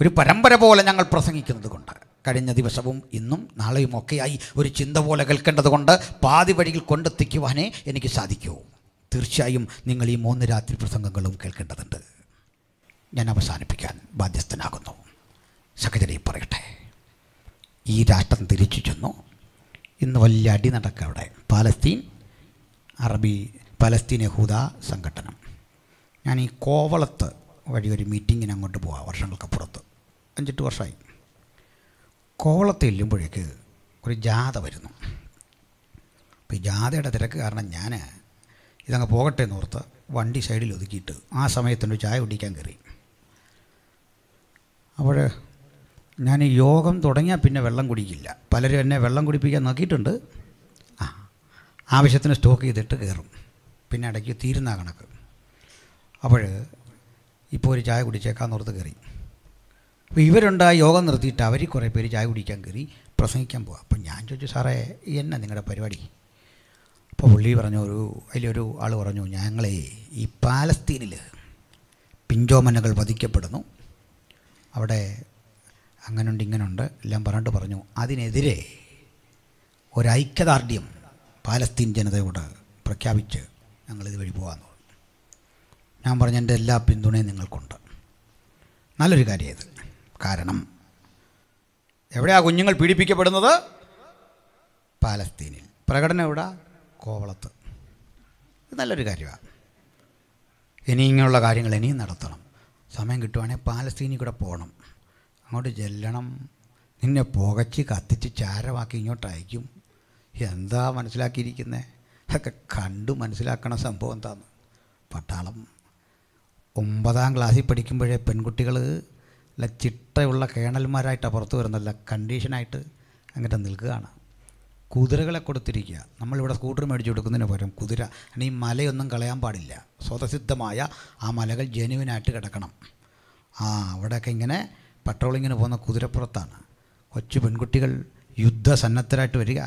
Speaker 1: ഒരു പരമ്പര പോലെ ഞങ്ങൾ പ്രസംഗിക്കുന്നത് കൊണ്ട് കഴിഞ്ഞ ദിവസവും ഇന്നും നാളെയും ഒക്കെയായി ഒരു ചിന്ത പോലെ കേൾക്കേണ്ടത് കൊണ്ട് പാതി വഴിയിൽ കൊണ്ടെത്തിക്കുവാനേ എനിക്ക് സാധിക്കൂ തീർച്ചയായും നിങ്ങൾ ഈ മൂന്ന് രാത്രി പ്രസംഗങ്ങളും കേൾക്കേണ്ടതുണ്ട് ഞാൻ അവസാനിപ്പിക്കാൻ ബാധ്യസ്ഥനാകുന്നു സെക്രട്ടറി പറയട്ടെ ഈ രാഷ്ട്രം തിരിച്ചു ചെന്നു ഇന്ന് വലിയ അടി നടക്കുക അവിടെ പാലസ്തീൻ അറബി പലസ്തീൻ യഹൂദ സംഘടനം ഞാൻ ഈ കോവളത്ത് വഴി ഒരു മീറ്റിങ്ങിന് അങ്ങോട്ട് പോവാം വർഷങ്ങൾക്കപ്പുറത്ത് അഞ്ചെട്ട് വർഷമായി കോവളത്ത് ചെല്ലുമ്പോഴേക്ക് ഒരു ജാഥ വരുന്നു അപ്പോൾ ഈ ജാഥയുടെ തിരക്ക് കാരണം ഞാൻ ഇതങ്ങ് പോകട്ടെ ഓർത്ത് വണ്ടി സൈഡിൽ ഒതുക്കിയിട്ട് ആ സമയത്തിൻ്റെ ചായ കുടിക്കാൻ കയറി അപ്പോൾ ഞാൻ യോഗം തുടങ്ങിയാൽ പിന്നെ വെള്ളം കുടിക്കില്ല പലരും എന്നെ വെള്ളം കുടിപ്പിക്കാൻ നോക്കിയിട്ടുണ്ട് ആ ആവശ്യത്തിന് സ്റ്റോക്ക് ചെയ്തിട്ട് കയറും പിന്നെ ഇടയ്ക്ക് തീരുന്ന കണക്ക് അപ്പോൾ ഇപ്പോൾ ഒരു ചായ കുടിച്ചേക്കാൻ ഓർത്ത് കയറി അപ്പോൾ ഇവരുണ്ടായ യോഗം നിർത്തിയിട്ട് അവർ കുറേ പേര് ചായ കുടിക്കാൻ കയറി പ്രസംഗിക്കാൻ പോകാം അപ്പം ഞാൻ ചോദിച്ചു സാറേ എന്നാ നിങ്ങളുടെ പരിപാടി അപ്പോൾ പുള്ളി പറഞ്ഞു ഒരു അതിലൊരു ആൾ പറഞ്ഞു ഞങ്ങളെ ഈ പാലസ്തീനിൽ പിഞ്ചോമനകൾ വധിക്കപ്പെടുന്നു അവിടെ അങ്ങനുണ്ട് ഇങ്ങനുണ്ട് എല്ലാം പറഞ്ഞിട്ട് പറഞ്ഞു അതിനെതിരെ ഒരൈക്യദാർഢ്യം പാലസ്തീൻ ജനതയോട് പ്രഖ്യാപിച്ച് ഞങ്ങളിത് വഴി പോകാമെന്ന് ഞാൻ പറഞ്ഞ എൻ്റെ എല്ലാ പിന്തുണയും നിങ്ങൾക്കുണ്ട് നല്ലൊരു കാര്യമായത് കാരണം എവിടെയാ കുഞ്ഞുങ്ങൾ പീഡിപ്പിക്കപ്പെടുന്നത് പാലസ്തീനിൽ പ്രകടനം എവിടെ കോവളത്ത് ഇത് നല്ലൊരു കാര്യമാണ് ഇനി ഇങ്ങനെയുള്ള കാര്യങ്ങൾ ഇനിയും നടത്തണം സമയം കിട്ടുവാണെങ്കിൽ പാലസ്തീനിൽ കൂടെ പോകണം അങ്ങോട്ട് ചെല്ലണം നിന്നെ പുകച്ച് കത്തിച്ച് ചാരമാക്കി ഇങ്ങോട്ട് അയക്കും എന്താ മനസ്സിലാക്കിയിരിക്കുന്നത് അതൊക്കെ കണ്ടു മനസ്സിലാക്കണ സംഭവം എന്താന്ന് പട്ടാളം ഒമ്പതാം ക്ലാസ്സിൽ പഠിക്കുമ്പോഴേ പെൺകുട്ടികൾ അല്ല ചിട്ടയുള്ള കേണൽമാരായിട്ടാണ് പുറത്ത് വരുന്നില്ല കണ്ടീഷനായിട്ട് അങ്ങനെ നിൽക്കുകയാണ് കുതിരകളെ കൊടുത്തിരിക്കുക നമ്മളിവിടെ സ്കൂട്ടർ മേടിച്ചു കൊടുക്കുന്നതിന് പകരം കുതിര ഈ മലയൊന്നും കളയാൻ പാടില്ല സ്വതസിദ്ധമായ ആ മലകൾ ജനുവിനായിട്ട് കിടക്കണം ആ അവിടെയൊക്കെ ഇങ്ങനെ പട്രോളിങ്ങിന് പോകുന്ന കുതിരപ്പുറത്താണ് കൊച്ചു പെൺകുട്ടികൾ യുദ്ധസന്നദ്ധരായിട്ട് വരിക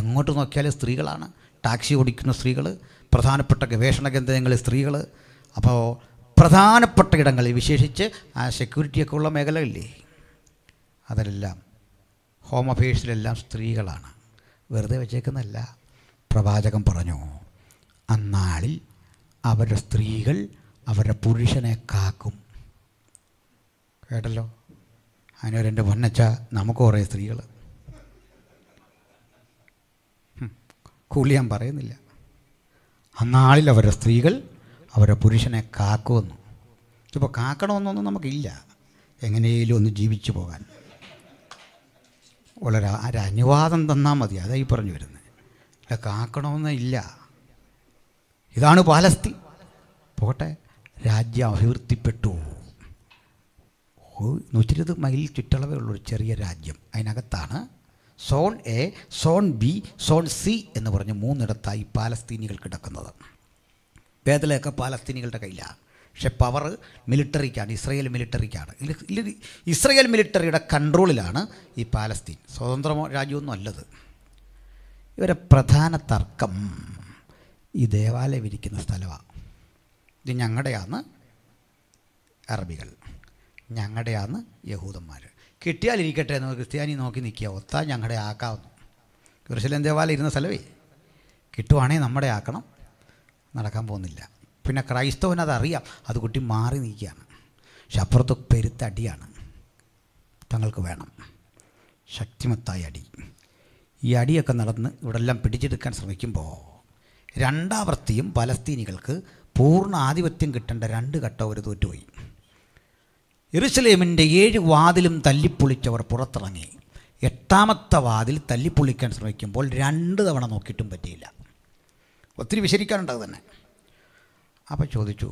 Speaker 1: എങ്ങോട്ട് നോക്കിയാലും സ്ത്രീകളാണ് ടാക്സി ഓടിക്കുന്ന സ്ത്രീകൾ പ്രധാനപ്പെട്ട ഗവേഷണ കേന്ദ്രങ്ങളിൽ സ്ത്രീകൾ അപ്പോൾ പ്രധാനപ്പെട്ട ഇടങ്ങളിൽ വിശേഷിച്ച് ആ സെക്യൂരിറ്റിയൊക്കെ ഉള്ള മേഖലയില്ലേ അതെല്ലാം ഹോം അഫയേഴ്സിലെല്ലാം സ്ത്രീകളാണ് വെറുതെ വെച്ചേക്കുന്നല്ല പ്രവാചകൻ പറഞ്ഞു അന്നാളിൽ അവരുടെ സ്ത്രീകൾ അവരുടെ പുരുഷനെ കാക്കും കേട്ടല്ലോ അതിനൊരു എൻ്റെ പൊന്നച്ച നമുക്ക് കുറേ സ്ത്രീകൾ കൂളിയാൻ പറയുന്നില്ല അന്നാളിൽ അവരുടെ സ്ത്രീകൾ അവരുടെ പുരുഷനെ കാക്കുമെന്നു ഇപ്പോൾ കാക്കണമെന്നൊന്നും നമുക്കില്ല എങ്ങനെയും ഒന്ന് ജീവിച്ചു പോകാൻ വളരെ അനുവാദം തന്നാൽ മതി അതായി പറഞ്ഞു വരുന്നത് അല്ല ഇതാണ് പാലസ്തീൻ പോട്ടെ രാജ്യം അഭിവൃദ്ധിപ്പെട്ടു നൂറ്റിരുപത് മൈൽ ചുറ്റളവേ ഒരു ചെറിയ രാജ്യം അതിനകത്താണ് zone A zone B zone C എന്ന് പറഞ്ഞ് മൂന്നിടത്തായി പാലസ്തീനികൾ കിടക്കുന്നത് വേദലയൊക്കെ പാലസ്തീനികളുടെ കയ്യിലാണ് പക്ഷേ പവർ മിലിറ്ററിക്കാണ് ഇസ്രയേൽ മിലിറ്ററിക്കാണ് ഇസ്രയേൽ മിലിറ്ററിയുടെ കൺട്രോളിലാണ് ഈ പാലസ്തീൻ സ്വതന്ത്ര രാജ്യമൊന്നും അല്ലത് ഇവരെ പ്രധാന തർക്കം ഈ ദേവാലയം ഇരിക്കുന്ന സ്ഥലമാണ് ഇത് ഞങ്ങളുടെയാണ് അറബികൾ ഞങ്ങളുടെയാന്ന് യഹൂദന്മാർ കിട്ടിയാലിരിക്കട്ടെ ഇരിക്കട്ടെ എന്ന് ക്രിസ്ത്യാനി നോക്കി നിൽക്കുക ഒത്ത ഞങ്ങളുടെ ആക്കാവുന്നു കുരിശലൻ ദേവാലയം ഇരുന്ന സ്ഥലമേ കിട്ടുവാണേ നമ്മുടെ ആക്കണം നടക്കാൻ പോകുന്നില്ല പിന്നെ ക്രൈസ്തവന് അതറിയാം അത് കുട്ടി മാറി നിൽക്കുകയാണ് പക്ഷെ അപ്പുറത്ത് പെരുത്തടിയാണ് തങ്ങൾക്ക് വേണം ശക്തിമത്തായ അടി ഈ അടിയൊക്കെ നടന്ന് ഇവിടെല്ലാം പിടിച്ചെടുക്കാൻ ശ്രമിക്കുമ്പോൾ രണ്ടാവർത്തിയും പലസ്തീനികൾക്ക് പൂർണ്ണ ആധിപത്യം കിട്ടേണ്ട രണ്ട് ഘട്ടം അവർ തോറ്റുപോയി എറുസലേമിൻ്റെ ഏഴ് വാതിലും തല്ലിപ്പൊളിച്ചവർ പുറത്തിറങ്ങി എട്ടാമത്തെ വാതിൽ തല്ലിപ്പൊളിക്കാൻ ശ്രമിക്കുമ്പോൾ രണ്ട് തവണ നോക്കിയിട്ടും പറ്റിയില്ല ഒത്തിരി വിശരിക്കാനുണ്ട് അത് തന്നെ അപ്പോൾ ചോദിച്ചു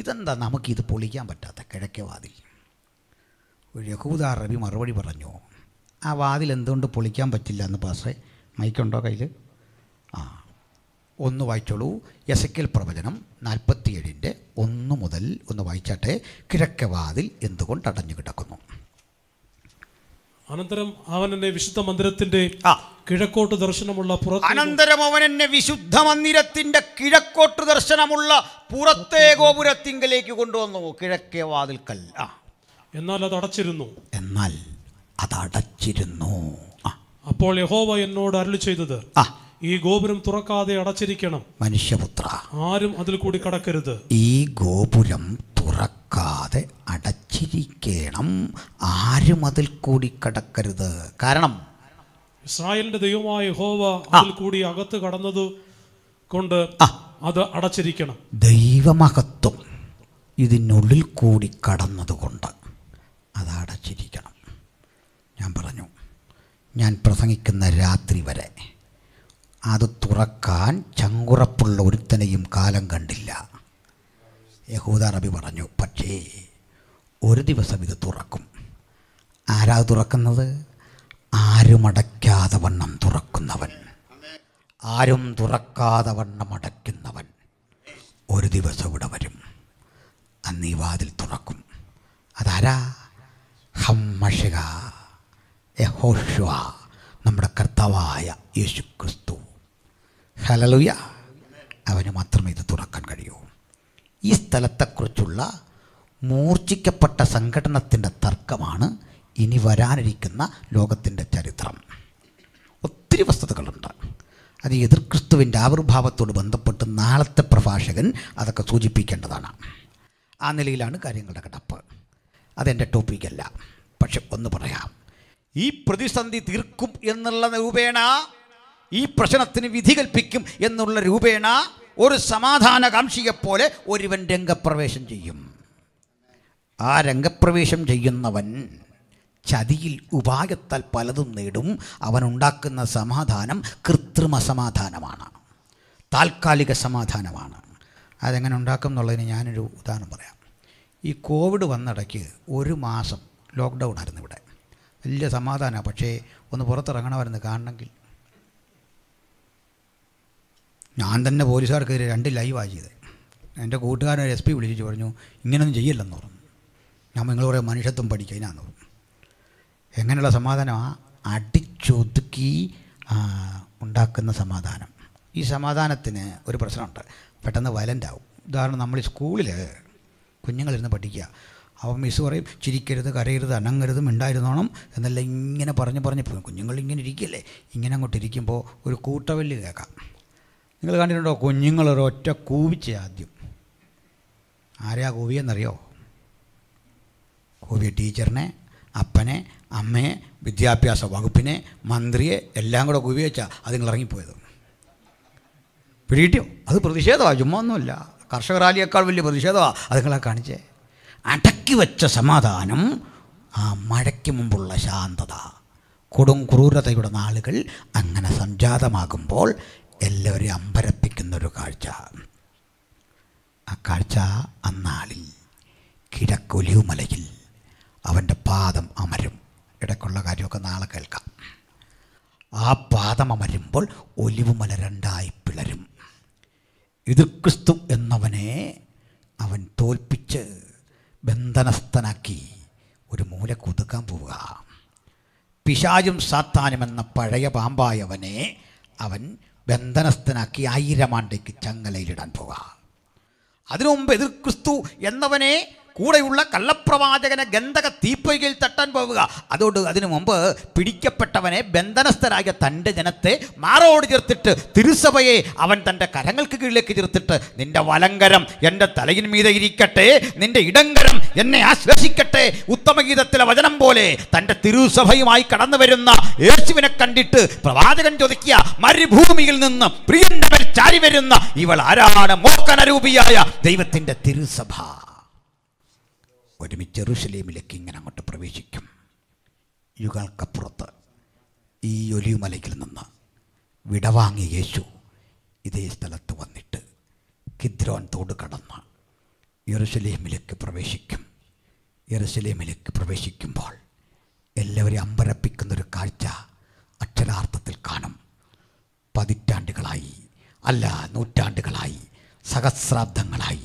Speaker 1: ഇതെന്താ നമുക്കിത് പൊളിക്കാൻ പറ്റാത്ത കിഴക്കേ വാതിൽ യഹൂദ റബി മറുപടി പറഞ്ഞു ആ വാതിൽ എന്തുകൊണ്ട് പൊളിക്കാൻ പറ്റില്ല എന്ന് പാസ്സേ മൈക്കുണ്ടോ കയ്യിൽ ആ ഒന്ന് വായിച്ചോളൂ യസക്കൽ പ്രവചനം നാൽപ്പത്തിയേഴിൻ്റെ ഒന്ന് മുതൽ ഒന്ന് വായിച്ചാട്ടെ കിഴക്കവാതിൽ വാതിൽ എന്തുകൊണ്ട് അടഞ്ഞു കിടക്കുന്നു
Speaker 2: അനന്തരം അവൻ എന്നെ വിശുദ്ധ മന്ദിരത്തിന്റെ കിഴക്കോട്ട് ദർശനമുള്ള അനന്തരം
Speaker 1: അവൻ എന്നെ വിശുദ്ധ മന്ദിരത്തിന്റെ കിഴക്കോട്ട് ദർശനമുള്ള പുറത്തെ ഗോപുരത്തിങ്കലേക്ക് കൊണ്ടുവന്നു കിഴക്കേ വാതിൽക്കൽ എന്നാൽ അത്
Speaker 2: അടച്ചിരുന്നു എന്നാൽ അത് അടച്ചിരുന്നു അപ്പോൾ യഹോവ എന്നോട് അരുളി ചെയ്തത് ആ ഈ ഗോപുരം തുറക്കാതെ അടച്ചിരിക്കണം
Speaker 1: മനുഷ്യപുത്ര
Speaker 2: ആരും അതിൽ കൂടി കടക്കരുത്
Speaker 1: ഈ ഗോപുരം തുറക്കാതെ അടച്ചിരിക്കണം ആരും അതിൽ കൂടി കടക്കരുത്
Speaker 2: കാരണം ഇസ്രായേലിന്റെ ദൈവമായ ഹോവ അതിൽ കൂടി അകത്ത് കടന്നത് കൊണ്ട് അത് അടച്ചിരിക്കണം ദൈവമഹത്വം
Speaker 1: ഇതിനുള്ളിൽ കൂടി കടന്നതുകൊണ്ട് അത് അടച്ചിരിക്കണം ഞാൻ പറഞ്ഞു ഞാൻ പ്രസംഗിക്കുന്ന രാത്രി വരെ അത് തുറക്കാൻ ചങ്കുറപ്പുള്ള ഒരുത്തനെയും കാലം കണ്ടില്ല യഹൂദ റബി പറഞ്ഞു പക്ഷേ ഒരു ദിവസം ഇത് തുറക്കും ആരാ തുറക്കുന്നത് ആരും അടയ്ക്കാതെ വണ്ണം തുറക്കുന്നവൻ ആരും തുറക്കാതെ വണ്ണം അടയ്ക്കുന്നവൻ ഒരു ദിവസം ഇവിടെ വരും അന്ന് ഈ വാതിൽ തുറക്കും അതാരാ ഹമ്മഷിക യഹോഷ നമ്മുടെ കർത്താവായ യേശുക്രിസ്തു ക്രിസ്തു ഹലലുയ അവന് മാത്രമേ ഇത് തുറക്കാൻ കഴിയൂ ഈ സ്ഥലത്തെക്കുറിച്ചുള്ള മൂർച്ഛിക്കപ്പെട്ട സംഘടനത്തിൻ്റെ തർക്കമാണ് ഇനി വരാനിരിക്കുന്ന ലോകത്തിൻ്റെ ചരിത്രം ഒത്തിരി വസ്തുതകളുണ്ട് അത് എതിർ ക്രിസ്തുവിൻ്റെ ആവിർഭാവത്തോട് ബന്ധപ്പെട്ട് നാളത്തെ പ്രഭാഷകൻ അതൊക്കെ സൂചിപ്പിക്കേണ്ടതാണ് ആ നിലയിലാണ് കാര്യങ്ങളുടെ കിടപ്പ് അതെൻ്റെ ടോപ്പിക്കല്ല പക്ഷെ ഒന്ന് പറയാം ഈ പ്രതിസന്ധി തീർക്കും എന്നുള്ള രൂപേണ ഈ പ്രശ്നത്തിന് വിധി കൽപ്പിക്കും എന്നുള്ള രൂപേണ ഒരു സമാധാനകാംക്ഷിയെപ്പോലെ ഒരുവൻ രംഗപ്രവേശം ചെയ്യും ആ രംഗപ്രവേശം ചെയ്യുന്നവൻ ചതിയിൽ ഉപായത്താൽ പലതും നേടും അവനുണ്ടാക്കുന്ന സമാധാനം കൃത്രിമ സമാധാനമാണ് താൽക്കാലിക സമാധാനമാണ് അതെങ്ങനെ ഉണ്ടാക്കും എന്നുള്ളതിന് ഞാനൊരു ഉദാഹരണം പറയാം ഈ കോവിഡ് വന്നിടയ്ക്ക് ഒരു മാസം ലോക്ക്ഡൗൺ ആയിരുന്നു ഇവിടെ വലിയ സമാധാനമാണ് പക്ഷേ ഒന്ന് പുറത്തിറങ്ങണമായിരുന്നു കാണണമെങ്കിൽ ഞാൻ തന്നെ പോലീസുകാർക്കെതിരെ രണ്ട് ലൈവാ ചെയ്തത് എൻ്റെ കൂട്ടുകാരൻ എസ് പി വിളിച്ചു പറഞ്ഞു ഇങ്ങനൊന്നും ചെയ്യില്ലെന്ന് പറഞ്ഞു ഞാൻ നിങ്ങൾ കുറേ മനുഷ്യത്വം പഠിക്കുന്നതെന്ന് പറഞ്ഞു എങ്ങനെയുള്ള സമാധാനമാണ് അടിച്ചൊതുക്കി ഉണ്ടാക്കുന്ന സമാധാനം ഈ സമാധാനത്തിന് ഒരു പ്രശ്നമുണ്ട് പെട്ടെന്ന് വയലൻ്റ് ആവും ഉദാഹരണം നമ്മൾ സ്കൂളിൽ കുഞ്ഞുങ്ങളിരുന്ന് പഠിക്കുക അപ്പോൾ മിസ് പറയും ചിരിക്കരുത് കരയരുത് അനങ്ങരുത് മിണ്ടായിരുന്നോണം എന്നെല്ലാം ഇങ്ങനെ പറഞ്ഞ് പറഞ്ഞ് പോകും കുഞ്ഞുങ്ങൾ ഇങ്ങനെ ഇരിക്കില്ലേ ഇങ്ങനെ അങ്ങോട്ട് ഇരിക്കുമ്പോൾ ഒരു കൂട്ടവല്ലി കേൾക്കാം നിങ്ങൾ കണ്ടിട്ടുണ്ടോ കുഞ്ഞുങ്ങൾ ഒരൊറ്റ കൂവിച്ച ആദ്യം ആരെയാ കൂവിയെന്നറിയോ കൂവിയ ടീച്ചറിനെ അപ്പനെ അമ്മയെ വിദ്യാഭ്യാസ വകുപ്പിനെ മന്ത്രിയെ എല്ലാം കൂടെ കുവിവെച്ചാൽ അത് നിങ്ങൾ ഇറങ്ങിപ്പോയത് പിടികിട്ടിയോ അത് പ്രതിഷേധമാണ് ചുമ്മാ ഒന്നുമില്ല കർഷക റാലിയേക്കാൾ വലിയ പ്രതിഷേധമാണ് അത് നിങ്ങളെ കാണിച്ചേ അടക്കി വെച്ച സമാധാനം ആ മഴയ്ക്ക് മുമ്പുള്ള ശാന്തത കൊടും ക്രൂരതയുടെ നാളുകൾ അങ്ങനെ സംജാതമാകുമ്പോൾ എല്ലാവരെയും അമ്പരപ്പിക്കുന്നൊരു കാഴ്ച ആ കാഴ്ച അന്നാളിൽ കിഴക്കൊലിയുമലയിൽ മലയിൽ അവൻ്റെ പാദം അമരും ഇടയ്ക്കുള്ള കാര്യമൊക്കെ നാളെ കേൾക്കാം ആ പാദം അമരുമ്പോൾ ഒലിവുമല രണ്ടായി പിളരും ക്രിസ്തു എന്നവനെ അവൻ തോൽപ്പിച്ച് ബന്ധനസ്ഥനാക്കി ഒരു മൂല കുതുക്കാൻ പോവുക പിശാചും സാത്താനും എന്ന പഴയ പാമ്പായവനെ അവൻ ബന്ധനസ്ഥനാക്കി ആയിരം ആണ്ടേക്ക് ചങ്ങലയിലിടാൻ പോകാം അതിനു മുമ്പ് എതിർ ക്രിസ്തു എന്നവനെ കൂടെയുള്ള കള്ളപ്രവാചകനെ ഗന്ധക തീപ്പൊയ്കയിൽ തട്ടാൻ പോവുക അതുകൊണ്ട് അതിനു മുമ്പ് പിടിക്കപ്പെട്ടവനെ ബന്ധനസ്ഥരായ തൻ്റെ ജനത്തെ മാറോട് ചേർത്തിട്ട് തിരുസഭയെ അവൻ തൻ്റെ കരങ്ങൾക്ക് കീഴിലേക്ക് ചേർത്തിട്ട് നിന്റെ വലങ്കരം എൻ്റെ തലയിൻ മീതെ ഇരിക്കട്ടെ നിന്റെ ഇടങ്കരം എന്നെ ആശ്വസിക്കട്ടെ ഉത്തമഗീതത്തിലെ വചനം പോലെ തൻ്റെ തിരുസഭയുമായി കടന്നു വരുന്ന യേശുവിനെ കണ്ടിട്ട് പ്രവാചകൻ ചോദിക്കുക മരുഭൂമിയിൽ നിന്ന് പ്രിയന്റെ ചാരി വരുന്ന ഇവൾ ആരാണ് മോക്കനരൂപിയായ ദൈവത്തിൻ്റെ തിരുസഭ ഒരുമിച്ച് ജെറുസലേമിലേക്ക് ഇങ്ങനെ അങ്ങോട്ട് പ്രവേശിക്കും യുഗാൾക്കപ്പുറത്ത് ഈ ഒലിയുമലയ്ക്കിൽ നിന്ന് വിടവാങ്ങി യേശു ഇതേ സ്ഥലത്ത് വന്നിട്ട് കിദ്രോൻ തോട് കടന്ന് യെറുസലേമിലേക്ക് പ്രവേശിക്കും യെറുസലേമിലേക്ക് പ്രവേശിക്കുമ്പോൾ എല്ലാവരെയും അമ്പരപ്പിക്കുന്നൊരു കാഴ്ച അക്ഷരാർത്ഥത്തിൽ കാണും പതിറ്റാണ്ടുകളായി അല്ല നൂറ്റാണ്ടുകളായി സഹസ്രാബ്ദങ്ങളായി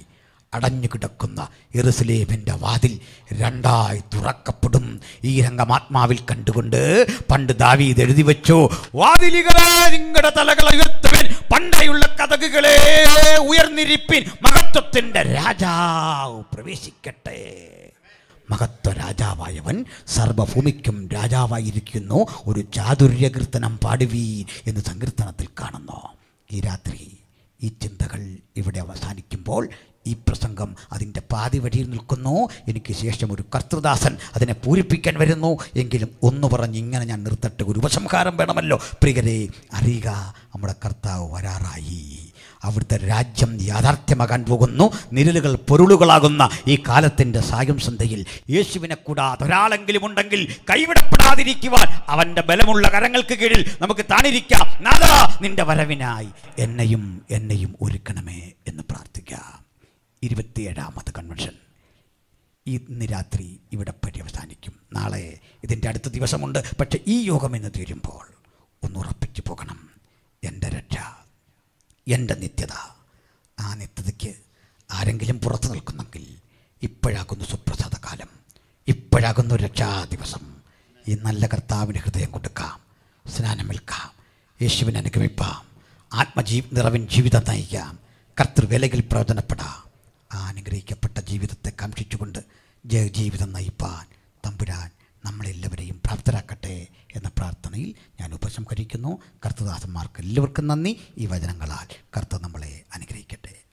Speaker 1: അടഞ്ഞു കിടക്കുന്ന എറുസലേമിൻ്റെ വാതിൽ രണ്ടായി തുറക്കപ്പെടും ഈ രംഗം ആത്മാവിൽ കണ്ടുകൊണ്ട് പണ്ട് ദാവീദ് എഴുതി വെച്ചു വാതിലുകളെ നിങ്ങളുടെ തലകൾ ഉയർത്തുവിൻ പണ്ടയുള്ള ഉയർന്നിരിപ്പിൻ മഹത്വത്തിൻ്റെ രാജാവ് പ്രവേശിക്കട്ടെ മഹത്വ രാജാവായവൻ സർവഭൂമിക്കും രാജാവായിരിക്കുന്നു ഒരു കീർത്തനം പാടുവീൻ എന്ന് സങ്കീർത്തനത്തിൽ കാണുന്നു ഈ രാത്രി ഈ ചിന്തകൾ ഇവിടെ അവസാനിക്കുമ്പോൾ ഈ പ്രസംഗം അതിൻ്റെ പാതി വഴിയിൽ നിൽക്കുന്നു എനിക്ക് ശേഷം ഒരു കർത്തൃദാസൻ അതിനെ പൂരിപ്പിക്കാൻ വരുന്നു എങ്കിലും ഒന്ന് പറഞ്ഞ് ഇങ്ങനെ ഞാൻ നിർത്തട്ടെ ഒരു ഉപസംഹാരം വേണമല്ലോ പ്രിയരെ അറിയുക നമ്മുടെ കർത്താവ് വരാറായി അവിടുത്തെ രാജ്യം യാഥാർത്ഥ്യമാകാൻ പോകുന്നു നിരലുകൾ പൊരുളുകളാകുന്ന ഈ കാലത്തിൻ്റെ സായം സന്ധ്യയിൽ യേശുവിനെ കൂടാതെ ഒരാളെങ്കിലും ഉണ്ടെങ്കിൽ കൈവിടപ്പെടാതിരിക്കുവാൻ അവൻ്റെ ബലമുള്ള കരങ്ങൾക്ക് കീഴിൽ നമുക്ക് താനിരിക്കാം നാദാ നിന്റെ വരവിനായി എന്നെയും എന്നെയും ഒരുക്കണമേ എന്ന് പ്രാർത്ഥിക്കാം ഇരുപത്തിയേഴാമത് കൺവെൻഷൻ ഇന്ന് രാത്രി ഇവിടെ പര്യവസാനിക്കും നാളെ ഇതിൻ്റെ അടുത്ത ദിവസമുണ്ട് പക്ഷേ ഈ യോഗം എന്ന് തീരുമ്പോൾ ഒന്ന് ഉറപ്പിച്ചു പോകണം എൻ്റെ രക്ഷ എൻ്റെ നിത്യത ആ നിത്യതയ്ക്ക് ആരെങ്കിലും പുറത്തു നിൽക്കുന്നെങ്കിൽ ഇപ്പോഴാകുന്നു സുപ്രസാദ കാലം ഇപ്പോഴാകുന്നു രക്ഷാ ദിവസം ഈ നല്ല കർത്താവിന് ഹൃദയം കൊടുക്കാം സ്നാനമേൽക്കാം യേശുവിനെ അനുഗമിപ്പാം ആത്മജീവ് നിറവിൻ ജീവിതം നയിക്കാം കർത്തൃവേലയിൽ പ്രയോജനപ്പെടാം അനുഗ്രഹിക്കപ്പെട്ട ജീവിതത്തെ കാംക്ഷിച്ചുകൊണ്ട് ജീവിതം നയിപ്പാൻ തമ്പുരാൻ നമ്മളെല്ലാവരെയും പ്രാപ്തരാക്കട്ടെ എന്ന പ്രാർത്ഥനയിൽ ഞാൻ ഉപസംഹരിക്കുന്നു കർത്തദാസന്മാർക്ക് എല്ലാവർക്കും നന്ദി ഈ വചനങ്ങളാൽ കർത്ത നമ്മളെ അനുഗ്രഹിക്കട്ടെ